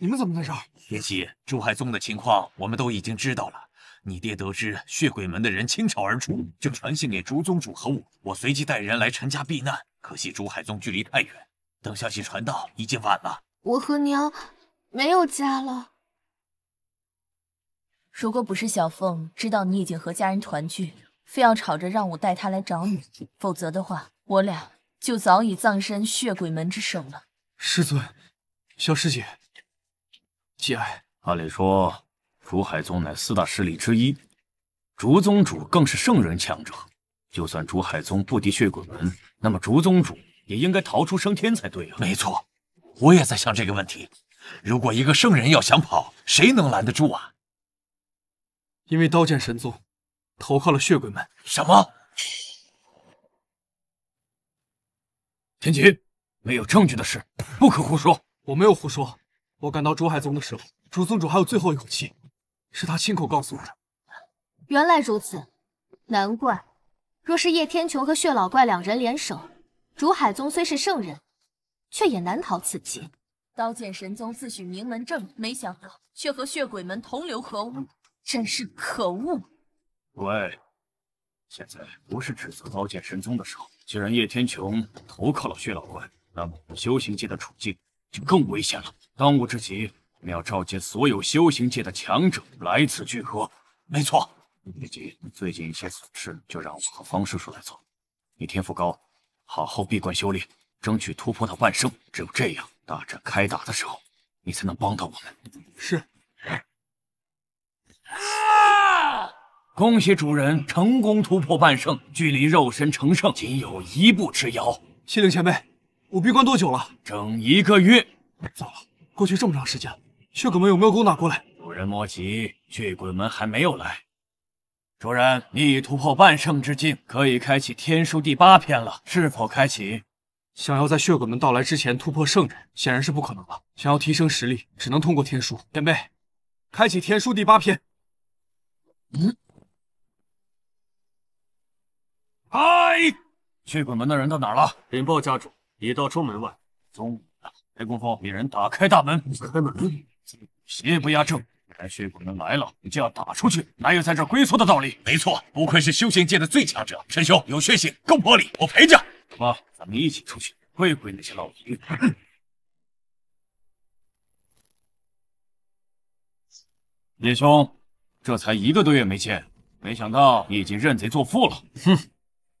你们怎么在这儿？别急，珠海宗的情况我们都已经知道了。你爹得知血鬼门的人倾巢而出，就传信给竹宗主和我，我随即带人来陈家避难。可惜珠海宗距离太远，等消息传到已经晚了。我和娘没有家了。如果不是小凤知道你已经和家人团聚。非要吵着让我带他来找你，否则的话，我俩就早已葬身血鬼门之手了。师尊，小师姐，节哀。按理说，竹海宗乃四大势力之一，竹宗主更是圣人强者。就算竹海宗不敌血鬼门，那么竹宗主也应该逃出升天才对啊。没错，我也在想这个问题。如果一个圣人要想跑，谁能拦得住啊？因为刀剑神宗。投靠了血鬼门？什么？天启，没有证据的事不可胡说。我没有胡说。我赶到竹海宗的时候，竹宗主还有最后一口气，是他亲口告诉我的。原来如此，难怪。若是叶天穹和血老怪两人联手，竹海宗虽是圣人，却也难逃此劫。刀剑神宗自诩名门正，没想到却和血鬼门同流合污，真是可恶。喂，现在不是指责刀剑神宗的时候。既然叶天穹投靠了薛老怪，那么修行界的处境就更危险了。当务之急，我们要召集所有修行界的强者来此聚合。没错，别急，最近一些琐事就让我和方叔叔来做。你天赋高，好好闭关修炼，争取突破到半圣。只有这样，大战开打的时候，你才能帮到我们。是。恭喜主人成功突破半圣，距离肉身成圣仅有一步之遥。血灵前辈，我闭关多久了？整一个月。糟了，过去这么长时间，血鬼门有没有攻打过来？主人莫急，血鬼门还没有来。主人，你已突破半圣之境，可以开启天书第八篇了。是否开启？想要在血鬼门到来之前突破圣人，显然是不可能了。想要提升实力，只能通过天书。前辈，开启天书第八篇。嗯。嗨，血鬼门的人到哪儿了？禀报家主，已到中门外。宗主，叶公风，命人打开大门。开门！邪不压正，既然血鬼门来了，你就要打出去，哪有在这龟缩的道理？没错，不愧是修行界的最强者，陈兄有血性，够魄力，我陪着。走吧，咱们一起出去会会那些老狐叶 兄，这才一个多月没见，没想到你已经认贼作父了。哼！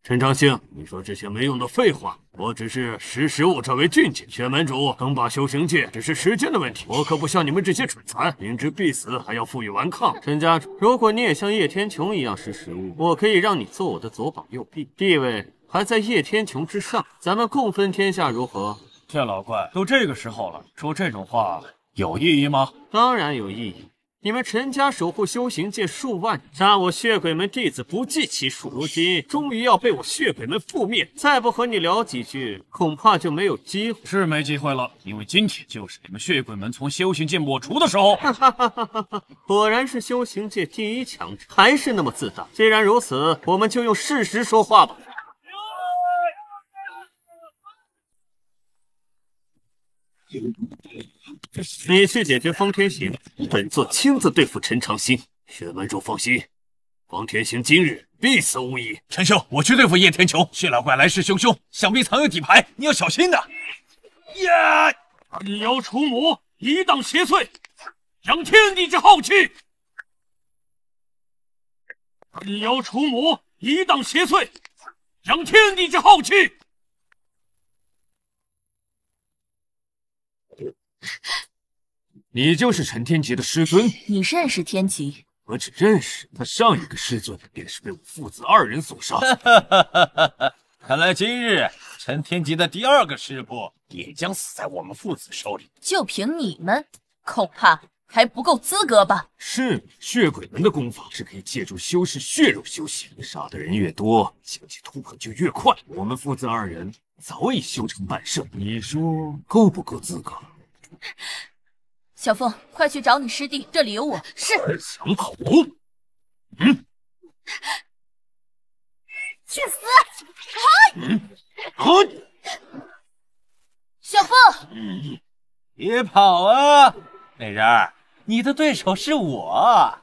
陈长兴，你说这些没用的废话，我只是识时务者为俊杰。玄门主能把修行界，只是时间的问题。我可不像你们这些蠢材，明知必死还要负隅顽抗。陈家主，如果你也像叶天穹一样识时务，我可以让你做我的左膀右臂，地位还在叶天穹之上。咱们共分天下，如何？这老怪，都这个时候了，说这种话有意义吗？当然有意义。你们陈家守护修行界数万年，杀我血鬼门弟子不计其数，如今终于要被我血鬼门覆灭，再不和你聊几句，恐怕就没有机会。是没机会了，因为今天就是你们血鬼门从修行界抹除的时候。哈哈哈哈哈！果然是修行界第一强者，还是那么自大。既然如此，我们就用事实说话吧。你去解决方天行，本座亲自对付陈长兴。雪门主放心，方天行今日必死无疑。陈兄，我去对付叶天琼。血老怪来势汹汹，想必藏有底牌，你要小心的。呀！斩妖除魔，一挡邪祟，扬天地之浩气。斩妖除魔，一挡邪祟，扬天地之浩气。你就是陈天吉的师尊？你认识天吉？我只认识他上一个师尊，便是被我父子二人所杀。哈，看来今日陈天吉的第二个师伯也将死在我们父子手里。就凭你们，恐怕还不够资格吧？是，血鬼门的功法是可以借助修士血肉修行，杀的人越多，境界突破就越快。我们父子二人早已修成半圣，你说够不够资格？小凤，快去找你师弟，这里有我是。想跑？嗯。去死！小凤，别跑啊！美人，你的对手是我。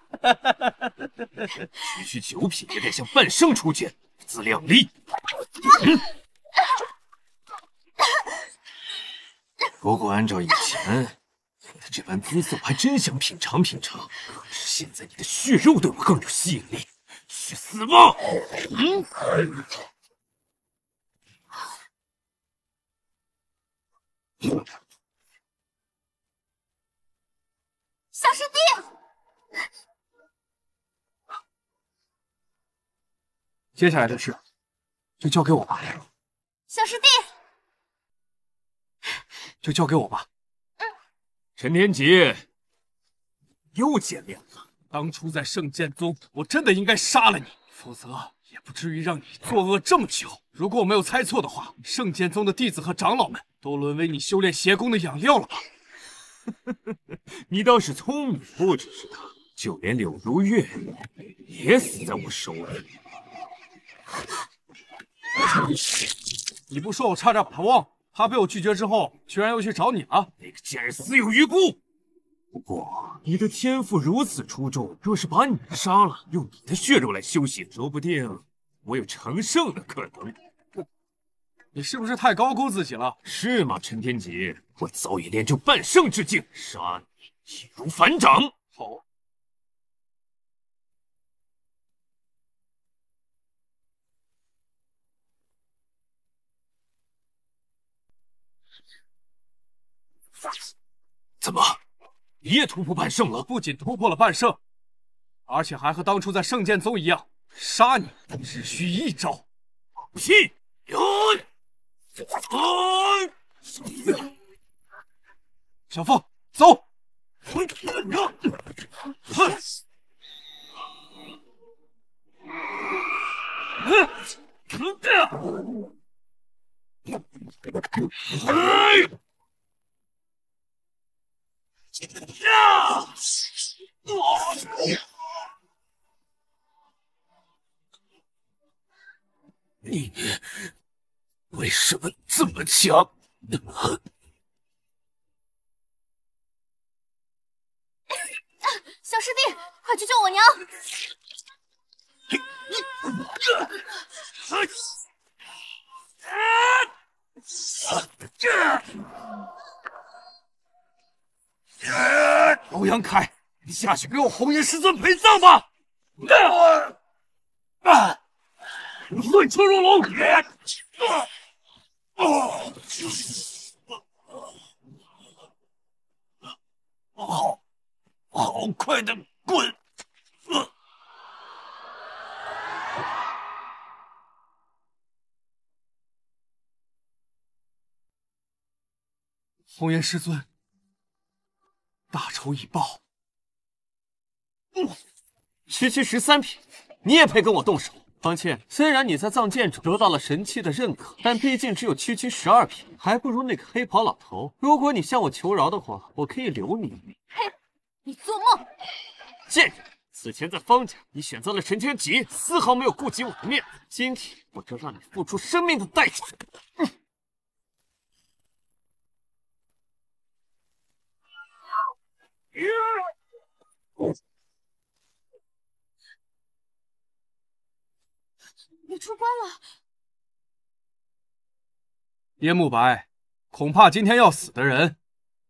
区 区九品也得向半生出剑，不自量力。如果按照以前，你的这般姿色，我还真想品尝品尝。可是现在，你的血肉对我更有吸引力，去死吧！嗯。小师弟，接下来的事就交给我吧。小师弟。就交给我吧。嗯，陈天吉，又见面了。当初在圣剑宗，我真的应该杀了你，否则也不至于让你作恶这么久。如果我没有猜错的话，圣剑宗的弟子和长老们，都沦为你修炼邪功的养料了吧？你倒是聪明。不只是他，就连柳如月也死在我手里。你不说，我差点把他忘了。他被我拒绝之后，居然又去找你了。那个贱人死有余辜。不过你的天赋如此出众，若是把你杀了，用你的血肉来修行，说不定我有成圣的可能。你是不是太高估自己了？是吗，陈天杰？我早已练就半圣之境，杀你易如反掌。好。怎么？你也突破半圣了？不仅突破了半圣，而且还和当初在圣剑宗一样，杀你只需一招。放小凤，走。你为什么这么强？小师弟，快去救我娘！啊！啊！欧阳凯，你下去给我红颜师尊陪葬吧！啊！会出入龙！好，好快的啊。红颜师尊。大仇已报，我区区十三品，你也配跟我动手？方倩，虽然你在藏剑中得到了神器的认可，但毕竟只有区区十二品，还不如那个黑袍老头。如果你向我求饶的话，我可以留你一命。嘿，你做梦！贱人，此前在方家，你选择了陈天吉，丝毫没有顾及我的面子。今天，我就让你付出生命的代价！你出关了，叶慕白，恐怕今天要死的人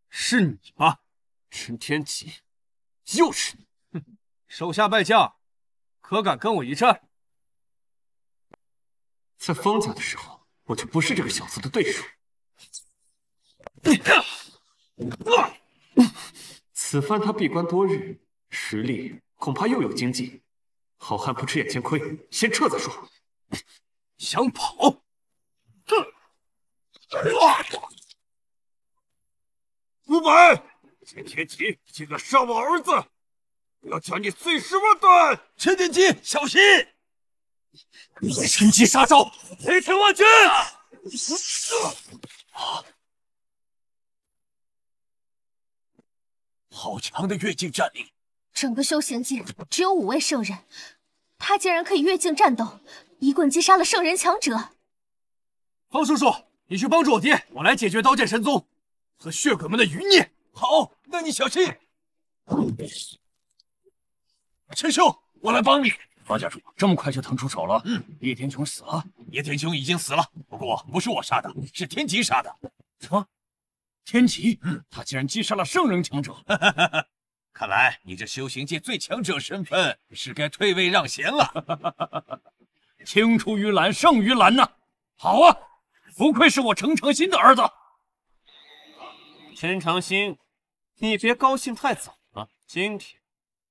是你吧？陈天琪，又是你！哼，手下败将，可敢跟我一战？在方家的时候，我就不是这个小子的对手。你啊！此番他闭关多日，实力恐怕又有精进。好汉不吃眼前亏，先撤再说。想跑？哼！五百！千天奇，你竟敢杀我儿子，我要将你碎尸万段！千天奇，小心！你趁机杀招！雷霆万钧！啊！好强的越境战力！整个修行界只有五位圣人，他竟然可以越境战斗，一棍击杀了圣人强者。方叔叔，你去帮助我爹，我来解决刀剑神宗和血鬼们的余孽。好，那你小心。陈兄，我来帮你。方家主，这么快就腾出手了？嗯，叶天雄死了。叶天雄已经死了，不过不是我杀的，是天极杀的。什么？天启，他竟然击杀了圣人强者，看来你这修行界最强者身份是该退位让贤了。青出于蓝胜于蓝呐。好啊，不愧是我程长兴的儿子，陈长兴，你别高兴太早了，今天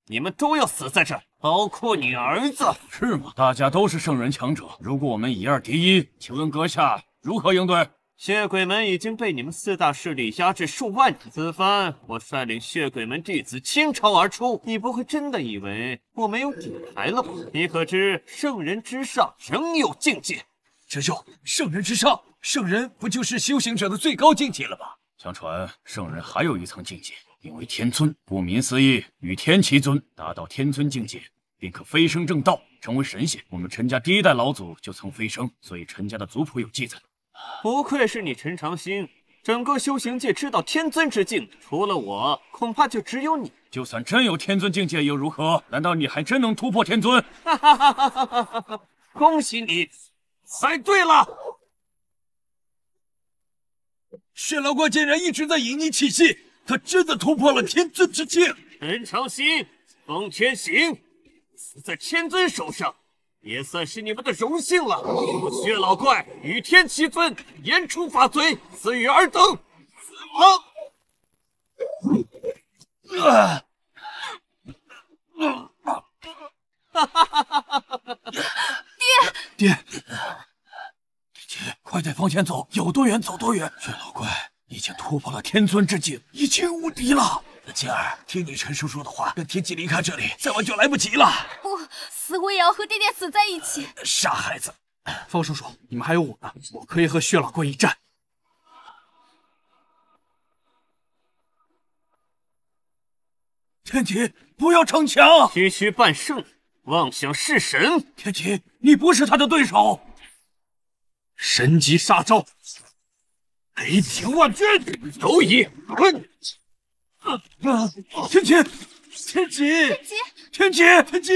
你们都要死在这，包括你儿子，是吗？大家都是圣人强者，如果我们以二敌一，请问阁下如何应对？血鬼门已经被你们四大势力压制数万年，此番我率领血鬼门弟子倾巢而出，你不会真的以为我没有底牌了吧？你可知圣人之上仍有境界？陈兄，圣人之上，圣人不就是修行者的最高境界了吗？相传圣人还有一层境界，名为天尊。顾名思义，与天齐尊。达到天尊境界，便可飞升正道，成为神仙。我们陈家第一代老祖就曾飞升，所以陈家的族谱有记载。不愧是你，陈长兴！整个修行界知道天尊之境，除了我，恐怕就只有你。就算真有天尊境界又如何？难道你还真能突破天尊？哈哈哈哈哈哈！恭喜你，猜对了。血老怪竟然一直在隐匿气息，他真的突破了天尊之境！陈长兴，封天行，死在天尊手上！也算是你们的荣幸了。我薛老怪与天齐分，言出法随，赐予尔等死亡。爹爹爹，快在方前走，有多远走多远。薛老怪已经突破了天尊之境，已经无敌了。静儿，听你陈叔叔的话，跟天启离开这里，再晚就来不及了。不，死我也要和爹爹死在一起。傻孩子，方叔叔，你们还有我呢，我可以和薛老怪一战。天启，不要逞强。区区半圣，妄想弑神。天启，你不是他的对手。神级杀招，雷霆万钧，走你。天极，天极，天极，天极，天极！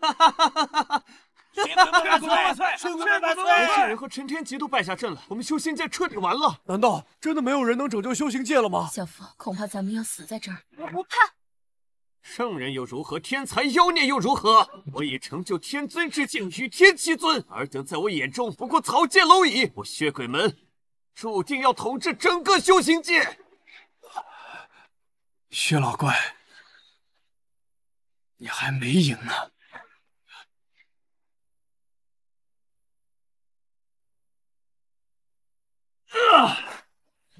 哈哈哈哈哈哈！圣人百岁，万人百岁！圣人和陈天吉都败下阵了，我们修仙界彻底完了。难道真的没有人能拯救修行界了吗？小夫，恐怕咱们要死在这儿。我不怕。圣人又如何？天才妖孽又如何？我已成就天尊之境，与天齐尊，尔等在我眼中不过草芥蝼蚁。我血鬼门，注定要统治整个修行界。薛老怪，你还没赢呢！啊！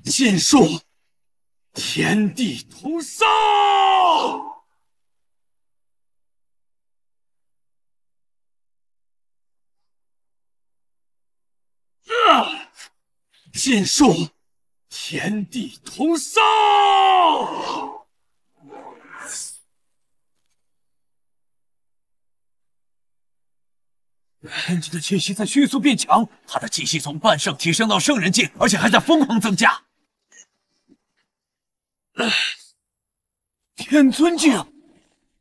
禁术，天地同寿！啊！术，天地同寿！天君的气息在迅速变强，他的气息从半圣提升到圣人境，而且还在疯狂增加。天尊境，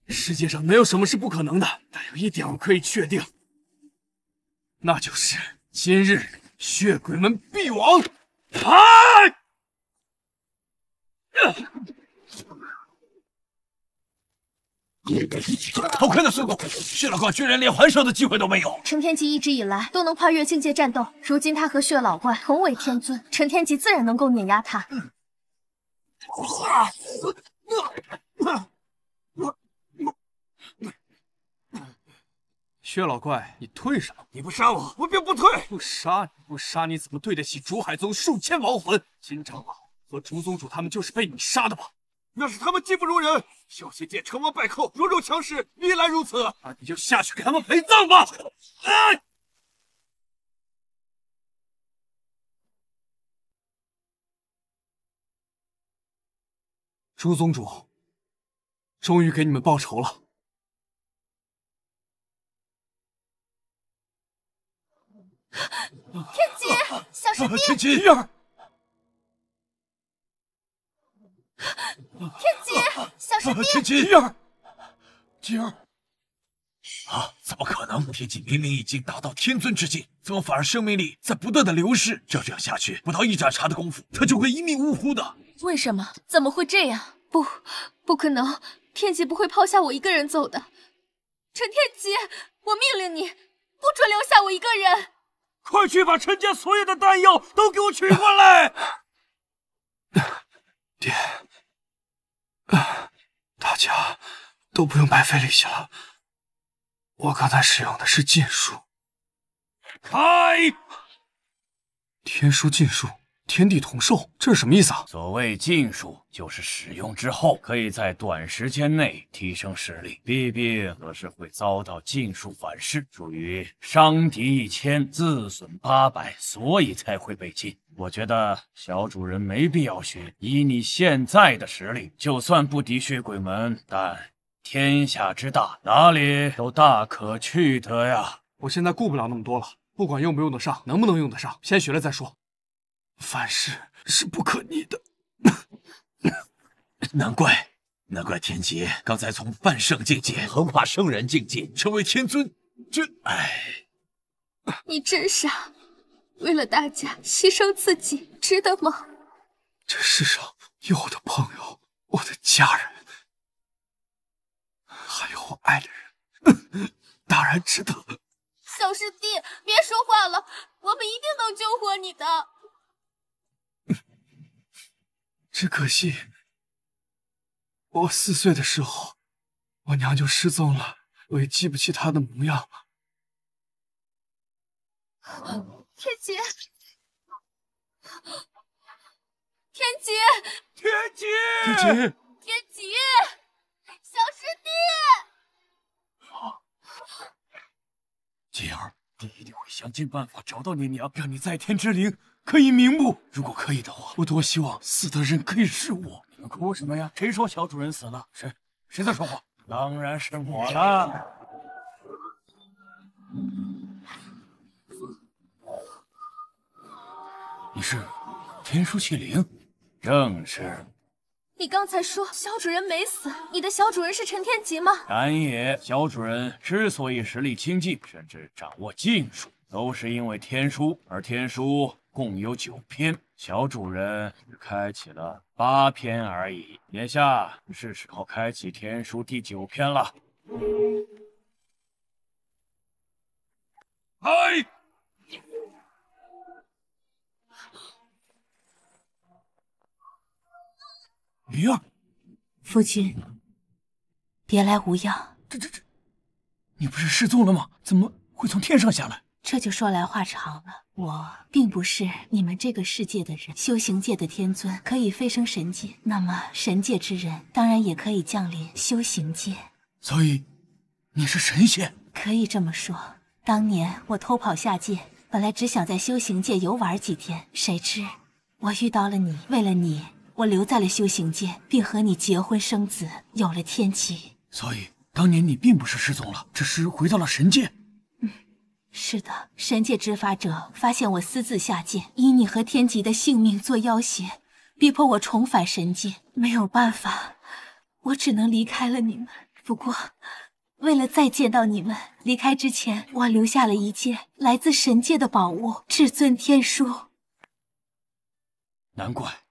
世界上没有什么是不可能的，但有一点我可以确定，那就是今日血鬼门必亡。好快的速度，血老怪居然连还手的机会都没有。陈天极一直以来都能跨越境界战斗，如今他和血老怪同为天尊，陈天极自然能够碾压他。血老怪，你退什么？你不杀我，我便不退。不杀你，不杀你怎么对得起竹海宗数千亡魂？金长老和竹宗主他们就是被你杀的吧？那是他们技不如人。修仙界成王败寇，弱肉强食，历来如此。那你就下去给他们陪葬吧。朱宗主，终于给你们报仇了。天劫，小师弟，天儿。天劫，小师弟，吉儿，吉儿，啊！怎么可能？天吉明明已经达到天尊之境，怎么反而生命力在不断的流失？照这样下去，不到一盏茶的功夫，他就会一命呜呼的。为什么？怎么会这样？不，不可能！天吉不会抛下我一个人走的。陈天吉，我命令你，不准留下我一个人！快去把陈家所有的丹药都给我取过来！爹，大家都不用白费力气了。我刚才使用的是禁术，开天书禁术。天地同寿，这是什么意思啊？所谓禁术，就是使用之后可以在短时间内提升实力，弊病则是会遭到禁术反噬，属于伤敌一千，自损八百，所以才会被禁。我觉得小主人没必要学。以你现在的实力，就算不敌血鬼门，但天下之大，哪里都大可去得呀。我现在顾不了那么多了，不管用不用得上，能不能用得上，先学了再说。凡事是不可逆的，难怪难怪天劫刚才从半圣境界横跨圣人境界成为天尊，这哎，你真傻，为了大家牺牲自己值得吗？这世上有我的朋友，我的家人，还有我爱的人，当然值得。小师弟，别说话了，我们一定能救活你的。只可惜，我四岁的时候，我娘就失踪了，我也记不起她的模样。天启，天启，天启，天启，天启，小师弟，锦儿。爹一定会想尽办法找到你娘，让你在天之灵可以瞑目。如果可以的话，我多希望死的人可以是我。你们哭什么呀？谁说小主人死了？谁？谁在说话？当然是我了。你是天书器灵，正是。你刚才说小主人没死？你的小主人是陈天吉吗？然也，小主人之所以实力清近，甚至掌握禁术，都是因为天书。而天书共有九篇，小主人只开启了八篇而已。眼下是时候开启天书第九篇了。嗨。鱼儿，夫君，别来无恙。这这这，你不是失踪了吗？怎么会从天上下来？这就说来话长了。我并不是你们这个世界的人，修行界的天尊可以飞升神界，那么神界之人当然也可以降临修行界。所以你是神仙？可以这么说。当年我偷跑下界，本来只想在修行界游玩几天，谁知我遇到了你，为了你。我留在了修行界，并和你结婚生子，有了天极。所以当年你并不是失踪了，只是回到了神界。嗯，是的，神界执法者发现我私自下界，以你和天极的性命做要挟，逼迫我重返神界。没有办法，我只能离开了你们。不过，为了再见到你们，离开之前我留下了一件来自神界的宝物——至尊天书。难怪。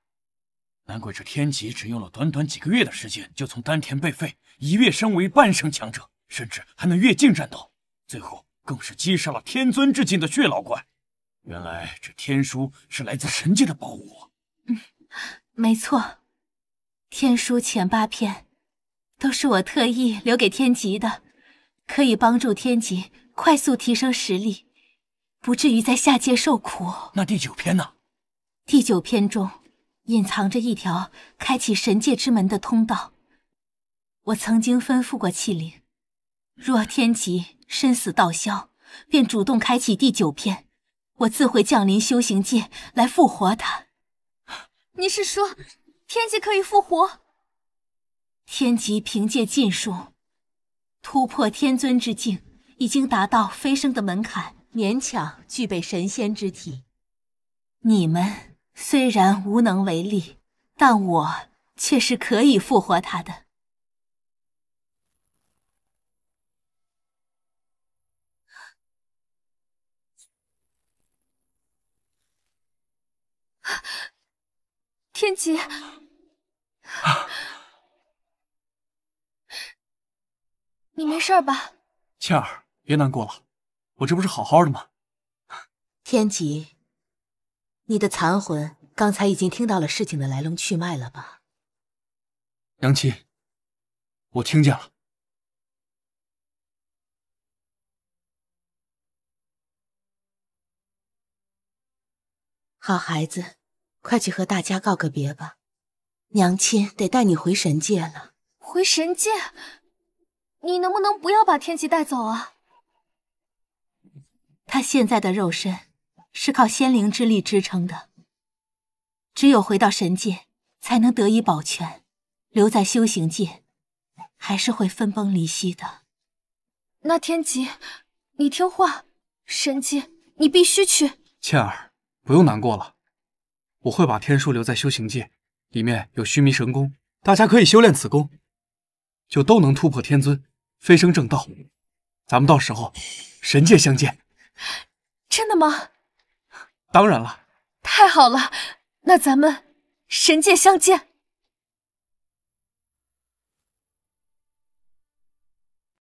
难怪这天极只用了短短几个月的时间，就从丹田被废，一跃升为半圣强者，甚至还能越境战斗，最后更是击杀了天尊之境的血老怪。原来这天书是来自神界的宝物。嗯，没错，天书前八篇，都是我特意留给天极的，可以帮助天极快速提升实力，不至于在下界受苦。那第九篇呢？第九篇中。隐藏着一条开启神界之门的通道。我曾经吩咐过器灵，若天极身死道消，便主动开启第九篇，我自会降临修行界来复活他。你是说天极可以复活？天极凭借禁术突破天尊之境，已经达到飞升的门槛，勉强具备神仙之体。你们。虽然无能为力，但我却是可以复活他的。天吉，你没事吧？倩儿，别难过了，我这不是好好的吗？天吉。你的残魂刚才已经听到了事情的来龙去脉了吧，娘亲，我听见了。好孩子，快去和大家告个别吧，娘亲得带你回神界了。回神界，你能不能不要把天琪带走啊？他现在的肉身。是靠仙灵之力支撑的，只有回到神界才能得以保全，留在修行界，还是会分崩离析的。那天极，你听话，神界你必须去。倩儿，不用难过了，我会把天书留在修行界，里面有须弥神功，大家可以修炼此功，就都能突破天尊，飞升正道。咱们到时候神界相见。真的吗？当然了，太好了，那咱们神界相见。